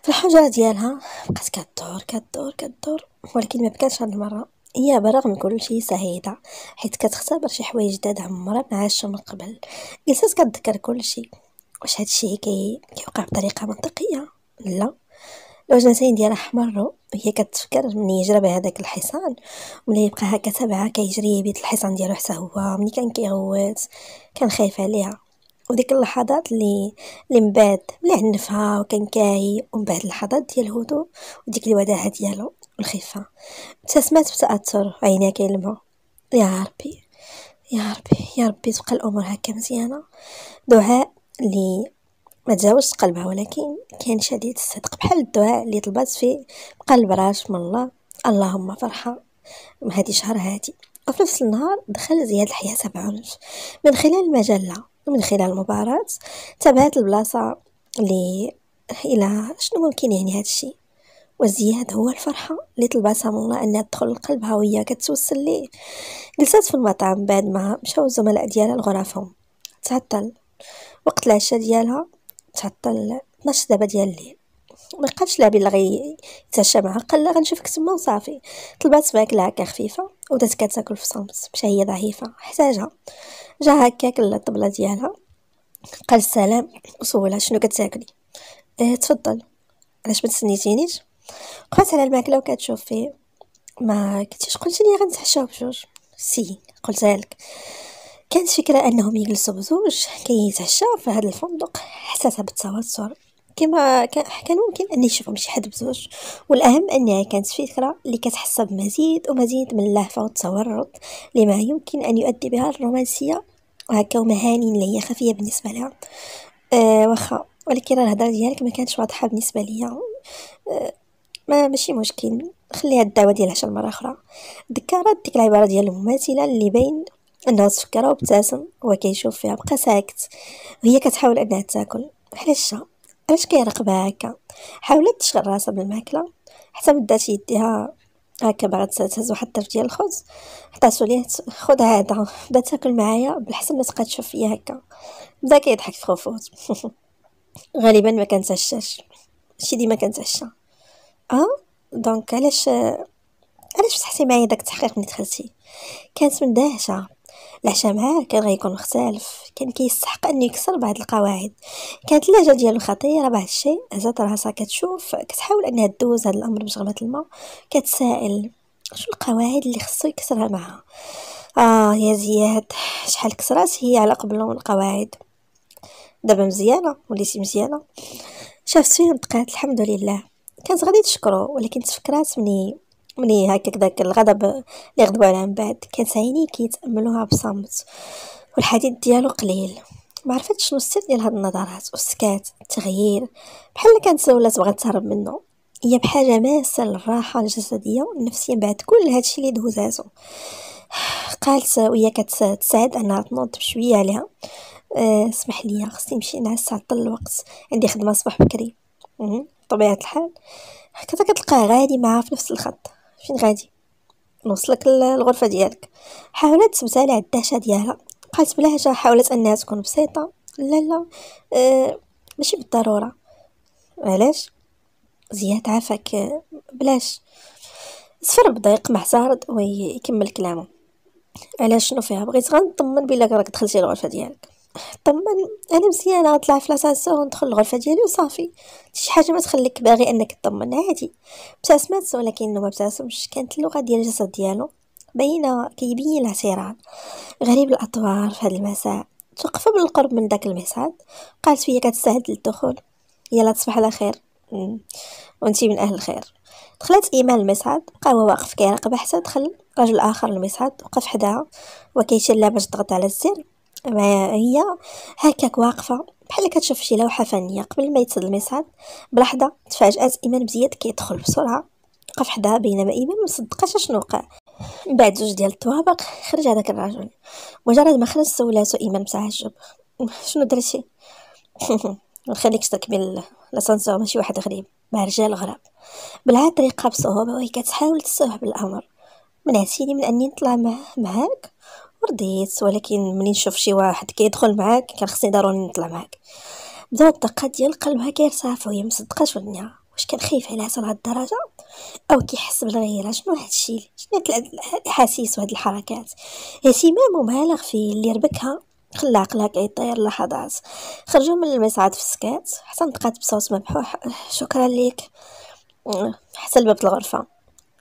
في الحجرة ديالها بقات كدور كدور كدور ولكن ما بكاتش هاد المره هي برغم كلشي سعيده حيت كتختبر شي حوايج جداد عمرها ما عاشو من قبل جلسات كتذكر كلشي واش هادشي كي كيوقع بطريقه منطقيه لا الوجنتين ديالها حمروا وهي كتفكر ملي يجرب هذاك الحصان ملي يبقى هكا تبعها كيجري بيت الحصان ديالو حتى هو ملي كان كيغوت كان خايف عليها وديك اللحظات اللي اللي من بعد ملي عنفها وكان كاهي ومن بعد اللحظات ديال الهدوء وديك الوداعه ديالو والخفه ابتسمات بتاثر عينيها كيلمعوا يا ربي يا ربي يا ربي تبقى الامور هكا مزيانه دعاء اللي ما تزاوجش قلبها ولكن كان شديد الصدق بحال الدعاء اللي طلبات فيه بقلب راش من الله اللهم فرحه هادي شهر هادي وفي نفس النهار دخل زياد الحياة بعنف من خلال المجله من خلال المباراة تابعت البلاصة لي إلى شنو ممكن يعني هذا الشيء وزياد هو الفرحة اللي طلباتها الله أنها تدخل لقلبها وهي كتوصل ليه جلسات في المطعم بعد ما مشاو الزملاء ديالها لغرفهم تعطل وقت العشاء ديالها تعطل 12 دابا ديال الليل ما بقاش لا بلا غي يتعشى معها قال لا غنشوفك تما وصافي طلبات معاك لعكه خفيفه ودات كتاكل في صمت مشى هي ضعيفه احتاجها جا هكاك للطبله ديالها قال السلام وسولها شنو كتاكلي اه تفضل علاش ما تسنيتينيش على الماكله وكتشوف فيه ما كنتيش قلت لي غنتعشاو بجوج سي قلتها لك كانت فكرة أنهم يجلسوا بزوج كي في هذا الفندق حساسة بالتوتر كما كان ممكن أن يشوفهم شي حد بزوج والأهم أنها كانت فكرة اللي كتحسها بمزيد ومزيد من اللهفة والتورط لما يمكن أن يؤدي بها الرومانسية وهكا ومهاني اللي هي خفيه بالنسبه لها أه واخا ولكن الهضره ديالك ما كانتش واضحه بالنسبه ليا أه ما ماشي مشكل خليها الدعوه ديال العشاء مره اخرى ذكرت ديك العباره ديال المماثله اللي بين انه تفكر وابتسم هو كيشوف فيها بقى ساكت وهي كتحاول انها تاكل علاش علاش كيرقبها هكا حاولت تشغل راسها بالماكله حتى مدات يديها هكا بغات تهزو واحد الطرف ديال الخبز عطاتو ليه خد هذا بدا تاكل معايا بالحسن ما تبقى تشوف فيا هكا بدا كيضحك في خوفوت [LAUGHS] غالبا ما كنتعشاش شي ديما كنتعشى اه دونك علاش علاش فتحتي معايا داك التحقيق ملي دخلتي كانت مندهشه العشاء معاه كان غيكون مختلف كان كيستحق انه يكسر بعض القواعد كانت اللهجه ديالو خطيره بعض الشيء عزات راسها كتشوف كتحاول انها تدوز هذا الامر بشغبه الماء كتسائل شو القواعد اللي خصو يكسرها معها اه يا زياد شحال كسرات هي على قبل من القواعد دابا مزيانه وليتي مزيانه شافت فين بقات الحمد لله كانت غادي تشكرو ولكن تفكرات مني ملي هكاك داك الغضب اللي غدوا عليها من بعد كانت عيني كيتاملوها بصمت والحديد ديالو قليل ما عرفتش شنو السر ديال هاد النظرات والسكات التغيير بحال كانت ولات بغات تهرب منه هي بحاجه ماسه للراحه الجسديه والنفسيه بعد كل هادشي اللي دوزاتو قالت وهي كتساعد انها تنوض بشويه عليها آه، اسمح لي خصني نمشي نعس عطل الوقت عندي خدمه صباح بكري بطبيعه الحال حتى كتلقاه غادي معاها في نفس الخط فين غادي نوصلك للغرفه ديالك حاولت تمثال على الدهشه ديالها قالت بلهجه حاولت انها تكون بسيطه لا لا أه ماشي بالضروره علاش زياد عافاك بلاش سفر بضيق محترض ويكمل كلامه علاش شنو فيها بغيت غنطمن بلا راك دخلتي الغرفه ديالك طمن انا مزيانه غنطلع في لاسانسور وندخل الغرفه ديالي وصافي شي حاجه ما تخليك باغي انك تطمن عادي ابتسمت ولكن ما ابتسمش كانت اللغه ديال الجسد ديالو باينه كيبين العسيران غريب الاطوار في هذا المساء توقف بالقرب من داك المصعد قالت فيا كتستعد للدخول يلا تصبح على خير وانتي من اهل الخير دخلت ايمان المصعد بقى هو واقف كيراقب حتى دخل رجل اخر المصعد وقف حداها وكيتشلى باش تضغط على الزر هي هكاك واقفه بحال كتشوف شي لوحه فنيه قبل ما يتسد المصعد بلحظه تفاجات ايمان بزياد كيدخل بسرعه وقف حداها بينما ايمان مصدقاش شنو وقع من بعد جوج ديال الطوابق خرج هذاك الرجل مجرد ما خرج سولاتو ايمان بتعجب [LAUGHS] شنو درتي نخليك [LAUGHS] تكمل لاسانسور ماشي واحد غريب مع رجال غراب بلها طريقه بصعوبه وهي كتحاول تستوعب الامر منعتيني من اني نطلع معاك رضيت ولكن ملي نشوف شي واحد كيدخل معاك كان خصني ضروري نطلع معاك بدات الطاقه ديال قلبها كيرتفعوا هي مصدقاش الدنيا واش كان خايف على حتى لهاد الدرجه او كيحس بالغيره شنو الشيء شنو هاد الاحاسيس وهاد الحركات اهتمام مبالغ فيه اللي ربكها خلى عقلها كيطير لحظات خرجوا من المصعد في السكات حتى نطقات بصوت مبحوح شكرا ليك حتى لباب الغرفه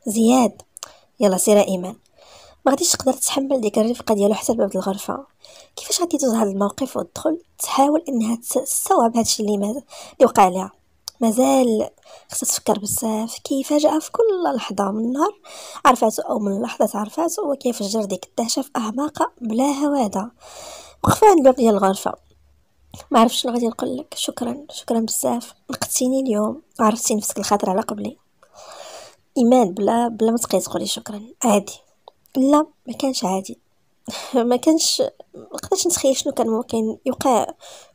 زياد يلا سير ايمان ما غاديش تقدر تحمل ديك الرفقه ديالو حتى لباب الغرفه كيفاش غادي تدوز هذا الموقف وتدخل تحاول انها تستوعب هادشي اللي اللي وقع لها مازال خصها تفكر بزاف كيفاجأها في كل لحظه من النهار عرفاتو او من لحظه عرفاتو وكيف كيفجر ديك الدهشه في اعماقها بلا هواده وقف عند الباب ديال الغرفه ما عرفش شنو غادي نقول لك شكرا شكرا بزاف نقدتيني اليوم عرفتي نفسك الخاطر على قبلي ايمان بلا بلا ما تقي تقولي شكرا عادي لا ما كانش عادي [LAUGHS] ما كانش ما قدرتش نتخيل شنو كان ممكن يوقع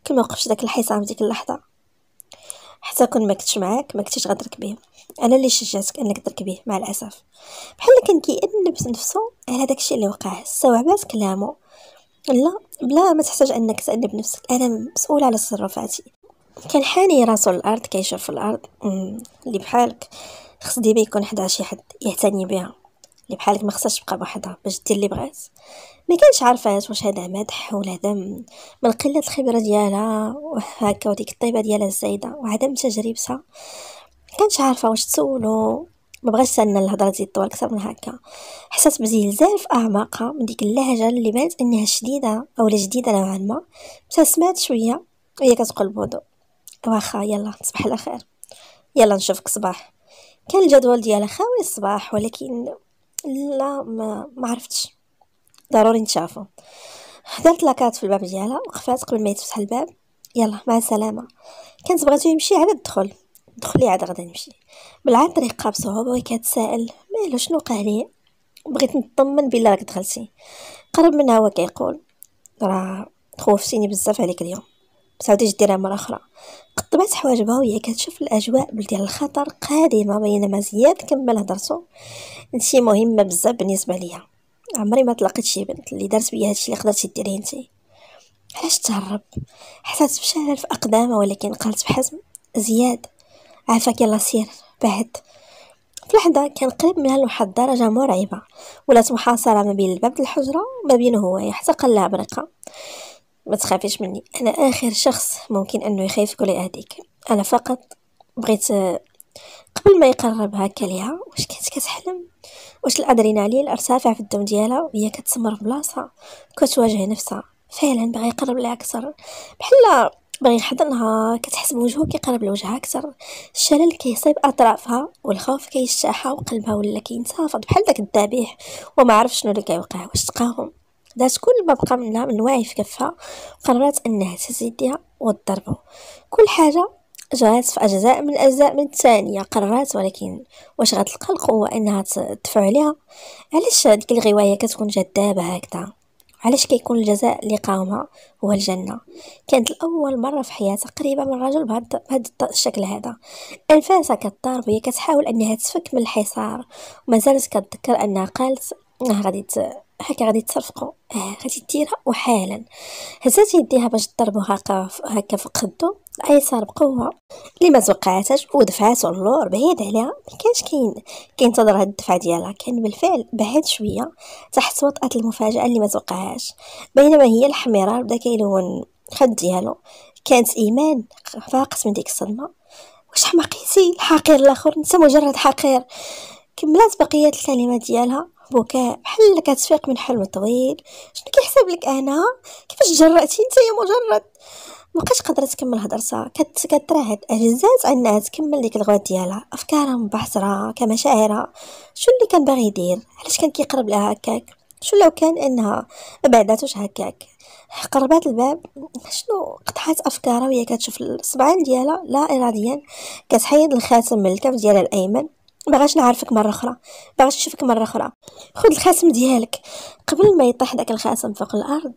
كما وقفش داك الحصان في ديك اللحظه حتى كون ما كنتش معاك ما كنتش غترك به انا اللي شجعتك انك تركبيه مع الاسف بحال كان كيأنب نفسه على داكشي اللي وقع استوعبات كلامه لا بلا ما تحتاج انك تأنب نفسك انا مسؤوله على تصرفاتي كان حاني راسو للارض كيشوف في الارض أمم، اللي بحالك خص ديما يكون حدا شي حد يعتني بها اللي يعني بحالك ما خصهاش تبقى بوحدها باش دير اللي بغات ما كانش عارفات واش هذا مدح ولا ذم من قله الخبره ديالها وهكا وديك الطيبه ديالها الزايده وعدم تجربتها كانش عارفه واش تسولو ما بغاش تسنى الهضره تزيد طوال اكثر من هكا حسات بزلزال في اعماقها من ديك اللهجه اللي بانت انها شديده اولا جديده نوعا ما بس سمعت شويه وهي كتقول بهدوء واخا يلا تصبح على خير يلا نشوفك صباح كان الجدول ديالها خاوي الصباح ولكن لا ما, ما عرفتش ضروري نتشافو حضرت لاكات في الباب ديالها وقفات قبل ما يتفتح الباب يلا مع السلامه كانت بغاتو يمشي على الدخول دخلي عاد غادي نمشي بلعاد طريقها بصعوبه وهي كتسائل مالو شنو وقع لي بغيت نطمن بلي راك دخلتي قرب منها هو كيقول راه خوفتيني بزاف عليك اليوم بتعاودي ديرها مره اخرى قطبات حواجبها وهي كتشوف الاجواء ديال الخطر قادمه بينما زياد كمل هضرتو انتي مهمه بزاف بالنسبه ليا عمري ما تلاقيت شي بنت اللي دارت بيا هادشي اللي قدرتي ديريه انتي علاش تهرب حسات بشلل في اقدامها ولكن قالت بحزم زياد عافاك يلا سير بعد في لحظه كان قريب منها لواحد الدرجه مرعبه ولات محاصره ما بين الباب الحجره وما بينه هو حتى قلها برقه ما تخافيش مني انا اخر شخص ممكن انه يخيفك ولا يهديك انا فقط بغيت قبل ما يقرب هكا ليها واش كانت كتحلم واش الادرينالين ارتفع في الدم ديالها وهي كتسمر بلاصه كتواجه نفسها فعلا بغى يقرب لها اكثر بحال بغى يحضنها كتحس بوجهه كيقرب لوجهها اكثر الشلل كيصيب اطرافها والخوف كيشتاحها وقلبها ولا كينتفض بحال داك الذبيح وما عرف شنو اللي كيوقع واش تقاهم دات كل ما بقى منها من الواعي في كفها قررت انها تزيدها وتضربه كل حاجه جات في اجزاء من الاجزاء من الثانيه قررات ولكن واش غتلقى القوه انها تدفع عليها علاش هذيك الغوايه كتكون جذابه هكذا علاش كيكون الجزاء اللي قاومها هو الجنه كانت الاول مره في حياتها قريبه من رجل بهذا الشكل هذا انفاسها كتضارب وهي كتحاول انها تفك من الحصار ومازالت كتذكر انها قالت غادي هكا غادي تصرفقوا آه، غادي ديرها وحالا هزات يديها باش تضربو هكا هكا في قدو الايسر بقوه اللي ما توقعاتش ودفعاتو اللور بعيد عليها ما كانش كاين كينتظر هاد الدفعه ديالها كان بالفعل بعد شويه تحت وطأة المفاجاه اللي ما توقعهاش بينما هي الحميره بدا كيلون خد ديالو كانت ايمان فاقت من ديك الصدمه واش حماقيتي الحقير الاخر انت مجرد حقير كملات بقيه الكلمات ديالها بكاء بحال كتفيق من حلم طويل شنو كيحسب لك انا كيفاش جرأتي انت يا مجرد بقاش قادره تكمل هضرتها كت... كتراهد اجزات انها تكمل ديك الغوات ديالها افكارها مبحصره كمشاعرها شنو اللي كان باغي يدير علاش كان كيقرب لها هكاك شو لو كان انها بعداتوش هكاك قربات الباب شنو قطعات افكارها وهي كتشوف الصبعان ديالها لا اراديا كتحيد الخاتم من الكف ديالها الايمن باغاش نعرفك مره اخرى باغاش نشوفك مره اخرى خذ الخاتم ديالك قبل ما يطيح داك الخاتم فوق الارض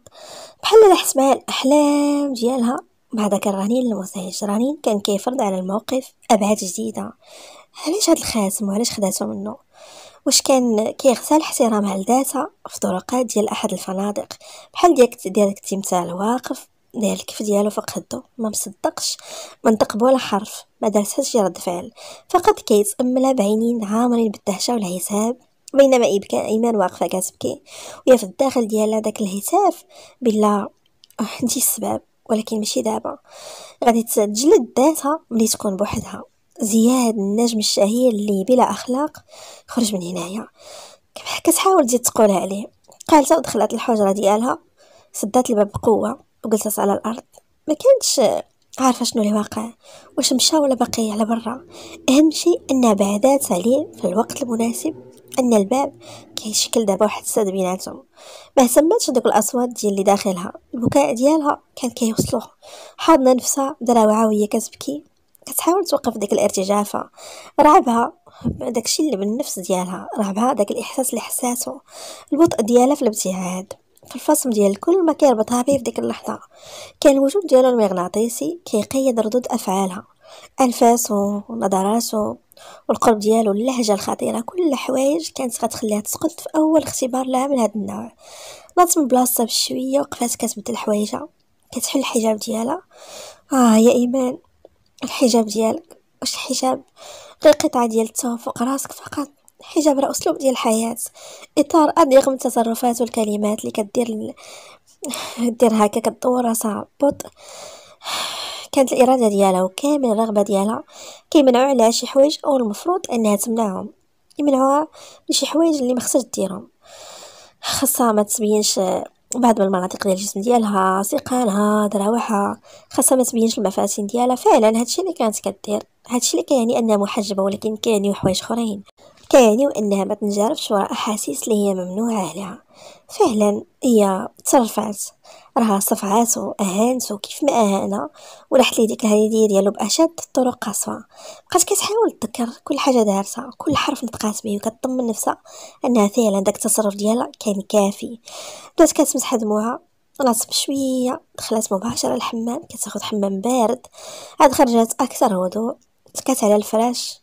بحال لحس معايا الاحلام ديالها مع داك الرنين المزعج رنين كان كيفرض على الموقف ابعاد جديده علاش هاد الخاتم وعلاش خداتو منه واش كان كيغسل احترامها لذاتها في طرقات ديال احد الفنادق بحال ديالك التمثال واقف داير الكف ديالو فوق خدو ما مصدقش منطق بولا حرف ما دارت شي رد فعل فقط كيتأملها بعينين عامرين بالدهشه والعتاب بينما ايمان واقفه كتبكي وهي في الداخل ديالها داك الهتاف بلا أه، عندي السباب ولكن ماشي دابا غادي تجلد ذاتها ملي تكون بوحدها زياد النجم الشهير اللي بلا اخلاق خرج من هنايا كتحاول تزيد تقولها عليه قالت ودخلت الحجره ديالها سدات الباب بقوه وجلست على الارض ما كانتش عارفه شنو اللي واقع واش مشى ولا بقي على برا اهم شيء ان بعدات عليه في الوقت المناسب ان الباب كيشكل دابا واحد السد بيناتهم ما اهتمتش دوك الاصوات ديال اللي داخلها البكاء ديالها كان كيوصلو حاضنه نفسها دراوعه وعاوية كتبكي كتحاول توقف ديك الارتجافه رعبها داكشي اللي بالنفس ديالها رعبها داك الاحساس اللي حساته البطء ديالها في الابتعاد في الفصل ديال الكل ما كيربطها في ديك اللحظه كان الوجود ديالو المغناطيسي كيقيد ردود افعالها انفاسو نظراتو والقرب ديالو اللهجه الخطيره كل الحوايج كانت غتخليها تسقط في اول اختبار لها من هذا النوع نات من بلاصتها بشويه وقفات كتبدل حوايجها كتحل الحجاب ديالها اه يا ايمان الحجاب ديالك واش الحجاب غير قطعه ديال التوافق راسك فقط الحجاب راه اسلوب ديال الحياه اطار اضيق من التصرفات والكلمات اللي كدير دير هكا كدور راسها بطء كانت الاراده ديالها وكامل الرغبه ديالها كيمنعو عليها شي حوايج او المفروض انها تمنعهم يمنعوها من شي حوايج اللي ما خصهاش ديرهم خاصها ما تبينش بعض من المناطق ديال الجسم ديالها سيقانها دراوعها خاصها ما تبينش المفاتن ديالها فعلا هادشي اللي كانت كدير هادشي اللي كيعني انها محجبه ولكن كيعني حوايج اخرين كيعني انها ما تنجرفش وراء احاسيس اللي هي ممنوعه عليها فعلا هي ترفعت راها صفعاتو اهانتو كيف ما اهانا وراحت ليه ديك الهنيديه ديالو باشد الطرق قصوى بقات كتحاول تذكر كل حاجه دارتها كل حرف نطقات به وكتطمن نفسها انها فعلا داك التصرف ديالها كان كافي بدات كتمسح دموعها طلعت بشويه دخلت مباشره الحمام كتاخد حمام بارد عاد خرجت اكثر هدوء تكات على الفراش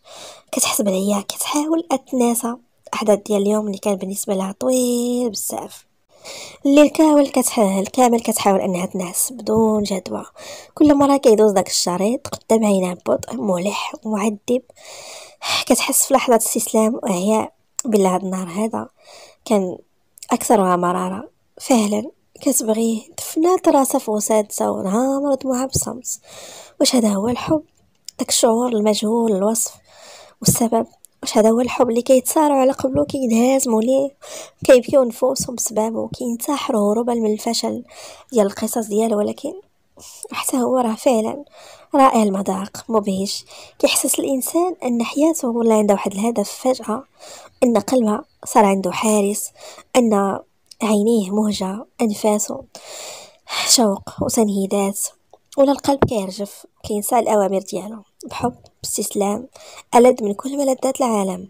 كتحسب عليا كتحاول اتناسى احداث ديال اليوم اللي كان بالنسبه لها طويل بزاف الليل كامل كتحاول كامل كتحاول انها تنعس بدون جدوى كل مره كيدوز داك الشريط قدام عينها ببطء ملح ومعذب كتحس في لحظه استسلام وهي بالله هاد النهار هذا كان اكثرها مراره فعلا كتبغيه دفنات راسها في وسادسه ونهار دموعها بصمت واش هذا هو الحب داك الشعور المجهول الوصف والسبب واش هذا هو الحب اللي كيتسارعوا على قبلو كينهزموا ليه كيبكيو نفوسهم بسبابو كينتحروا هروبا من الفشل ديال القصص ديالو ولكن حتى هو راه فعلا رائع المذاق مبهج كيحسس الانسان ان حياته ولا عندها واحد الهدف فجاه ان قلبها صار عنده حارس ان عينيه مهجه انفاسه شوق وتنهيدات ولا القلب كيرجف كينسى الأوامر ديالو بحب باستسلام ألد من كل ملذات العالم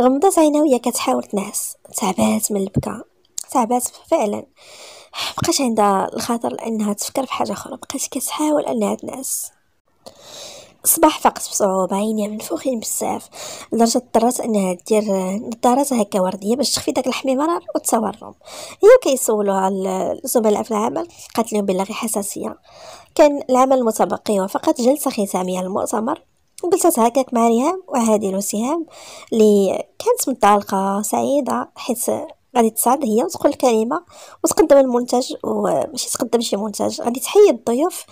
غمضت عينها وهي كتحاول تنعس تعبات من البكا تعبات فعلا مبقاش عندها الخاطر لانها تفكر في حاجه اخرى بقات كتحاول انها تنعس الصباح فقت بصعوبة عينيها منفوخين بزاف لدرجة اضطرات انها دير نظارات هكا وردية باش تخفي داك الحميمرار وتورم هي كيسولوها الزملاء في العمل قالت لهم غي حساسية كان العمل المتبقي وفقط جلسة ختامية للمؤتمر وجلسة هكاك مع ريهام وهادي الوسهام اللي كانت متعلقة سعيدة حيت غادي تصعد هي وتقول الكلمة وتقدم المنتج وماشي تقدم شي منتج غادي تحيي الضيوف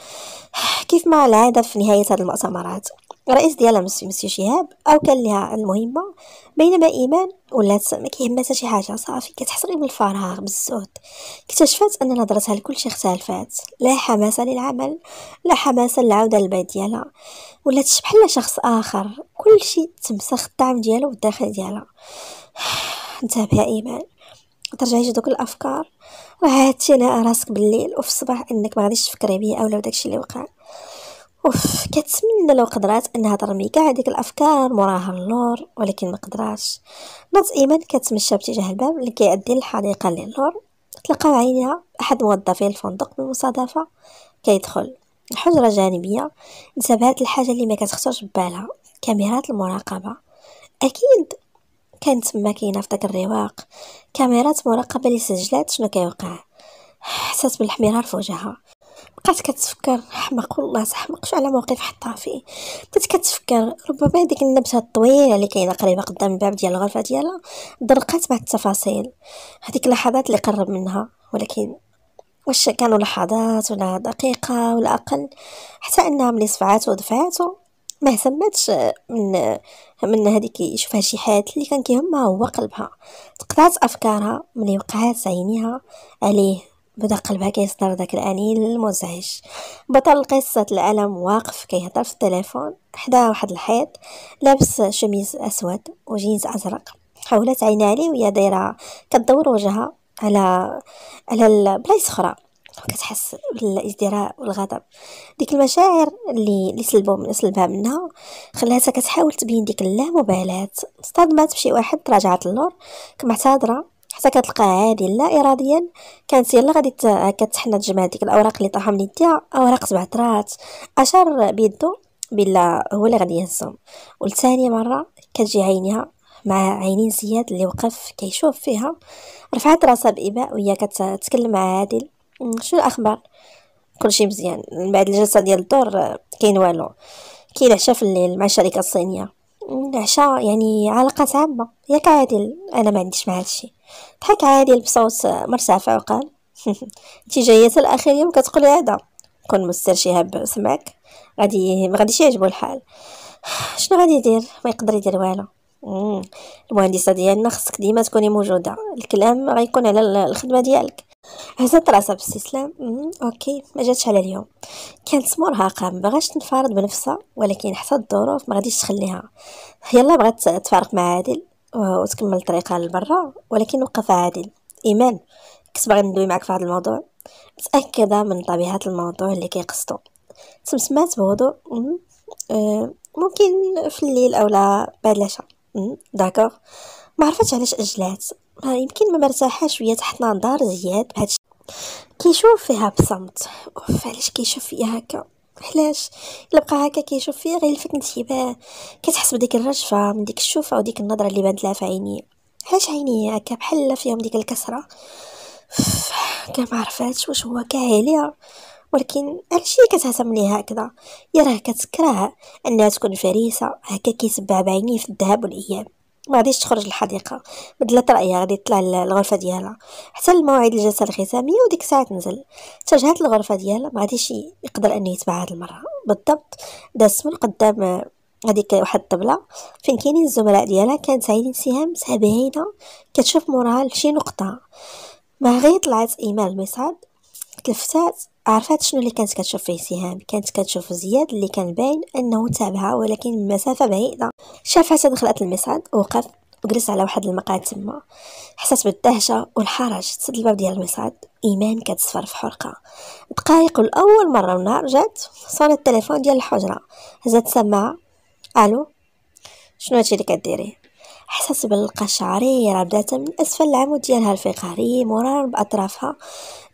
كيف ما العادة في نهاية هاد المؤتمرات الرئيس ديالها مسيو شهاب او كان ليها المهمه بينما ايمان ولات ما كيهمها حتى شي حاجه صافي كتحصري من الفراغ بالزهد اكتشفت ان نظرتها لكلشي اختلفات لا حماسه للعمل لا حماسه للعوده للبيت ديالها ولات بحال شخص اخر كلشي تمسخ الطعم ديالو والداخل ديالها [SIGHS] انتبه ايمان ترجعي دوك الافكار راه هادشي راسك بالليل وفي الصباح انك ما غاديش تفكري بيه اولا داكشي اللي وقع اوف كتمنى لو قدرات انها ترمي كاع هذيك الافكار موراها اللور ولكن ما قدراتش نوت ايمان كتمشى باتجاه الباب اللي كيؤدي للحديقه اللي اللور تلقاو عينيها احد موظفي الفندق بالمصادفه كيدخل حجره جانبيه انتبهت الحاجه اللي ما كتخطرش ببالها كاميرات المراقبه اكيد كانت تما كاينه في داك الرواق كاميرات مراقبه اللي سجلات شنو كيوقع حسات بالحميرة في وجهها بقات كتفكر حمق والله مقش على موقف حطها فيه بدات كتفكر ربما هذيك النبته الطويله اللي كاينه قريبه قدام الباب ديال الغرفه ديالها درقات مع التفاصيل هذيك اللحظات اللي قرب منها ولكن واش كانوا لحظات ولا دقيقة ولا أقل حتى أنها ملي صفعاتو ودفعاتو ما اهتمتش من من هذيك يشوفها شي حاد اللي كان كيهمها هو قلبها تقطعت أفكارها ملي وقعات عينيها عليه بدا قلبها كيصدر داك الانين المزعج بطل قصة الألم واقف كيهضر في التليفون حدا واحد الحيط لابس شميز أسود وجينز أزرق حولت عينها ليه وهي دايره كدور وجهها على على البلايص اخرى كتحس بالازدراء والغضب ديك المشاعر اللي اللي سلبوا من سلبها منها خلاتها كتحاول تبين ديك اللامبالاه صطدمات بشي واحد تراجعت اللور كمعتذره حتى كتلقى هادي لا اراديا كانت يلا غادي كتحنى تجمع ديك الاوراق اللي طاحوا من يديها اوراق سبع ترات اشار بيدو بلا هو اللي غادي يهزهم والثانيه مره كتجي عينيها مع عينين زياد اللي وقف كيشوف فيها رفعت راسها بإباء وهي كتتكلم مع عادل أمم، شنو الاخبار كلشي مزيان من بعد الجلسه ديال الدور آه، كاين والو كاين عشاء في الليل مع الشركه الصينيه العشاء يعني علاقة عامة ياك عادل أنا ما عنديش مع هادشي ضحك عادل بصوت مرتفع وقال انت [LAUGHS] جاية الأخير يوم كتقولي هذا كون مستر شهاب غادي ما غاديش يعجبو الحال [SIGHS] شنو غادي يدير ما يقدر يدير والو المهندسه ديالنا خصك ديما تكوني موجوده الكلام غيكون على الخدمه ديالك هزت راسها باستسلام اوكي ما جاتش على اليوم كانت مرهقه ما بغاش تنفرض بنفسها ولكن حتى الظروف ما غاديش تخليها يلا بغات تفارق مع عادل وتكمل طريقها لبرا ولكن وقف عادل ايمان كنت باغي ندوي معك في هذا الموضوع متاكده من طبيعه الموضوع اللي كيقصدو تسمسمات بهدوء آه، ممكن في الليل او لا بعد العشاء داكوغ ما عرفتش علاش اجلات ما يمكن ما مرتاحاش شويه تحت نظر زياد بهادشي كيشوف فيها بصمت اوف علاش كيشوف فيا هكا علاش الا بقى هكا كيشوف فيا غير لفت انتباه كتحس بديك الرجفه من ديك الشوفه وديك النظره اللي بانت لها في عينيه علاش عينيه هكا بحال فيهم ديك الكسره كما عرفاتش واش هو كاع عليها ولكن علاش هي كتهتم ليه هكذا يا راه كتكره انها تكون فريسه هكا كيتبع بعينيه في الذهب والايام ما غاديش تخرج للحديقه بدلت رايها غادي تطلع للغرفه ديالها حتى الموعد الجلسه الختاميه وديك الساعه تنزل اتجهت للغرفه ديالها ما غاديش يقدر انه يتبع هاد المره بالضبط دازت من قدام هذيك واحد الطبله فين كاينين الزملاء ديالها كانت عيني سهام سبعينه كتشوف موراها لشي نقطه ما غير طلعت ايمان المصعد تلفتات عرفات شنو اللي كانت كتشوف فيه سهام كانت كتشوف زياد اللي كان باين انه تابعها ولكن مسافه بعيده شافها دخلت المصعد وقف وجلس على واحد المقعد تما حسات بالدهشه والحرج تسد الباب ديال المصعد ايمان كتصفر في حرقه دقائق الاول مره ونهار جات صون التليفون ديال الحجره هزات السماعه الو شنو هادشي اللي كديري حسات بالقشعريرة بدات من أسفل العمود ديالها الفقري مرار بأطرافها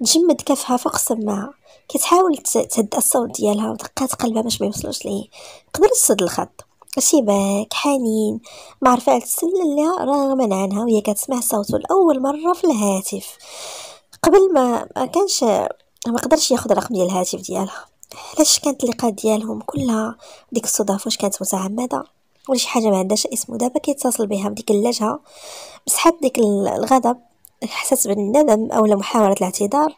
تجمد كفها فوق السماعة كتحاول تهد الصوت ديالها ودقات قلبها باش ما يوصلوش ليه قدر تصد الخط شباك حنين ما عرفات تسلل لها رغما عنها وهي كتسمع صوته لاول مره في الهاتف قبل ما ما كانش ما قدرش ياخذ الرقم ديال الهاتف ديالها علاش كانت اللقاءات ديالهم كلها ديك الصدف واش كانت متعمده ولا شي حاجه ما عندهاش اسمه دابا كيتصل بها بديك اللجهه بصحه ديك الغضب حسات بالندم او محاوله الاعتذار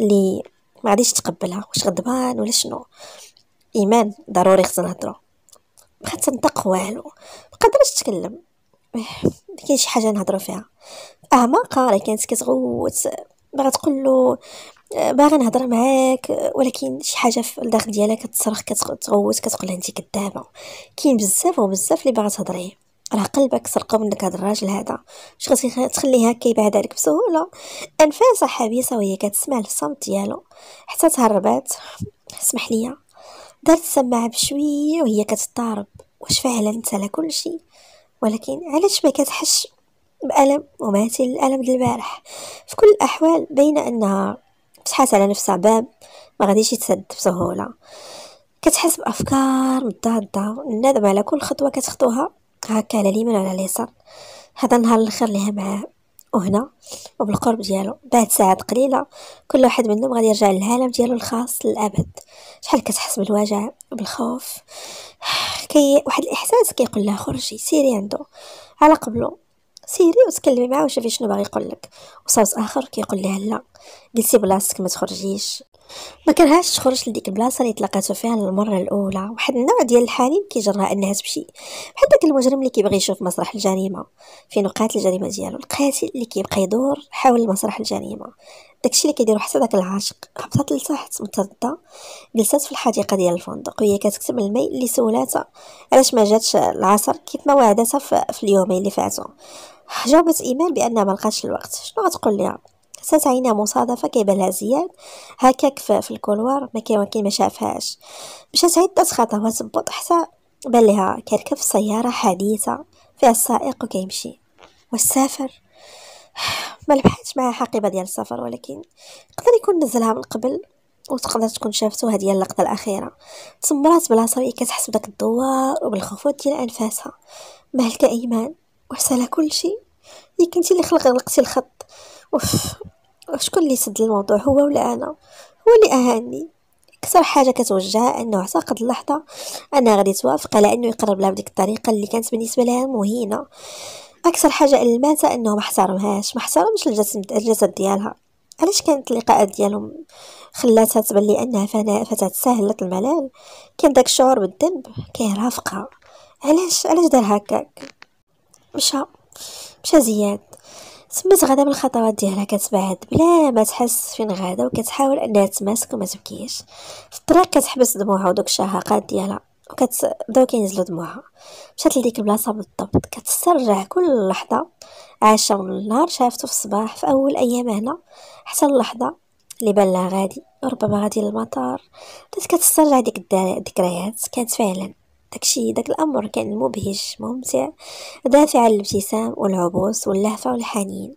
اللي ما غاديش تقبلها واش غضبان ولا شنو ايمان ضروري خصنا نهضروا بقات تنطق والو ما قدرتش تكلم إيه، ما كاين شي حاجه نهضروا فيها اعماقها آه، راه كانت كتغوت باغا تقول له آه، باغا نهضر معاك ولكن شي حاجه في الداخل ديالها كتصرخ كتغوت كتقول انت كدابه كاين بزاف وبزاف اللي باغا تهضريه راه قلبك سرقه منك هذا الراجل هذا واش غتخليه تخليه هكا يبعد عليك بسهوله انفاس حبيسه وهي كتسمع الصمت ديالو حتى تهربات اسمح لي دارت السماعه بشويه وهي كتضارب واش فعلا انت على كل شيء ولكن علاش ما كتحش بألم مماثل الألم ديال البارح في كل الأحوال بين أنها بتحاس على نفسها باب ما غاديش يتسد بسهولة كتحس بأفكار مضادة الندم على كل خطوة كتخطوها هكا على اليمين وعلى اليسار هذا النهار الاخر ليها معاه وهنا وبالقرب ديالو بعد ساعات قليله كل واحد منهم غادي يرجع للعالم ديالو الخاص للابد شحال كتحس بالوجع بالخوف [SIGHS] كي واحد الاحساس كيقول لها خرجي سيري عندو على قبله سيري وتكلمي معاه وشوفي شنو باغي يقول لك وصوت اخر كيقول لها لا جلسي بلاصتك ما تخرجيش ما كرهاش تخرج لديك البلاصه اللي تلاقاتو فيها للمره الاولى واحد النوع ديال الحنين كيجرها انها تمشي بحال داك المجرم اللي كيبغي يشوف مسرح الجريمه فين نقاط الجريمه ديالو القاتل اللي كيبقى يدور حول مسرح الجريمه داكشي اللي كيديرو حتى داك العاشق هبطت لتحت متردة جلسات في الحديقه ديال الفندق وهي كتكتب الماء اللي سولاتها علاش ما جاتش العصر كيف ما وعدتها في اليومين اللي فاتوا جاوبت ايمان بانها ما لقاتش الوقت شنو غتقول ليها حسات عينها مصادفة كيبان زياد هكا كفا في الكولوار ما كان كي ما شافهاش مشات عدة خطوات تبط حتى بان ليها كركب سيارة حديثة فيها السائق وكيمشي والسافر [SIGHS] ما لبحتش معها حقيبة ديال السفر ولكن يقدر يكون نزلها من قبل وتقدر تكون شافتو هذه اللقطه الاخيره تسمرات بلاصه وهي كتحس بداك الضوء وبالخفوت ديال انفاسها مالك ايمان وحسالها كل شيء يمكن انت اللي خلق غلقتي الخط اوف شكون اللي سد الموضوع هو ولا انا هو اللي اهاني اكثر حاجه كتوجهها انه اعتقد اللحظه انها غادي توافق على انه يقرب لها بديك الطريقه اللي كانت بالنسبه لها مهينه اكثر حاجه الماتة انه ما احترمهاش ما احترمش الجسم الجسد ديالها علاش كانت اللقاءات ديالهم خلاتها تبان لي انها فتاه سهله الملال كان داك الشعور بالذنب كيرافقها علاش علاش دار هكاك مشى مشى زياد تمت غاده بالخطوات ديالها كتبعد بلا ما تحس فين غدا وكتحاول انها تماسك وما تبكيش في الطريق كتحبس دموعها ودوك الشهقات ديالها وكتبداو كينزلو دموعها مشات لديك البلاصه بالضبط كتسترجع كل لحظه عاشه من نهار شافتو في الصباح في اول ايام هنا حتى اللحظه اللي بان لها غادي وربما غادي للمطار بدات كتسترجع ديك الذكريات كانت فعلا داكشي داك الامر كان مبهج ممتع دافع للابتسام والعبوس واللهفه والحنين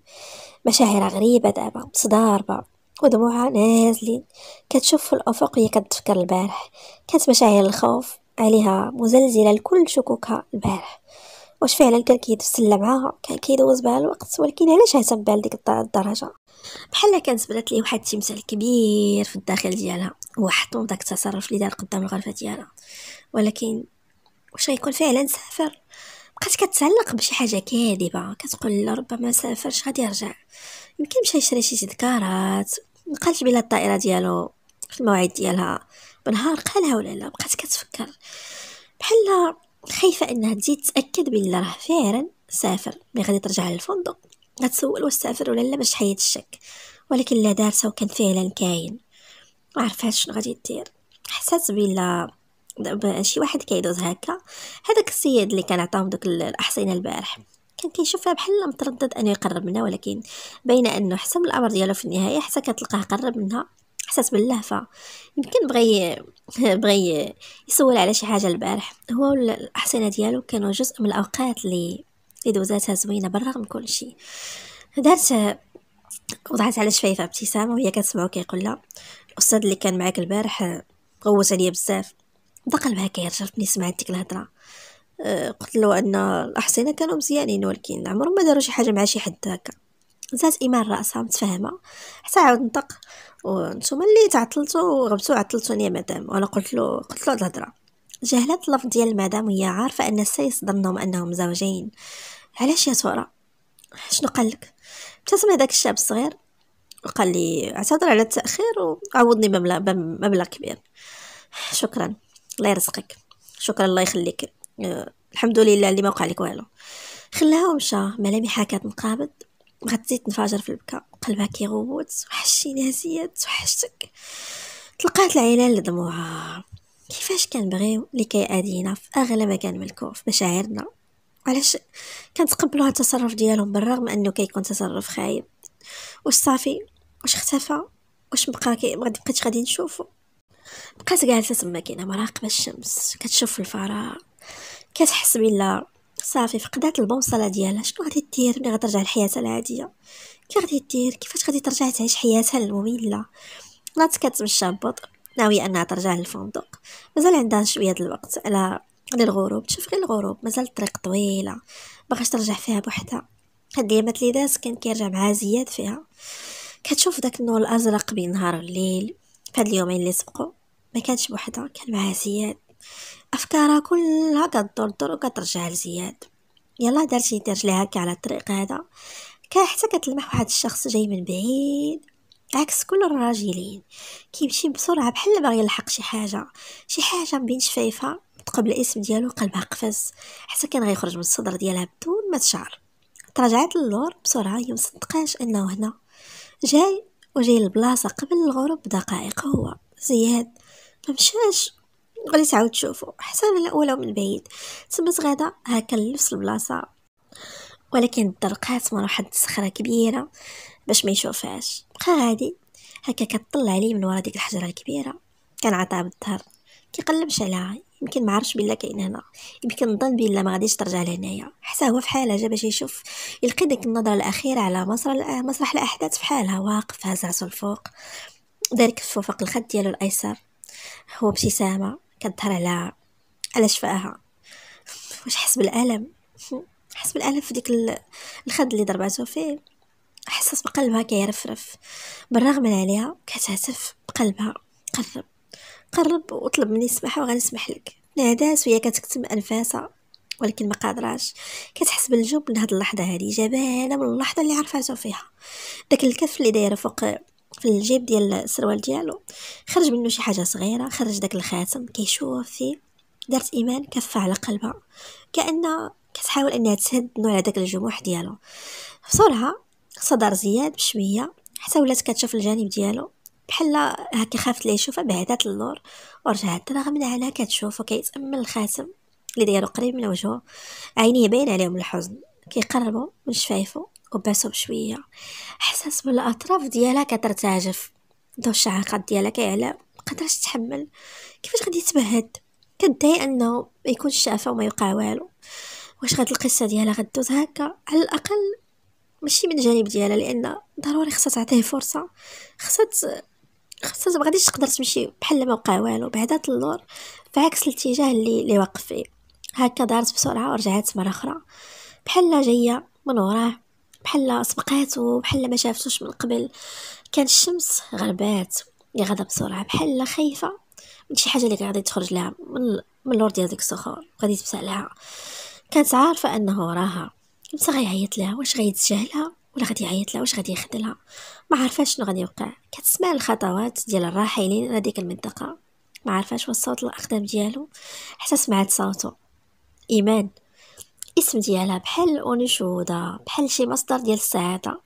مشاعر غريبه دابا متضاربه ودموعها نازلين كتشوف في الافق وهي كتفكر البارح كانت مشاعر الخوف عليها مزلزله لكل شكوكها البارح واش فعلا كان كيتسلى معاها كان كيدوز بها الوقت ولكن علاش هتم بها لديك الدرجه بحال كانت بدات لي واحد التمثال كبير في الداخل ديالها وحطم داك التصرف اللي دار قدام الغرفه ديالها ولكن واش غيكون فعلا سافر بقات كتعلق بشي حاجه كاذبه كتقول لا ربما سافرش غادي يرجع يمكن مشى يشري شي تذكارات مقالش بلا الطائره ديالو في الموعد ديالها بنهار قالها ولا لا بقات كتفكر بحال خايفه انها تزيد تاكد بلي راه فعلا سافر ملي غادي ترجع للفندق غتسول واش سافر ولا لا باش تحيد الشك ولكن لا دارسه وكان فعلا كاين ما عرفاش شنو غادي دير حسات بلا شي واحد كيدوز هكا هذاك السيد اللي كان عطاهم دوك الاحصنه البارح كان كيشوفها فيها بحال متردد انه يقرب منها ولكن بين انه حسم الامر ديالو في النهايه حتى كتلقاه قرب منها حساس باللهفه يمكن بغى [LAUGHS] بغى يسول على شي حاجه البارح هو الاحصنه ديالو كانوا جزء من الاوقات اللي دوزاتها زوينه بالرغم كل شيء دارت وضعت على شفايفها ابتسامه وهي كتسمعو كيقول لها الاستاذ اللي كان معاك البارح غوت عليا بزاف بدا قلبها كيرجف ملي سمعت ديك الهضره أه، قلت له ان الاحصنه كانوا مزيانين ولكن عمرهم ما داروا شي حاجه مع شي حد هكا زاد ايمان راسها متفاهمه حتى عاود نطق وانتم اللي تعطلتوا وغبتوا عطلتوني يا مدام وانا قلت له قلت له الهضره جهلت اللفظ ديال المدام وهي عارفه ان السيس ظنهم انهم زوجين علاش يا ترى شنو قال لك ابتسم هذاك الشاب الصغير وقال لي اعتذر على التاخير وعوضني بمبلغ كبير شكرا الله يرزقك شكرا الله يخليك أه الحمد لله اللي ما وقع لك والو خلاها ومشى ملامحها كانت مقابض بغات تزيد تنفجر في البكاء قلبها كيغوت وحشيني هزيت وحشتك تلقات العينان لدموعها كيفاش كنبغيو لكي ادينا في اغلى مكان ملكو في مشاعرنا علاش كنتقبلوا التصرف ديالهم بالرغم انه كيكون تصرف خايب واش صافي واش اختفى واش بقى كي غادي غادي نشوفه بقات جالسه تما كاينه مراقبه الشمس كتشوف الفراغ كتحس بلا صافي فقدات البوصله ديالها شنو غادي دير ملي غترجع لحياتها العاديه كي غادي دير كيفاش غادي ترجع تعيش حياتها الممله ناضت كتمشى ببطء ناويه انها ترجع للفندق مازال عندها شويه ديال الوقت على للغروب تشوف غير الغروب مازال الطريق طويله باغاش ترجع فيها بوحدها هاد اليامات اللي داز كان كيرجع معاها زياد فيها كتشوف داك النور الازرق بين النهار والليل فهاد اليومين اللي سبقوا ما كانتش بوحدها كان معها زياد افكارها كلها دور وكترجع لزياد يلا دارتي شي لها هكا على الطريق هذا كان حتى كتلمح واحد الشخص جاي من بعيد عكس كل الراجلين كيمشي بسرعه بحال باغي يلحق شي حاجه شي حاجه بين شفايفها نطق الاسم ديالو قلبها قفز حتى كان غيخرج من الصدر ديالها بدون ما تشعر تراجعت للور بسرعه هي مصدقاش انه هنا جاي وجاي البلاصه قبل الغروب بدقائق هو زياد ممشاش غادي تعاود تشوفو حتى انا الاولى من بعيد تمت غدا هاكا نفس البلاصه ولكن الدرقات مرة واحد الصخره كبيره باش ما يشوفهاش بقى غادي هكا كطلع عليه من ورا ديك الحجره الكبيره كان عطاها بالظهر كيقلبش عليها يمكن ما عرفش بلا كاين هنا يمكن ظن بلا ما غاديش ترجع لهنايا حتى هو فحالها جا باش يشوف يلقي ديك النظره الاخيره على مسرح مسرح الاحداث فحالها واقف هاز راسو الفوق دار كفو فوق الخد ديالو الايسر هو ابتسامة كتهضر على على شفاها واش حس بالألم حس بالألم في ديك الخد اللي ضرباتو فيه حسس بقلبها كيرفرف بالرغم من عليها كتهتف بقلبها قرب قرب وطلب مني السماحة وغنسمح لك نادات وهي كتكتم أنفاسها ولكن ما قادراش كتحس بالجوب من هاد اللحظه هادي جبانه من اللحظه اللي عرفاتو فيها داك الكف اللي دايره فوق في الجيب ديال السروال ديالو خرج منه شي حاجه صغيره خرج داك الخاتم كيشوف فيه دارت ايمان كفه على قلبها كان كتحاول انها تهد على داك الجموح ديالو فصولها صدر زياد بشويه حتى ولات كتشوف الجانب ديالو بحال هكا خافت ليه يشوفها بعدات اللور ورجعت رغم انها على كتشوفو كيتامل الخاتم اللي دايرو قريب من وجهه عينيه باين عليهم الحزن كيقربوا من شفايفو وباسهم بشوية حساس بالأطراف ديالها كترتعجف دو الشعاقات ديالها كيعلى مقدرش تحمل كيفاش غادي تبهد كدعي انه ما يكون شافه وما يوقع والو واش غاد القصه ديالها غدوز هكا على الاقل ماشي من جانب ديالها لان ضروري خصها تعطيه فرصه خصها خصها ما غاديش تقدر تمشي بحال ما وقع والو بعدا اللور فعكس الاتجاه اللي اللي واقف فيه هكا دارت بسرعه ورجعت مره اخرى بحال جايه من وراه بحال سبقاتو وبحال ما شافتوش من قبل كان الشمس غربات يا غدا بسرعه بحال خايفه من شي حاجه اللي غادي تخرج لها من من اللور ديال ديك الصخور غادي تبسالها كانت عارفه انه وراها امتى غيعيط لها واش غيتجاهلها ولا غادي يعيط لها واش غادي يخدلها ما عارفاش شنو غادي يوقع كتسمع الخطوات ديال الراحلين على ديك المنطقه ما عارفاش واش صوت الاقدام ديالو حتى سمعت صوته ايمان الاسم ديالها بحال الانوشوده بحال شي مصدر ديال السعاده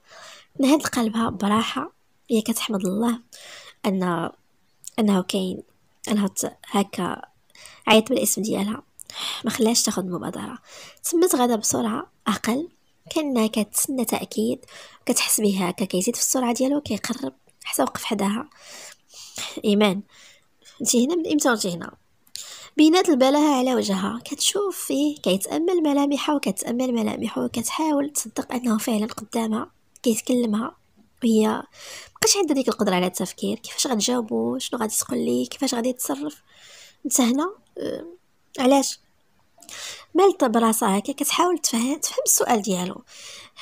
نهد قلبها براحه هي كتحمد الله ان انه كاين انها هكا عيط بالاسم ديالها ما خلاش تاخذ مبادره تمت غدا بسرعه اقل كانها كتسنى تاكيد كتحس بها هكا كيزيد في السرعه ديالو كيقرب حتى وقف حداها ايمان انت هنا من امتى وانت هنا بينات البلاهه على وجهها كتشوف فيه كيتامل ملامحها وكتامل ملامحه وكتحاول تصدق انه فعلا قدامها كيتكلمها وهي مبقاش عندها ديك القدره على التفكير كيفاش غتجاوبو شنو غادي تقول لي كيفاش غادي يتصرف انت هنا أه. علاش مالت براسها هكا كتحاول تفهم تفهم السؤال ديالو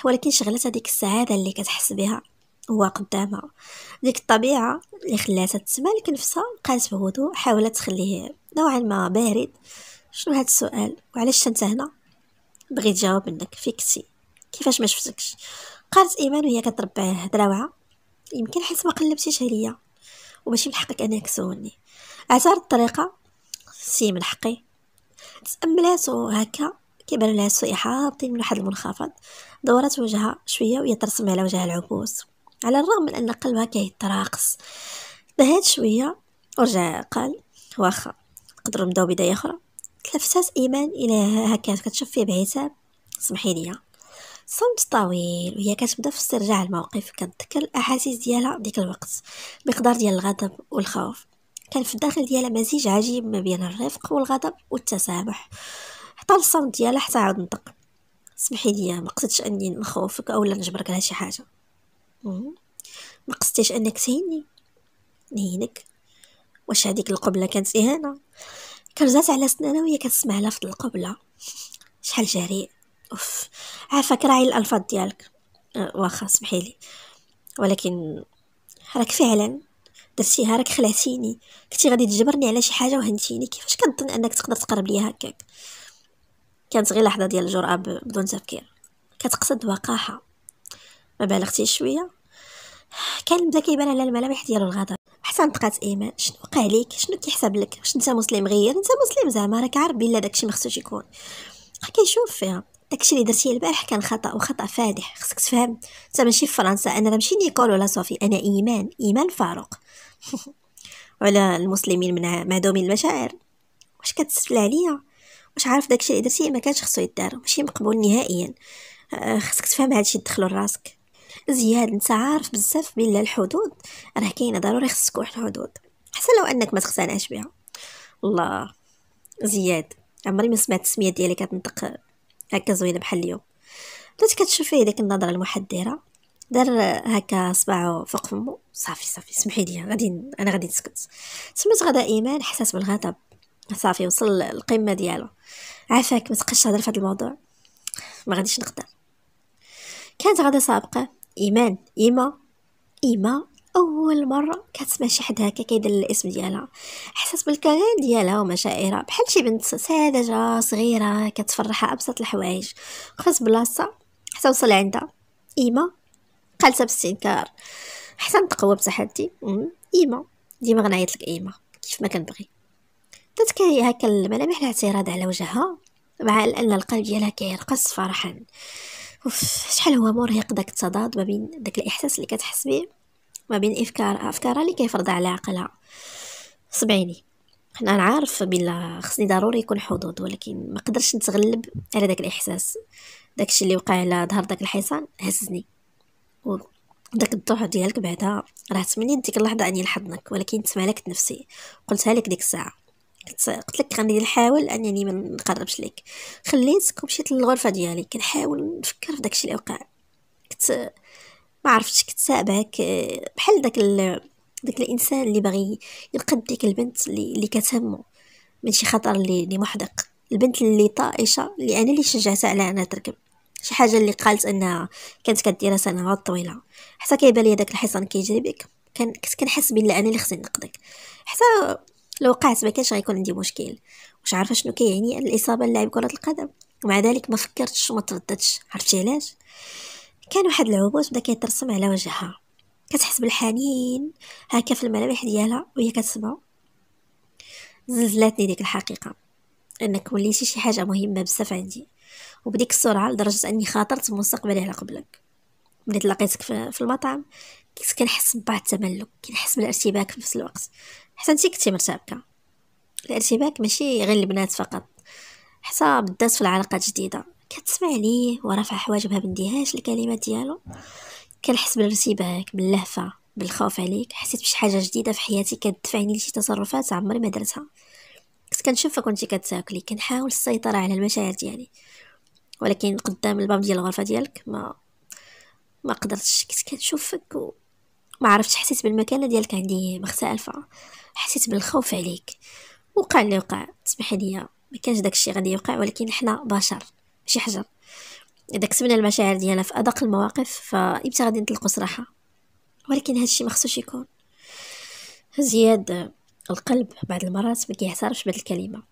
ولكن شغلات هذيك السعاده اللي كتحس بها هو قدامها ديك الطبيعة اللي خلاتها تسمالك نفسها بقات في هدوء حاولت تخليه نوعا ما بارد شنو هاد السؤال وعلاش انت هنا بغيت جواب منك فيكسي كيفاش ما شفتكش قالت ايمان وهي كتربع هضره يمكن حيت ما قلبتيش عليا وماشي من حقك انك تسولني اعترض الطريقه سي من حقي تاملات وهكا كيبان لها السوء حابطين من واحد المنخفض دورت وجهها شويه وهي ترسم على وجهها العبوس على الرغم من أن قلبها كيتراقص بهات شوية ورجع قال واخا نقدروا نبداو بداية أخرى تلفتات إيمان إلى هكا كتشوف فيه بعتاب سمحي لي صمت طويل وهي كتبدا في استرجاع الموقف كتذكر الاحاسيس ديالها ديك الوقت مقدار ديال الغضب والخوف كان في الداخل ديالها مزيج عجيب ما بين الرفق والغضب والتسامح حتى الصمت ديالها حتى عاود نطق سمحي لي ما قصدتش اني نخوفك اولا نجبرك على شي حاجه ما قصدتيش انك تهيني نهينك واش هذيك القبله كانت اهانه كرزات على سنانا وهي كتسمع لفظ القبله شحال جريء اوف عافاك راعي الالفاظ ديالك أه واخا سمحي لي ولكن راك فعلا درتيها راك خلعتيني كنتي غادي تجبرني على شي حاجه وهنتيني كيفاش كنظن انك تقدر تقرب ليا هكاك كانت غير لحظه ديال الجرأه بدون تفكير كتقصد وقاحه ما بالغتي شويه كان بدا كيبان على الملامح ديالو الغضب حتى نطقات ايمان شنو وقع ليك شنو كيحسب لك واش انت مسلم غير انت مسلم زعما راك عارف بلي داكشي ما خصوش يكون كيشوف فيها داكشي اللي درتيه البارح كان خطا وخطا فادح خصك تفهم انت ماشي في فرنسا انا راه ماشي نيكول ولا صوفي انا ايمان ايمان فاروق [LAUGHS] وعلى المسلمين من معدومين المشاعر واش كتسفل عليا واش عارف داكشي اللي درتيه ما كانش خصو يدار ماشي مقبول نهائيا أه، خصك تفهم هادشي تدخلو لراسك زياد انت عارف بزاف بلا الحدود راه كاينه ضروري خصك واحد الحدود حسن لو انك ما تقتنعش بها الله زياد عمري ما سمعت السميه ديالي كتنطق هكا زوينه بحال اليوم بدات كتشوف فيه ديك النظره المحذره دار هكا صباعو فوق فمو صافي صافي سمحي لي غادي انا غادي نسكت سمعت غدا ايمان حساس بالغضب صافي وصل القمه ديالو عافاك ما تقش تهضر في هذا الموضوع ما غاديش نقدر كانت غدا سابقه ايمان ايما ايما اول مره كتسمع شي حد هكا كيدير الاسم ديالها حسيت بالكيان ديالها ومشاعرها بحال شي بنت ساذجه صغيره كتفرحها ابسط الحوايج خاص بلاصه حتى وصل عندها ايما قالتها باستنكار حتى نتقوى بتحدي ايما ديما غنعيط لك ايما كيف ما كنبغي بدات هكا الملامح الاعتراض على وجهها مع ان القلب ديالها كيرقص فرحا اوف شحال هو مرهق داك التضاد ما بين داك الاحساس اللي كتحس به ما بين افكار افكارها اللي كيفرضها على عقلها صبعيني حنا نعرف بلا خصني ضروري يكون حدود ولكن ما قدرش نتغلب على داك الاحساس داكشي اللي وقع على ظهر داك الحصان هزني وداك الضحى ديالك بعدا راه تمنيت ديك اللحظه اني لحضنك ولكن تمالكت نفسي قلتها لك ديك الساعه حيت قلت لك غادي نحاول انني ما نقربش ليك خليتك ومشيت للغرفه ديالي كنحاول نفكر في داكشي اللي وقع كنت ما عرفتش كنت سابعك بحال داك ال... داك الانسان اللي باغي يلقد ديك البنت اللي, اللي كتهمو من شي خطر اللي, اللي محدق البنت اللي طائشه اللي انا اللي شجعتها على انها تركب شي حاجه اللي قالت انها كانت كديرها سنوات طويله حتى كيبان لي داك الحصان كيجري بك كان كنت كنحس بلي انا اللي خصني نقضيك حتى لو وقعت ما كانش غيكون عندي مشكل واش عارفه شنو كيعني الاصابه للاعب كره القدم ومع ذلك ما فكرتش وما ترددتش عرفتي علاش كان واحد العبوس بدا كيترسم على وجهها كتحس بالحنين هكا في الملامح ديالها وهي كتسمع زلزلاتني ديك الحقيقه انك وليتي شي حاجه مهمه بزاف عندي وبديك السرعه لدرجه اني خاطرت بمستقبلي على قبلك ملي تلاقيتك في المطعم كنت كنحس ببعض التملك كنحس بالارتباك في نفس الوقت حتى كنتي مرتبكه الارتباك ماشي غير البنات فقط حتى بالذات في العلاقات الجديده كتسمع ليه ورفع حواجبها بنديهاش الكلمات ديالو كنحس بالارتباك باللهفه بالخوف عليك حسيت بشي حاجه جديده في حياتي كتدفعني لشي تصرفات عمري ما درتها كنت كنشوفك وانت كتاكلي كنحاول السيطره على المشاعر ديالي ولكن قدام الباب ديال الغرفه ديالك ما ما قدرتش كنت كنشوفك وما عرفتش حسيت بالمكانه ديالك عندي مختلفه حسيت بالخوف عليك وقع اللي وقع تسمح لي ما كانش داكشي غادي يوقع ولكن حنا بشر ماشي حجر اذا كتبنا المشاعر ديالنا في ادق المواقف فامتى غادي نطلقوا صراحه ولكن هادشي ما خصوش يكون زياد القلب بعد المرات ما كيعترفش بهاد الكلمه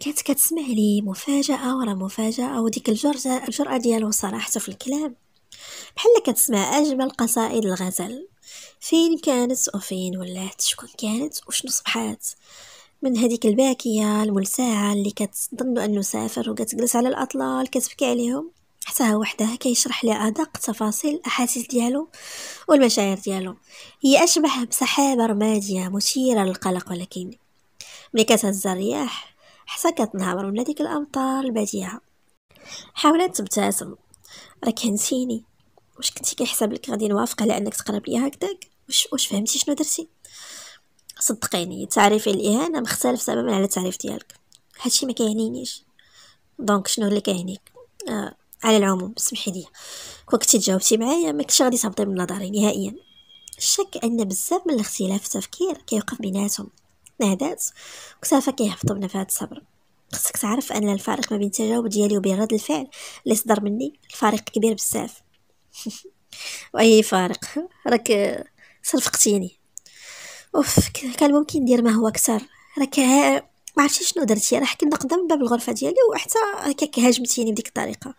كانت كتسمع لي مفاجاه ورا مفاجاه وديك الجرأه الجرأه ديالو صراحته في الكلام بحال كتسمع اجمل قصائد الغزل فين كانت وفين ولات شكون كانت وشنو صبحات من هذيك الباكية الملساعة اللي كتظن أنه سافر وكتجلس على الأطلال كتبكي عليهم حتى وحدها كيشرح لها أدق تفاصيل الأحاسيس ديالو والمشاعر ديالو هي أشبه بسحابة رمادية مثيرة للقلق ولكن ملي كتهز الرياح حتى كتنهار من هذيك الأمطار البديعة حاولت تبتسم راك هنتيني واش كنتي كنحسب لك غادي نوافق على انك تقرب ليا هكداك واش واش فهمتي شنو درتي صدقيني تعريف الاهانه مختلف تماما على التعريف ديالك هادشي ما كيعنينيش دونك شنو اللي كيعنيك آه على العموم سمحي لي كنتي تجاوبتي معايا ما كنتش غادي تهبطي من نظري نهائيا الشك ان بزاف من الاختلاف في التفكير كيوقف بيناتهم نهدات وكثافه كيهبطوا بنا في هذا الصبر خصك تعرف ان الفارق ما بين التجاوب ديالي وبين رد الفعل اللي صدر مني الفارق كبير بزاف واي [LAUGHS] فارق راك صرفقتيني اوف كان ممكن ندير ما هو اكثر راك ما عرفتش شنو درتي راه كنت قدام باب الغرفه ديالي وحتى هكاك هاجمتيني بديك الطريقه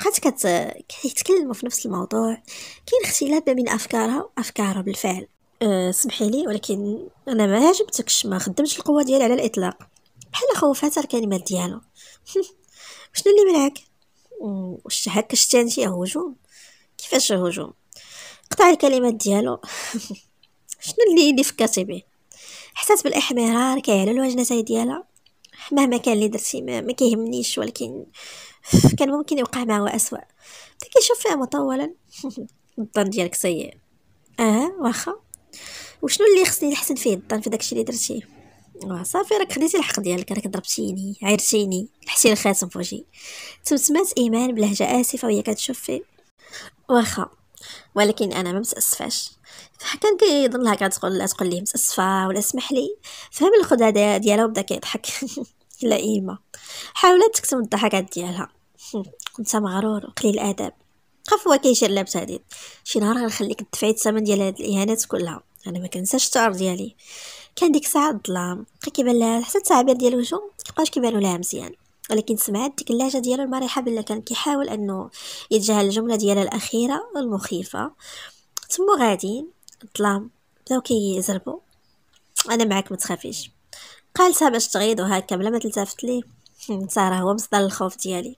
بقات كت... كيتكلموا في نفس الموضوع كاين اختلاف بين افكارها وافكارها بالفعل أه سمحي لي ولكن انا ما عجبتكش ما خدمتش القوه ديالي على الاطلاق بحال خوفاتها الكلمات ديالو [LAUGHS] شنو اللي منعك أمم، واش هكا شتانتي او هجوم كيفاش هجوم قطع الكلمات ديالو [LAUGHS] شنو اللي اللي فكرتي به حسات بالاحمرار الوجه نتاي ديالها مهما كان اللي درتي ما, ما كيهمنيش ولكن [LAUGHS] كان ممكن يوقع معه اسوء بدا كيشوف فيها مطولا [LAUGHS] الظن ديالك سيء اه واخا وشنو اللي خصني نحسن فيه الظن في داكشي اللي درتيه صافي راك خديتي الحق ديالك راك ضربتيني عيرتيني لحسي الخاتم فوجي تمتمات ايمان بلهجه اسفه وهي كتشوف فيه واخا ولكن انا ما متاسفاش كان كيظن هكا تقول تقول ليه متاسفه ولا اسمح لي فهم الخدعه ديالها وبدا كيضحك [LAUGHS] لا ايما حاولت تكتم الضحكات ديالها [LAUGHS] كنت مغرور وقليل الادب خفوه كيشير لها بتهديد شي نهار غنخليك دفعي الثمن ديال هاد الاهانات كلها انا ما كنساش الشعور ديالي كان ديك الساعه الظلام بقى كيبان لها حتى التعابير ديال وجهو مبقاش كيبانو لها مزيان ولكن سمعت ديك اللهجه ديالو المرحه بلا كان كيحاول انه يتجاهل الجمله ديالها الاخيره المخيفه تمو غاديين الظلام بداو كيزربوا انا معاك ما تخافيش قالتها باش تغيضو هكا بلا ما تلتفت لي راه هو مصدر الخوف ديالي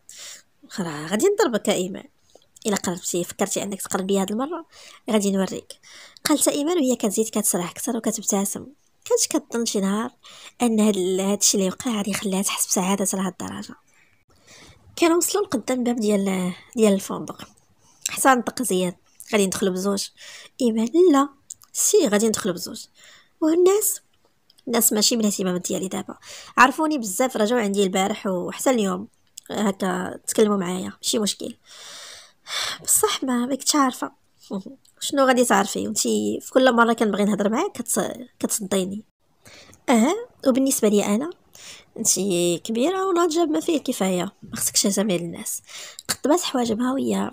راه غادي نضربك يا ايمان الا قربتي فكرتي انك تقربي هاد المره غادي نوريك قالت ايمان وهي كتزيد كتسرح اكثر وكتبتسم كانت كظن شي نهار ان هاد الشيء اللي وقع غادي يخليها تحس بسعاده لهاد الدرجه كانوا وصلوا لقدام باب ديال ديال الفندق حتى نطق زياد غادي ندخلوا بزوج ايمان لا سي غادي ندخلوا بزوج والناس الناس ماشي من الاهتمام ديالي دابا عرفوني بزاف رجعوا عندي البارح وحتى اليوم هكا تكلموا معايا ماشي مشكل بصح ما كنتش عارفه شنو غادي تعرفي انت في كل مره كنبغي نهضر معاك كتص... كتصديني اه وبالنسبه لي انا انت كبيره ولا جاب ما فيه الكفايه ما خصكش جميع الناس قطبات حواجبها وهي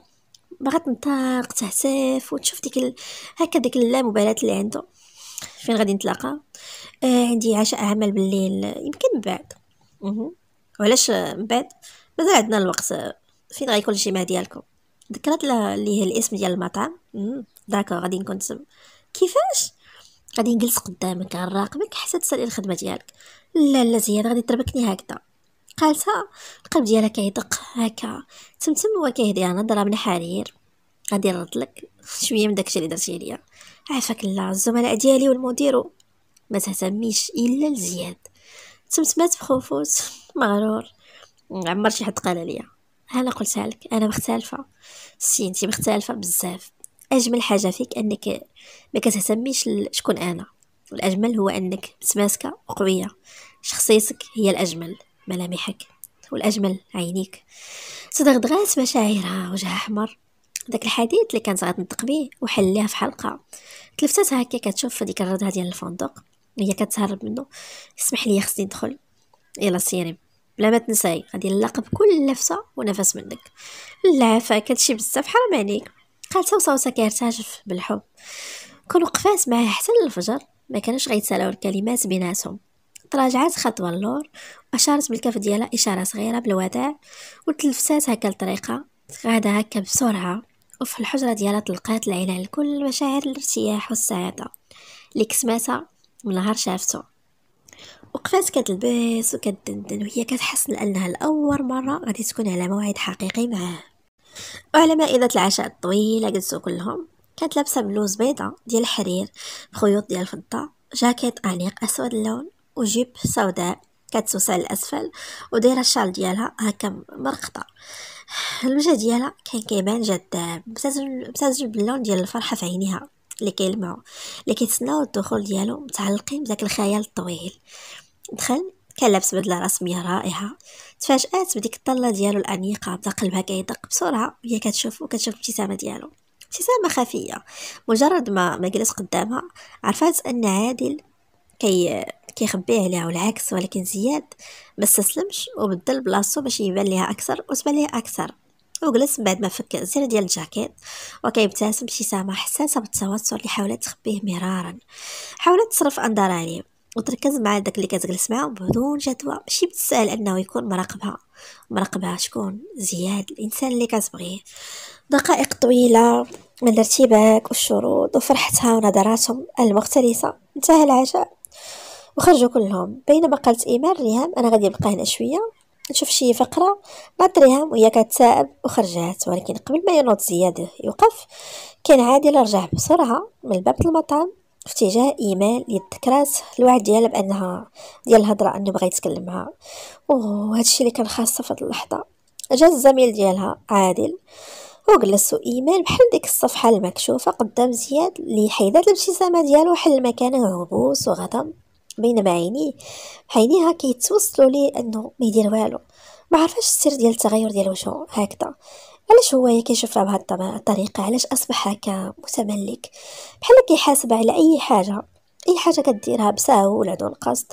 باغا تنطق تهتف وتشوف ديك ال... هكا ديك اللامبالاه اللي عنده فين غادي نتلاقى آه عندي عشاء عمل بالليل يمكن من بعد وعلاش من بعد مازال عندنا الوقت فين غيكون الجمع ديالكم ذكرت اللي هي الاسم ديال المطعم داكو غادي نكون تم كيفاش غادي نجلس قدامك نراقبك حتى تسالي الخدمه ديالك لا لا زياد غادي تربكني هكذا قالتها القلب ديالها كيدق هكا تمتم هو كيهدي انا ضربنا حرير غادي نرد لك شويه من داكشي اللي درتي ليا عافاك لا الزملاء ديالي والمدير ما تهتميش الا لزياد تمتمات بخوفوت مغرور عمر شي حد قال ليا انا قلتها لك انا مختلفه سي انت مختلفه بزاف اجمل حاجه فيك انك ما كتهتميش شكون انا الاجمل هو انك متماسكه وقويه شخصيتك هي الاجمل ملامحك والاجمل عينيك صدق دغات مشاعرها وجهها احمر داك الحديث اللي كانت غتنطق بيه وحل ليها في حلقه تلفتات هكا كتشوف في ديك الردها ديال الفندق هي كتهرب منه اسمح لي خصني ندخل يلا سيري بلا ما تنساي غادي نلقب بكل لفسه ونفس منك لا عفاك بزاف حرام عليك قالتها وصوتها كيرتاجف بالحب كون وقفات معاه حتى للفجر ما كانوش غيتسالاو الكلمات بيناتهم تراجعات خطوه اللور واشارت بالكف ديالها اشاره صغيره بالوداع وتلفسات هكا الطريقه غادا هكا بسرعه وفي الحجره ديالها تلقات العيله كل مشاعر الارتياح والسعاده اللي كسماتها من نهار شافته وقفات كتلبس وكتدندن وهي كتحس لانها لاول مره غادي تكون على موعد حقيقي معاه وعلى مائدة العشاء الطويلة جلسوا كلهم كانت لابسة بلوز بيضة ديال الحرير بخيوط ديال الفضة جاكيت أنيق أسود اللون وجيب سوداء كتسوس على الأسفل ودايرة الشال ديالها هكا مرقطة الوجه ديالها كان كيبان جذاب مبتزج باللون ديال الفرحة في عينيها اللي كيلمعو اللي كيتسناو الدخول ديالو متعلقين بداك الخيال الطويل دخل كان لابس بدله رسميه رائعه تفاجات بديك الطله ديالو الانيقه بدا قلبها كيدق بسرعه وهي كتشوفو كتشوف الابتسامه ديالو ابتسامه خفيه مجرد ما ما جلس قدامها عرفات ان عادل كي كيخبي عليها والعكس ولكن زياد ما استسلمش وبدل بلاصتو باش يبان ليها اكثر وتبان ليها اكثر وجلس بعد ما فك الزر ديال الجاكيت وكيبتسم ابتسامه حساسه بالتوتر اللي حاولت تخبيه مرارا حاولت تصرف انظار عليه وتركز مع داك اللي كتجلس معاه بدون جدوى ماشي بتسال انه يكون مراقبها مراقبها شكون زياد الانسان اللي كتبغيه دقائق طويله من الارتباك والشروط وفرحتها ونظراتهم المختلسه انتهى العشاء وخرجوا كلهم بينما قالت ايمان ريهام انا غادي نبقى هنا شويه نشوف شي فقره بعد ريهام وهي كتسائب وخرجات ولكن قبل ما ينوض زياد يوقف كان عادي رجع بسرعه من الباب المطعم في اتجاه ايميل اللي الوعد ديالها بانها ديال الهضره انه بغى يتكلمها معها وهذا الشيء اللي كان خاصه في هذه اللحظه جا الزميل ديالها عادل وجلسوا ايميل بحال ديك الصفحه المكشوفه قدام زياد اللي حيدات الابتسامه ديالو حل مكانه عبوس وغضب بينما عينيه عينيها كيتوصلوا ليه انه ما يدير والو ما عرفاش السر ديال التغير ديال وجهه هكذا علاش هو كيشوف راه بهاد الطريقه علاش اصبح هكا متملك بحال كيحاسب على اي حاجه اي حاجه كديرها بسهوله دون قصد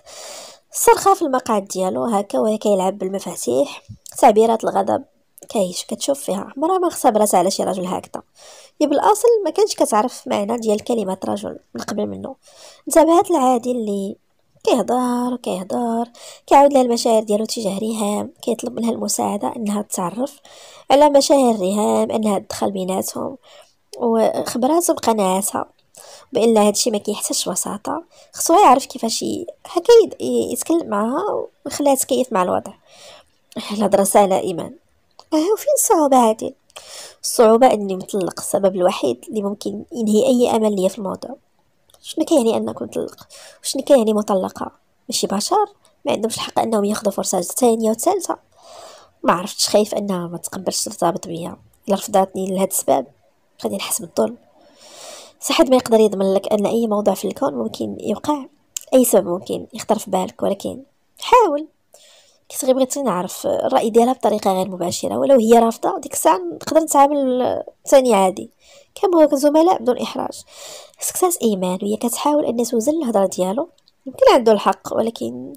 صرخه في المقعد ديالو هكا وهي كيلعب بالمفاتيح تعبيرات الغضب كايش كتشوف فيها عمرها ما خصها براسها على شي راجل هكذا هي بالاصل ما كانش كتعرف معنى ديال كلمه رجل من قبل منه انتبهت العادي اللي كيهضر وكيهضر كيعاود لها المشاعر ديالو تجاه ريهام كيطلب منها المساعده انها تتعرف على مشاعر ريهام انها تدخل بيناتهم وخبراتهم قناعاتها بان هادشي ما كيحتاجش وساطه خصو يعرف كيفاش هكا يتكلم معاها ويخليها تكيف مع الوضع الهضره سهله ايمان اه وفين الصعوبه هادي الصعوبه اني مطلق السبب الوحيد اللي ممكن ينهي اي امل ليا في الموضوع شنو كيعني انك مطلق وشنو كيعني مطلقه ماشي بشر ما عندهمش الحق انهم ياخذوا فرصه ثانيه وثالثه ما عرفتش خايف انها ما تقبلش ترتبط بيا الا رفضتني لهذا السبب غادي نحس بالظلم صحيت ما يقدر يضمن لك ان اي موضوع في الكون ممكن يوقع اي سبب ممكن يخطر في بالك ولكن حاول كنت غير بغيت نعرف الراي ديالها بطريقه غير مباشره ولو هي رافضه ديك الساعه نقدر نتعامل ثاني عادي كيبغيو الزملاء بدون احراج سكساس ايمان وهي كتحاول ان توزن الهضره ديالو يمكن عنده الحق ولكن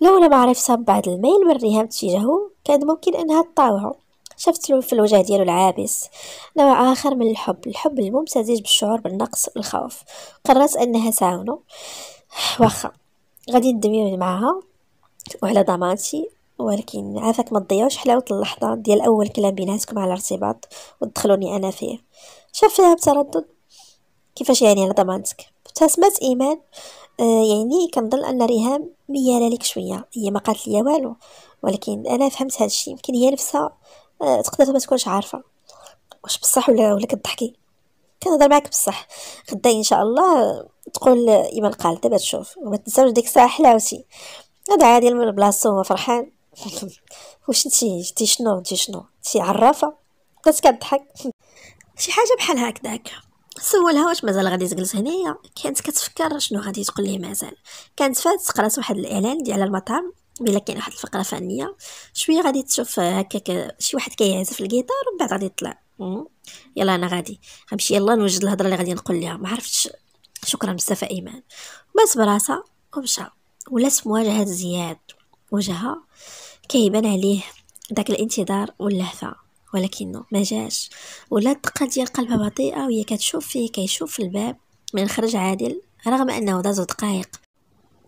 لولا معرفتها بعد الميل من ريهام تجاهه كان ممكن انها تطاوعه شفت له في الوجه ديالو العابس نوع اخر من الحب الحب الممتزج بالشعور بالنقص والخوف قررت انها تعاونه واخا غادي ندميو معاها وعلى ضمانتي ولكن عافاك ما تضيعوش حلاوه اللحظه ديال اول كلام بيناتكم على الارتباط وتدخلوني انا فيه شاف فيها بتردد كيفاش يعني على ضمانتك ابتسمت ايمان آه يعني كنظن ان ريهام مياله لك شويه هي ما قالت لي والو ولكن انا فهمت هذا الشيء يمكن هي نفسها آه تقدر ما تكونش عارفه واش بصح ولا ولا كضحكي كنهضر معاك بصح غدا ان شاء الله آه، تقول ايمان قال دابا تشوف وما تنساوش ديك الساعه حلاوتي هذا عادي من البلاصه هو فرحان [LAUGHS] واش انت شنو انت شنو انت عرافه بقيت كضحك [LAUGHS] شي حاجه بحال هكذاك سولها واش مازال غادي تجلس هنايا كانت كتفكر شنو غادي تقول ليه مازال كانت فات قرات واحد الاعلان ديال المطعم بلا كاين واحد الفقره فنيه شويه غادي تشوف هكاك شي واحد كيعزف الجيتار ومن بعد غادي يطلع يلا انا غادي غنمشي يلا نوجد الهضره اللي غادي نقول ليها ما عرفتش شكرا بزاف ايمان بس براسها ومشى ولات مواجهه زياد وجهها كيبان عليه داك الانتظار واللهفه ولكن ما جاش ولا الدقه ديال قلبها بطيئه وهي كتشوف فيه كيشوف في الباب من خرج عادل رغم انه دازو دقائق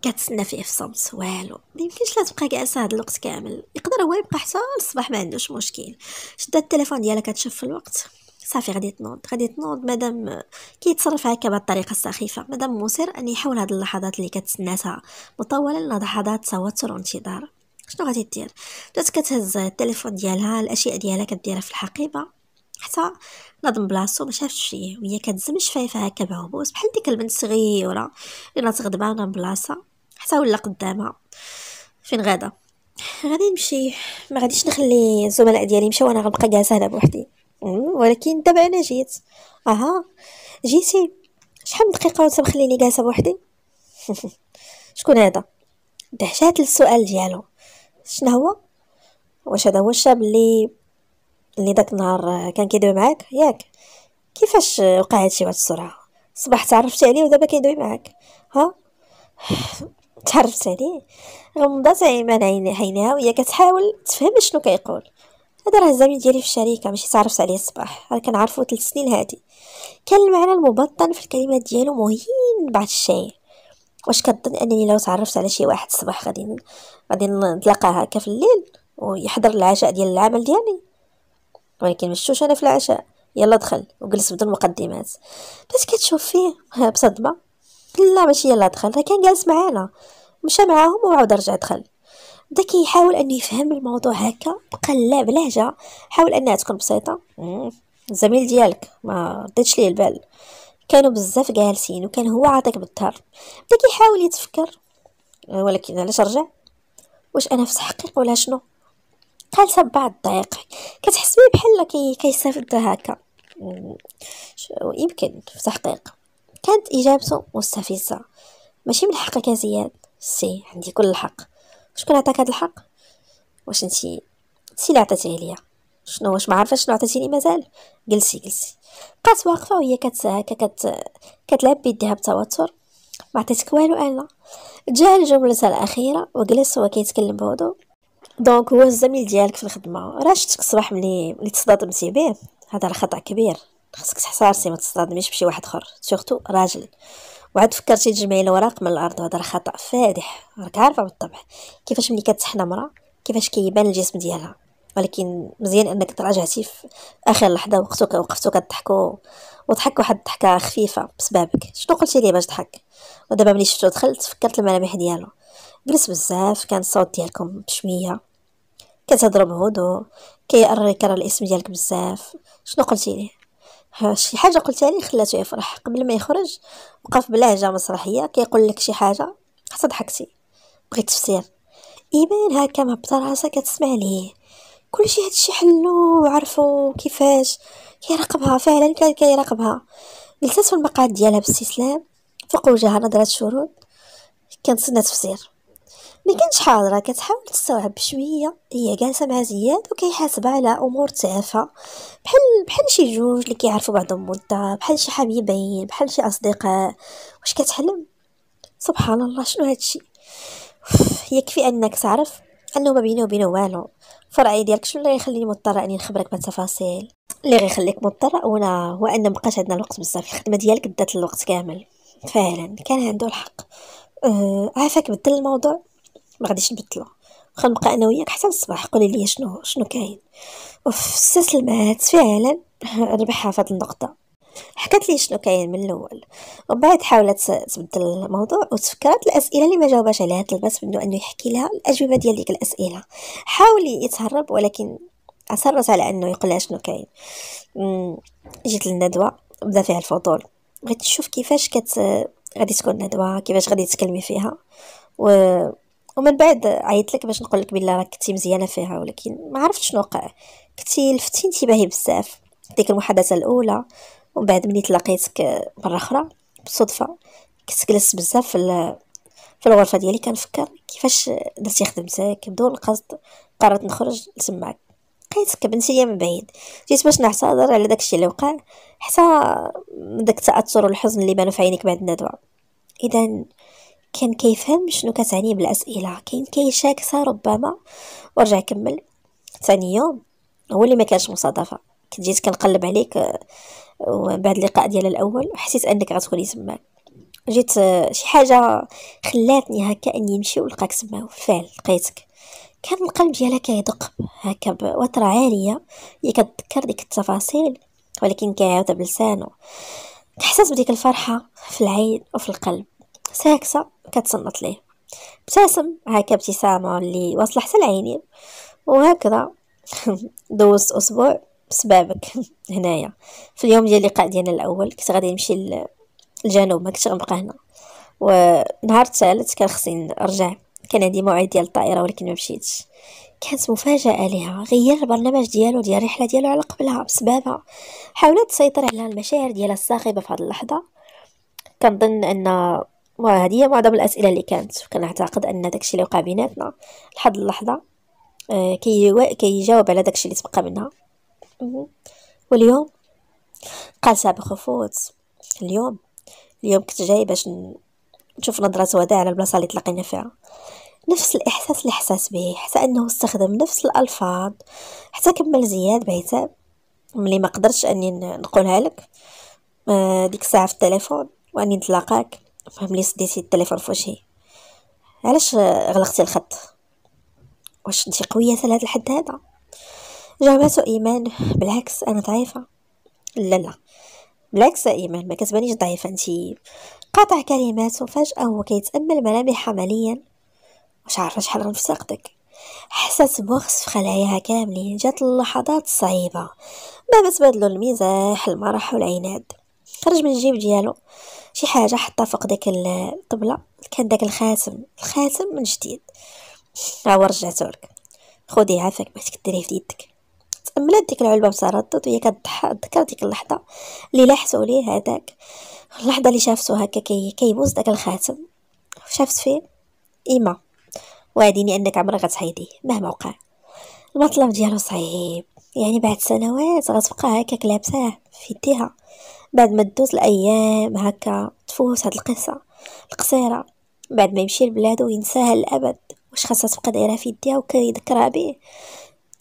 كتسنى فيه في صمت والو ما يمكنش لا تبقى جالسه هذا الوقت كامل يقدر هو يبقى حتى الصباح ما عندوش مشكل شدت التليفون ديالها كتشوف في الوقت صافي غادي تنوض غادي تنوض مادام كيتصرف هكا بهاد الطريقه السخيفه مادام مصر ان يحول هاد اللحظات اللي كتسناتها مطولا لحظات توتر وانتظار شنو غادي دير بدات كتهز التليفون ديالها الاشياء ديالها كديرها في الحقيبه حتى نظم بلاصتو ما شافتش فيه وهي كتزم شفايفها هكا بعبوس بحال ديك البنت صغيره اللي غضبانه من بلاصه حتى ولا قدامها فين غادا غادي نمشي ما غاديش نخلي الزملاء ديالي يمشيو وانا غنبقى جالسه هنا بوحدي ولكن دابا انا جيت اها جيتي شحال من دقيقه وانت مخليني جالسه بوحدي [LAUGHS] شكون هذا دهشات السؤال ديالو شنو هو واش هذا هو الشاب اللي اللي داك النهار كان كيدوي معاك ياك كيفاش وقع هادشي بهاد السرعه صباح تعرفت عليه ودابا كيدوي معاك ها [SIGHS] تعرفت عليه غمضات ايمان عينيها وهي كتحاول تفهم شنو كيقول هذا راه الزميل ديالي في الشركه ماشي تعرفت عليه الصباح راه كنعرفو 3 سنين هادي كان المعنى المبطن في الكلمات ديالو مهين بعض الشيء واش كظن انني لو تعرفت على شي واحد الصباح غادي غادي نتلاقى هكا في الليل ويحضر العشاء ديال العمل ديالي ولكن مشتوش انا في العشاء يلا دخل وجلس بدون مقدمات بس كتشوف فيه بصدمه لا ماشي يلا دخل راه كان جالس معانا مشى معاهم وعاود رجع دخل بدا كيحاول انه يفهم الموضوع هكا بقى لا بلهجه حاول انها تكون بسيطه الزميل ديالك ما رديتش ليه البال كانوا بزاف جالسين وكان هو عاطيك بالدار بدا كيحاول يتفكر آه، ولكن علاش رجع واش انا في حقيقه ولا شنو قالتها ببعض الضيق كتحس بيه بحال كي كيستافد هكا يمكن في تحقيق كانت اجابته مستفزه ماشي من حقك يا زياد سي عندي كل الحق شكون عطاك هذا الحق واش انتي سي اللي عطيتيه شنو واش ما عارفه شنو عطيتيني مازال جلسي جلسي بقات واقفه وهي كت هكا كت كتلعب بيديها بتوتر ما عطيتك والو انا تجاهل جملتها الاخيره وجلس هو كيتكلم بهدوء دونك هو الزميل ديالك في الخدمه راه شفتك الصباح ملي ملي تصدمتي به هذا راه خطا كبير خصك تحصارسي ما تصطدميش بشي واحد اخر سورتو راجل وعاد فكرتي تجمعي الوراق من الارض وهذا راه خطا فادح راك عارفه بالطبع كيفاش ملي كتحنا مرا كيفاش كيبان الجسم ديالها ولكن مزيان انك تراجع في اخر لحظه وقتك وقفتو كضحكوا وضحك واحد الضحكه خفيفه بسبابك شنو قلتي ليه باش ضحك ودابا ملي شفتو دخلت فكرت الملامح ديالو جلس بزاف كان الصوت ديالكم بشويه كتهضروا بهدوء كيقرر يكرر الاسم ديالك بزاف شنو قلتي ليه شي حاجه قلتها ليه خلاتو يفرح قبل ما يخرج وقف بلهجه مسرحيه كيقول لك شي حاجه حتى ضحكتي بغيت تفسير ايمان هكا مهبطه راسها كتسمع ليه كلشي هادشي حلو وعرفوا كيفاش كيراقبها فعلا كان كيراقبها جلسات في المقعد ديالها باستسلام فوق وجهها نظرة شرود كنتصنى تفسير ما كانتش حاضرة كتحاول تستوعب بشوية هي جالسة مع زياد وكيحاسبها على أمور تافهة بحال بحال شي جوج اللي كيعرفوا بعضهم مدة بحال شي حبيبين بحال شي أصدقاء واش كتحلم سبحان الله شنو هادشي يكفي أنك تعرف أنه ما بينه وبينه والو فرعي ديالك شنو اللي غيخليني مضطره اني نخبرك بالتفاصيل اللي غيخليك مضطر اولا هو ان مبقاش عندنا الوقت بزاف الخدمه ديالك دات الوقت كامل فعلا كان عنده الحق أه عافاك بدل الموضوع ما غاديش نبدلو نبقى انا وياك حتى الصباح قولي لي شنو شنو كاين اوف استسلمات فعلا [LAUGHS] ربحها فهاد هذه النقطه حكت لي شنو كاين من الاول ومن بعد حاولت تبدل الموضوع وتفكرت الاسئله اللي ما جاوباش عليها طلبات منه انه يحكي لها الاجوبه ديال ديك الاسئله حاول يتهرب ولكن اصرت على انه يقول شنو كاين جيت للندوه بدا فيها الفضول بغيت نشوف كيفاش كت غادي تكون الندوه كيفاش غادي تكلمي فيها و ومن بعد عيط لك باش نقول لك بالله راك كنتي مزيانه فيها ولكن ما عرفت شنو وقع كنتي لفتي انتباهي بزاف ديك المحادثه الاولى وبعد بعد ملي تلاقيتك مره اخرى بالصدفه كنت بزاف في في الغرفه ديالي كنفكر كيفاش درتي خدمتك بدون قصد قررت نخرج نسمعك لقيتك بنتي ليا من بعيد جيت باش نعتذر على داكشي اللي وقع حتى داك التاثر والحزن اللي بانوا في عينيك بعد الندوه اذا كان كيفهم شنو كتعني بالاسئله كان كيشاكسها ربما ورجع كمل ثاني يوم هو اللي ما كانش مصادفه كنت جيت كنقلب عليك وبعد اللقاء ديال الاول حسيت انك غتكوني تما جيت آه، شي حاجه خلاتني هكا اني نمشي ونلقاك تما وفعل لقيتك كان القلب ديالها كيدق هكا بوترة عالية هي كتذكر ديك التفاصيل ولكن كيعاود بلسانه كحسس بديك الفرحة في العين وفي القلب ساكتة كتصنت ليه ابتسم هكا ابتسامة اللي واصلة حتى العينين وهكذا [LAUGHS] دوزت أسبوع بسبابك [LAUGHS] هنايا في اليوم ديال اللقاء ديالنا الاول كنت غادي نمشي للجنوب ما كنتش غنبقى هنا ونهار الثالث كان خصني نرجع كان عندي موعد ديال الطائره ولكن ما مشيتش كانت مفاجاه ليها غير البرنامج ديالو ديال الرحله ديالو على قبلها بسبابها حاولت تسيطر على المشاعر ديالها الصاخبه في هذه اللحظه كنظن ان هذه هي معظم الاسئله اللي كانت كنعتقد ان داكشي اللي وقع بيناتنا لحد اللحظه آه، كيجاوب على داكشي اللي تبقى منها Mhm. واليوم قال سابع بخفوت اليوم اليوم كنت جاي باش نشوف نظرة سوداء على البلاصة اللي تلاقينا فيها نفس الإحساس اللي حساس به حتى أنه استخدم نفس الألفاظ حتى كمل زياد بعتاب ملي ما قدرتش أني نقولها لك آه، ديك الساعة في التليفون وأني نتلاقاك فهم لي سديتي التليفون في وجهي علاش غلقتي الخط واش انتي قوية لهذا الحد هذا جاوبته ايمان بالعكس انا ضعيفه لا لا بالعكس ايمان ما كتبانيش ضعيفه انت قاطع كلماته فجاه هو كيتامل ملامحها عمليا مش عارفه شحال غنفسقتك حست بوخس في خلاياها كاملين جات اللحظات الصعيبه ما تبادلوا المزاح المرح والعناد خرج من الجيب ديالو شي حاجه حطها فوق داك الطبله كان داك الخاتم الخاتم من جديد ها هو رجعتو لك خدي عافاك بغيتك ديريه في يدك تأملت ديك العلبة بتردد وهي كتذكر ديك اللحظة اللي لاحسو عليه هذاك اللحظة اللي شافتو هكا كي كيبوز داك الخاتم شافت فيه إيما وعديني أنك عمرك غتحيدي مهما وقع المطلب ديالو صعيب يعني بعد سنوات غتبقى هكاك لابساه في يديها بعد ما تدوز الايام هكا تفوت هاد القصه القصيره بعد ما يمشي لبلادو وينساها للابد واش خاصها تبقى دايرها في يديها وكيذكرها به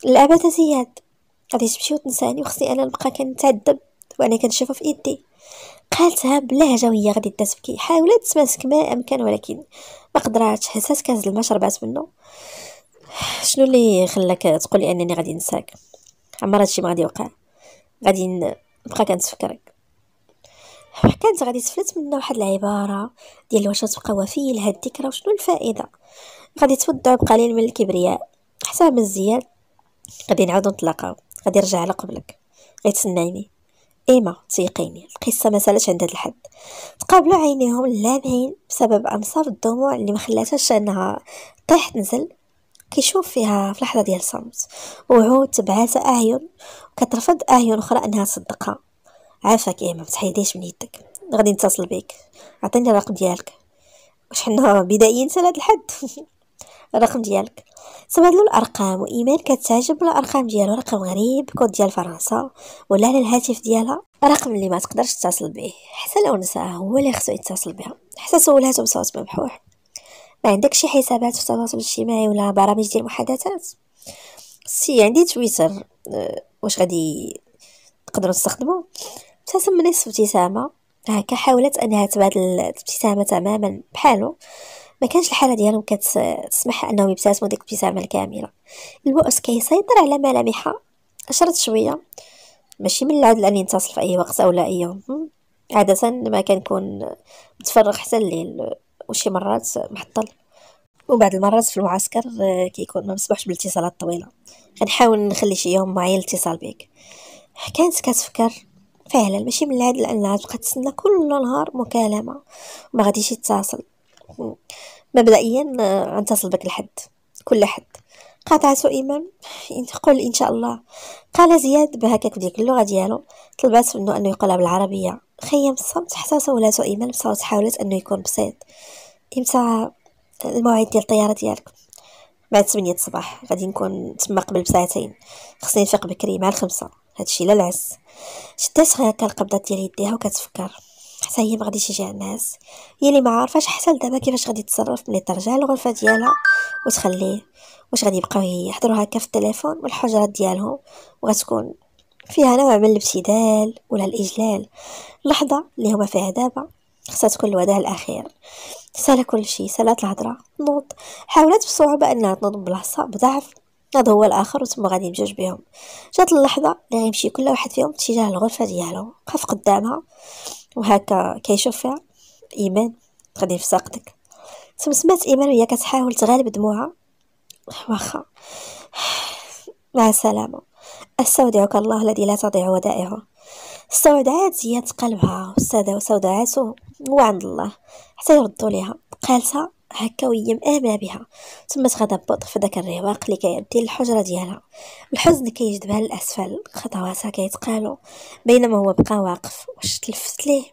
الابد زياد غادي تمشي وتنساني وخصني انا نبقى كنتعذب وانا كنشوفها في يدي قالتها بلهجه وهي غادي تبكي حاولت تماسك ما امكن ولكن ما قدراتش حسات كاز الماء شربات منه شنو اللي خلاك تقولي انني غادي نساك عمر هادشي ما غادي يوقع غادي نبقى كنتفكرك كانت غادي تفلت منا واحد العباره ديال واش تبقى وفي لهاد الذكرى وشنو الفائده غادي تودع بقليل من الكبرياء حتى مزيان غادي نعاودو نتلاقاو غادي نرجع على قبلك غيتسناني ايما تيقيني القصه ما سالتش عند هذا الحد تقابلوا عينيهم لامعين بسبب انصاف الدموع اللي ما خلاتهاش انها طيح تنزل كيشوف فيها في لحظه ديال الصمت وعود تبعاتها اعين وكترفض اعين اخرى انها تصدقها عافاك ايما تحيديش من يدك غادي نتصل بيك عطيني الرقم ديالك واش حنا بدائيين سنه الحد [LAUGHS] الرقم ديالك تبادلوا الارقام وايمان كتعجب بالارقام ديالو رقم غريب كود ديال فرنسا ولا على الهاتف ديالها رقم اللي ما تقدرش تتصل به حتى لو نساها هو اللي خصو يتصل بها حتى سولاتو بصوت مبحوح ما عندك شي حسابات في التواصل الاجتماعي ولا برامج ديال المحادثات سي عندي تويتر آه، واش غادي نقدروا نستخدمه ابتسم نصف ابتسامه هكا حاولت انها تبادل الابتسامه تماما بحالو ما كانش الحاله ديالهم كتسمح انهم يبتسموا ديك الابتسامه الكامله البؤس كيسيطر على ملامحها اشرت شويه ماشي من العدل ان ينتصل في اي وقت او لا اي يوم عاده ما كنكون متفرغ حتى الليل وشي مرات محطل وبعد المرات في المعسكر كيكون ما مسموحش بالاتصالات طويله كنحاول نخلي شي يوم معايا الاتصال بك كانت كتفكر فعلا ماشي من العدل انها تبقى تسنى كل نهار مكالمه وما غاديش يتصل مبدئيا آه، غنتصل بك الحد كل حد سو إمام قل إن شاء الله قال زياد بهكاك ديك اللغة ديالو طلبات منه أنه يقولها بالعربية خيم الصمت حتى سو إيمان بصوت حاولت أنه يكون بسيط إمتى الموعد ديال الطيارة ديالك بعد 8 الصباح غادي نكون تما قبل بساعتين خصني نفيق بكري مع الخمسة هادشي لا العس شدات هكا القبضة ديال يديها وكتفكر حتى هي ما غاديش يجي الناس هي اللي ما عارفاش حتى دابا كيفاش غادي تصرف ملي ترجع للغرفه ديالها وتخليه واش غادي يبقاو يحضروا هكا في التليفون والحجرات ديالهم وغتكون فيها نوع من الابتدال ولا الاجلال اللحظه اللي هما فيها دابا خصها تكون الوداع الاخير سالا كل شيء سالات الهضره نوض حاولت بصعوبه انها تنوض بلاصه بضعف هذا هو الاخر وتم غادي نجوج بهم جات اللحظه اللي غيمشي كل واحد فيهم اتجاه الغرفه ديالو وقف قدامها وهكا كيشوف فيها ايمان تخدي في ساقتك ثم سمعت ايمان وهي كتحاول تغالب دموعها واخا مع السلامه استودعك الله الذي لا تضيع ودائعه استودعات زياد قلبها واستودعاته هو عند الله حتى يردوا ليها قالتها هكا وهي مآمنة بها تما تغضبط في داك الرواق اللي كيدي للحجرة ديالها الحزن كيجذبها للأسفل خطواتها كيتقالو بينما هو بقى واقف واش تلفت ليه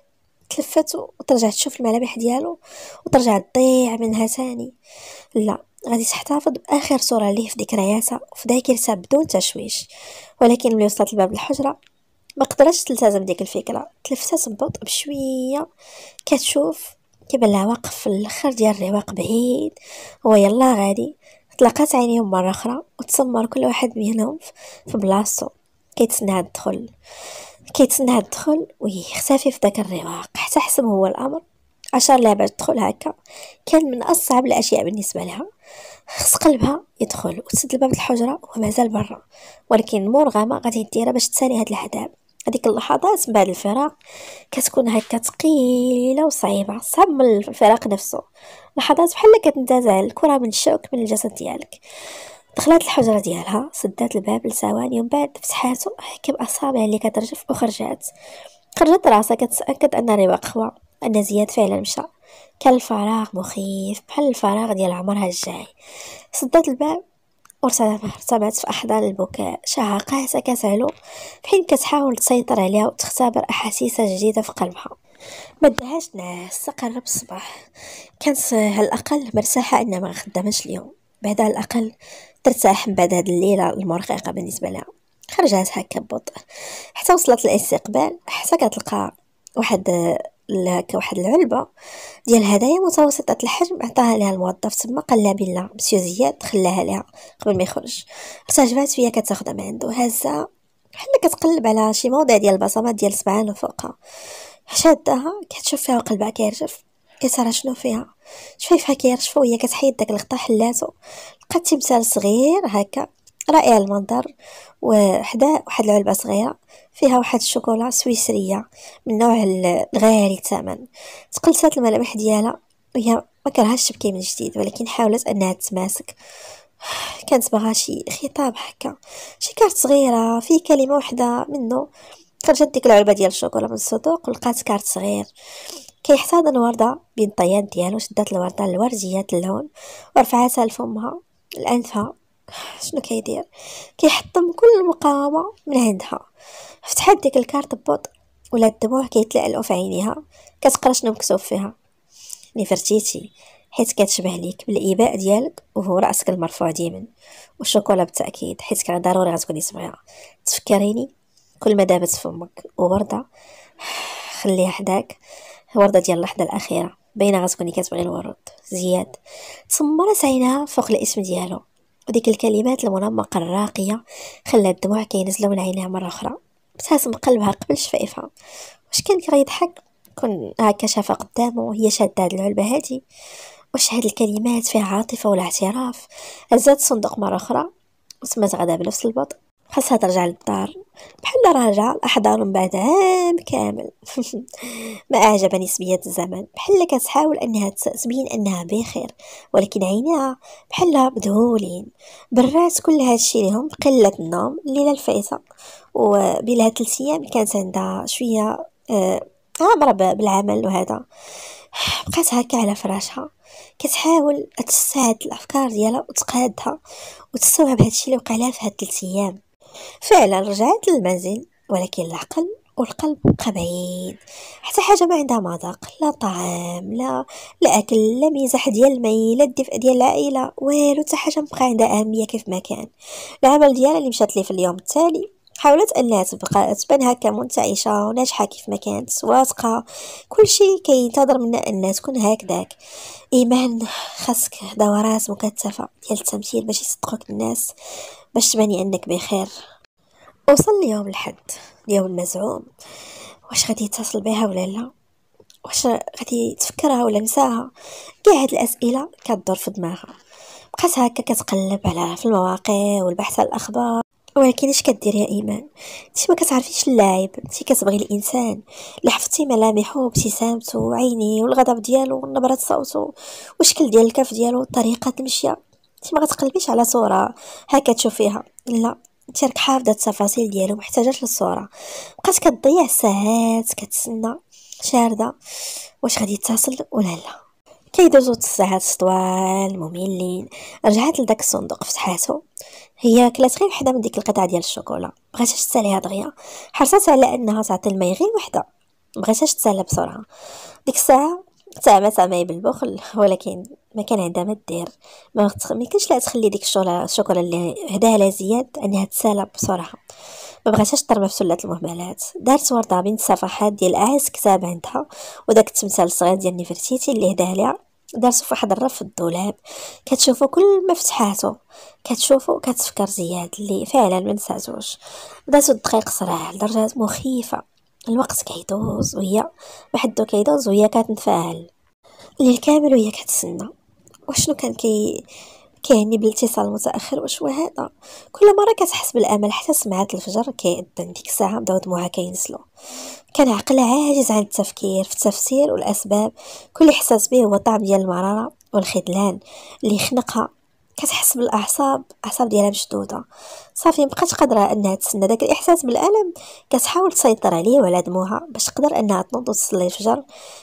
تلفت وترجع تشوف الملامح ديالو وترجع تضيع منها تاني لا غادي تحتفظ باخر صوره ليه في ذكرياتها وفي ذاكرتها بدون تشويش ولكن ملي وصلت لباب الحجره ما قدرتش تلتزم ديك الفكره تلفتات ببطء بشويه كتشوف كيبان واقف في الاخر ديال الرواق بعيد هو يلا غادي طلقات عينيهم مره اخرى وتسمر كل واحد منهم في بلاصتو كيتسنى الدخول كيتسنى الدخول ويختفي في داك الرواق حتى حسم هو الامر اشار لها باش تدخل هكا كان من اصعب الاشياء بالنسبه لها خص قلبها يدخل وتسد الباب الحجره ومازال برا ولكن مرغمه غادي ديرها باش تسالي هاد العذاب هذيك اللحظات من بعد الفراق كتكون هكا ثقيله وصعيبه صعب من الفراق نفسه لحظات بحال كتنداز على الكره من الشوك من الجسد ديالك دخلت الحجره ديالها سدات الباب لثواني ومن بعد فتحاته هكا باصابع اللي كترجف وخرجات خرجت راسها كتاكد ان الرواق خوا ان زياد فعلا مشى كان الفراغ مخيف بحال الفراغ ديال عمرها الجاي سدات الباب وارتبت في أحضان البكاء شهقاتها في حين كتحاول تسيطر عليها وتختبر أحاسيس جديدة في قلبها ما دهاش ناس تقرب الصباح كانت على الأقل مرتاحة أنها ما خدمش اليوم بعد على الأقل ترتاح من بعد هاد الليلة المرققة بالنسبة لها خرجت هكا ببطء حتى وصلت الاستقبال حتى كتلقى واحد كواحد العلبه ديال الهدايا متوسطه الحجم عطاها لها الموظف تما قال لها بلا مسيو زياد خلاها لها قبل ما يخرج ارتجفات فيا كتاخدها من عنده هزها بحال كتقلب على شي موضع ديال البصمات ديال سبعان وفوقها حشدها كتشوف فيها وقلبها كيرجف يا ترى شنو فيها شفيفها كيرجفو وهي كتحيد داك الغطاء حلاتو لقات تمثال صغير هكا رائع المنظر وحدا واحد العلبه صغيره فيها واحد الشوكولا سويسريه من نوع الغالي الثمن تقلصات الملامح ديالها وهي ما كرهاش تبكي من جديد ولكن حاولت انها تماسك كانت باغا شي خطاب هكا شي كارت صغيره فيه كلمه واحده منه خرجت ديك العلبه ديال الشوكولا من الصندوق ولقات كارت صغير كيحتضن ورده بين الطيان ديالو شدات الورده الورديه اللون ورفعتها لفمها لانفها شنو كيدير كيحطم كل المقاومه من عندها فتحت ديك الكارت ببطء ولا الدموع كيتلألؤ في عينيها كتقرا شنو مكتوب فيها نفرتيتي حيت كتشبه ليك بالاباء ديالك وهو راسك المرفوع ديما والشوكولا بالتاكيد حيت كان ضروري غتكوني سمعيها تفكريني كل ما دابت فمك ووردة خليها حداك وردة ديال اللحظة الأخيرة باينة غتكوني كتبغي الورود زياد تسمرت عينها فوق الاسم ديالو وديك الكلمات المنمقة الراقية خلات الدموع كينزلو من عينيها مرة أخرى ابتسم قلبها قبل شفايفها واش كان كي غيضحك كون هكا شافها قدامه هي شادة هاد العلبة هادي واش هاد الكلمات فيها عاطفة ولا اعتراف هزات الصندوق مرة أخرى وسمات غدا بنفس البطء خاصها ترجع للدار بحال راجعة الأحضان من بعد عام كامل [LAUGHS] ما أعجبني نسبية الزمن بحال كتحاول أنها تبين أنها بخير ولكن عينيها بحال مذهولين برات كل هادشي لهم بقلة النوم الليلة الفائتة وبلا ثلاث أيام كانت عندها شوية آه عابرة بالعمل وهذا [SIGHS] بقات هكا على فراشها كتحاول تساعد الافكار ديالها وتقادها وتستوعب هادشي اللي وقع لها في هاد الثلاث ايام فعلا رجعت للمنزل ولكن العقل والقلب بقى بعيد حتى حاجه ما عندها مذاق لا طعام لا لا اكل لا مزاح ديال المي لا الدفء ديال العائله والو حتى حاجه مبقى عندها اهميه كيف ما كان العمل ديالها اللي مشات لي في اليوم التالي حاولت انها تبقى تبان هكا منتعشه وناجحه كيف ما كانت واثقه كل شيء كينتظر منا انها تكون هكذاك ايمان خاصك دورات مكثفه ديال التمثيل باش يصدقوك الناس باش تباني انك بخير وصل اليوم الحد اليوم المزعوم واش غادي يتصل بها ولا لا واش غادي تفكرها ولا نساها كاع هاد الاسئله كدور في دماغها بقات هكا كتقلب على في المواقع والبحث على الاخبار ولكن اش كدير يا ايمان انت ما كتعرفيش اللاعب انت كتبغي الانسان اللي حفظتي ملامحه وابتسامته وعينيه والغضب ديالو ونبره صوته والشكل ديال الكف ديالو الطريقه المشيه انت ما غتقلبيش على صوره هكا تشوفيها لا انت راك حافظه التفاصيل ديالو محتاجه للصوره بقات كتضيع ساعات كتسنى شارده واش غادي يتصل ولا لا كيدوزو الساعات طوال مملين رجعات لداك الصندوق فتحاتو هي كلات غير وحده من ديك القطعه ديال الشوكولا بغاتهاش تساليها دغيا حرصات على انها تعطي الماء غير وحده بغاتهاش تسالى بسرعه ديك الساعه تعبت ماي بالبخل ولكن ما كان عندها ما دير ما كانش لها تخلي ديك الشوكولا اللي هداها لها زياد انها تسالى بسرعه ما بغاتهاش ترمى في سله المهملات دارت ورده بين الصفحات ديال اعز كتاب عندها وداك التمثال الصغير ديال نيفرتيتي اللي هداها لها دارته في واحد الرف في الدولاب كتشوفو كل ما فتحاتو كتشوفو كتفكر زياد اللي فعلا ما نساتوش بداتو الدقيق صراع لدرجه مخيفه الوقت كيدوز وهي بحدو كيدوز وهي كتنفعل الليل كامل وهي كتسنى وشنو كان كي كيهني بالاتصال المتاخر هو هذا كل مره كتحس بالامل حتى سمعت الفجر كيأذن ديك الساعه بداو دموعها كينزلوا كان عقلها عاجز عن التفكير في التفسير والاسباب كل احساس به هو طعم ديال المراره والخذلان اللي خنقها كتحس بالاعصاب الاعصاب ديالها مشدوده صافي مابقاتش قادره انها تسنى داك الاحساس بالالم كتحاول تسيطر عليه وعلى دموعها باش تقدر انها تنوض وتصلي الفجر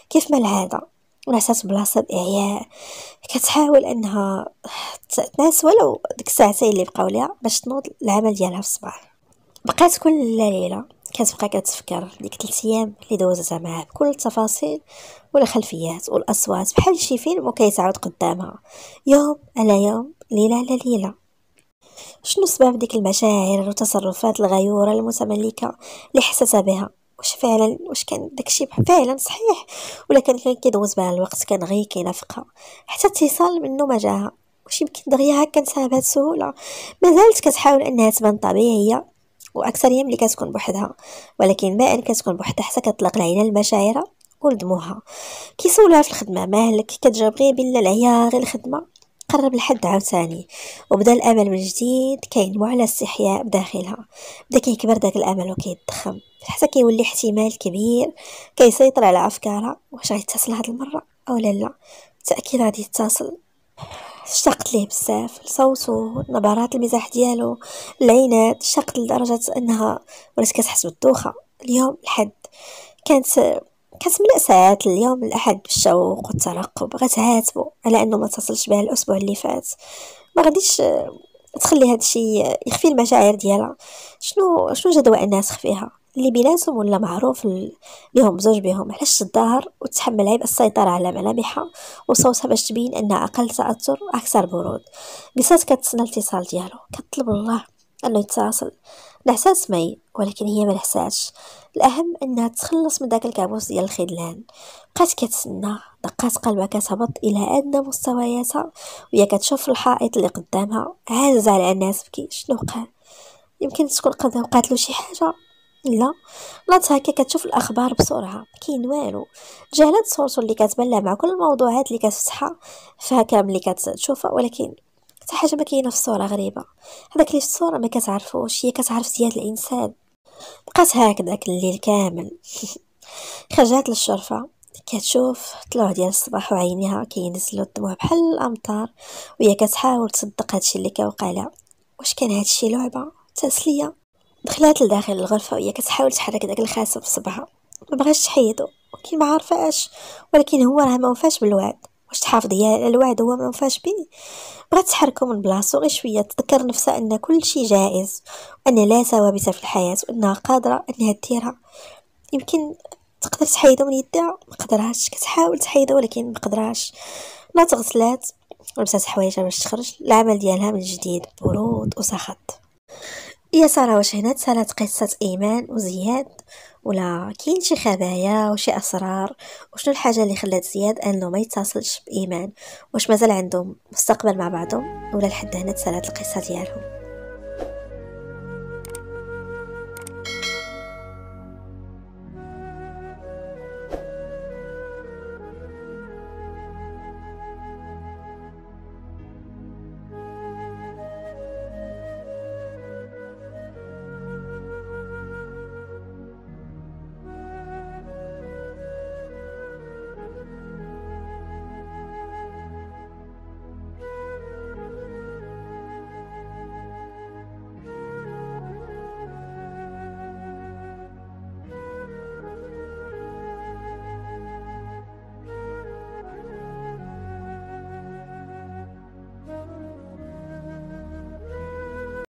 كيف ما العاده وناسات بلاصه الاعياء كتحاول انها تنعس ولو ديك الساعتين اللي بقاو ليها باش تنوض العمل ديالها في الصباح بقات كل ليله كتبقى كتفكر ديك 3 ايام اللي دوزتها معاه بكل التفاصيل والخلفيات والاصوات بحال شي فيلم وكيتعاود قدامها يوم على يوم ليله على ليله شنو سبب ديك المشاعر والتصرفات الغيوره المتملكه اللي حسيتها بها واش فعلا واش كان داكشي فعلا صحيح ولا كان كان كيدوز مع الوقت كان غير كينافقها حتى اتصال منه ما جاها واش يمكن دغيا هكا نساها بهاد السهوله مازالت كتحاول انها تبان طبيعيه واكثر واكثريا ملي كتكون بوحدها ولكن ما ان كتكون بوحدها حتى كتطلق العين المشاعر ولدموها كيسولها في الخدمه مالك كتجاوب غير بلا العيا غير الخدمه قرب لحد عاوتاني وبدا الامل من جديد كينمو على استحياء بداخلها بدا كيكبر داك الامل وكيتضخم حتى كيولي احتمال كبير كيسيطر على افكارها واش غيتصل هاد المره او لا لا بالتاكيد غادي يتصل اشتقت ليه بزاف لصوته نبرات المزاح ديالو العينات اشتقت لدرجه انها ولات كتحس بالدوخه اليوم الحد كانت كتملأ ساعات اليوم الأحد بالشوق والترقب غتعاتبو على أنه ما اتصلش بها الأسبوع اللي فات ما غاديش آه، تخلي هذا الشيء يخفي المشاعر ديالها شنو شنو جدوى الناس خفيها اللي بيناتهم ولا معروف ليهم زوج بهم علاش الظاهر وتحمل عبء السيطرة على ملامحها وصوتها باش تبين انها اقل تأثر اكثر برود بصات كتسنى الاتصال ديالو كتطلب الله انه يتصل نعسان سمعي ولكن هي ما نحساتش الاهم انها تخلص من داك الكابوس ديال الخذلان بقات كتسنى دقات قلبها كتهبط الى ادنى مستوياتها وهي كتشوف الحائط اللي قدامها عاجزه على الناس تبكي شنو وقع يمكن تكون قد وقعت له شي حاجه لا بلات هكا كتشوف الاخبار بسرعه كاين والو جهلت صورته اللي كتبان لها مع كل الموضوعات اللي كتفتحها فها كامل اللي كتشوفها ولكن شي حاجه ما كاينه في الصوره غريبه هذاك اللي في الصوره ما كتعرفوش هي كتعرف زياد الانسان بقات هكذاك الليل كامل [LAUGHS] خرجات للشرفه كتشوف طلوع ديال الصباح وعينيها كينزلوا الدموع بحال الامطار وهي كتحاول تصدق هادشي اللي كوقع لها واش كان هادشي لعبه تسليه دخلات لداخل الغرفه وهي كتحاول تحرك داك الخاسم في صبعها ما بغاش تحيدو كي ما عارفه اش ولكن هو راه ما وفاش بالوعد واش تحافظي على الوعد هو ما وفاش به بغات تحركو من بلاصتو غير شويه تذكر نفسها ان كل شيء جائز وان لا ثوابت في الحياه وانها قادره انها ديرها يمكن تقدر تحيدو من يدها ما قدرهاش كتحاول تحيدو ولكن ما قدرهاش لا تغسلات ولبسات حوايجها باش تخرج العمل ديالها من جديد برود وسخط يا ساره واش هنا تسالات قصه ايمان وزياد ولا كاين شي خبايا وشي اسرار وشنو الحاجه اللي خلات زياد انه ما يتصلش بايمان واش مازال عندهم مستقبل مع بعضهم ولا لحد هنا تسالات القصه ديالهم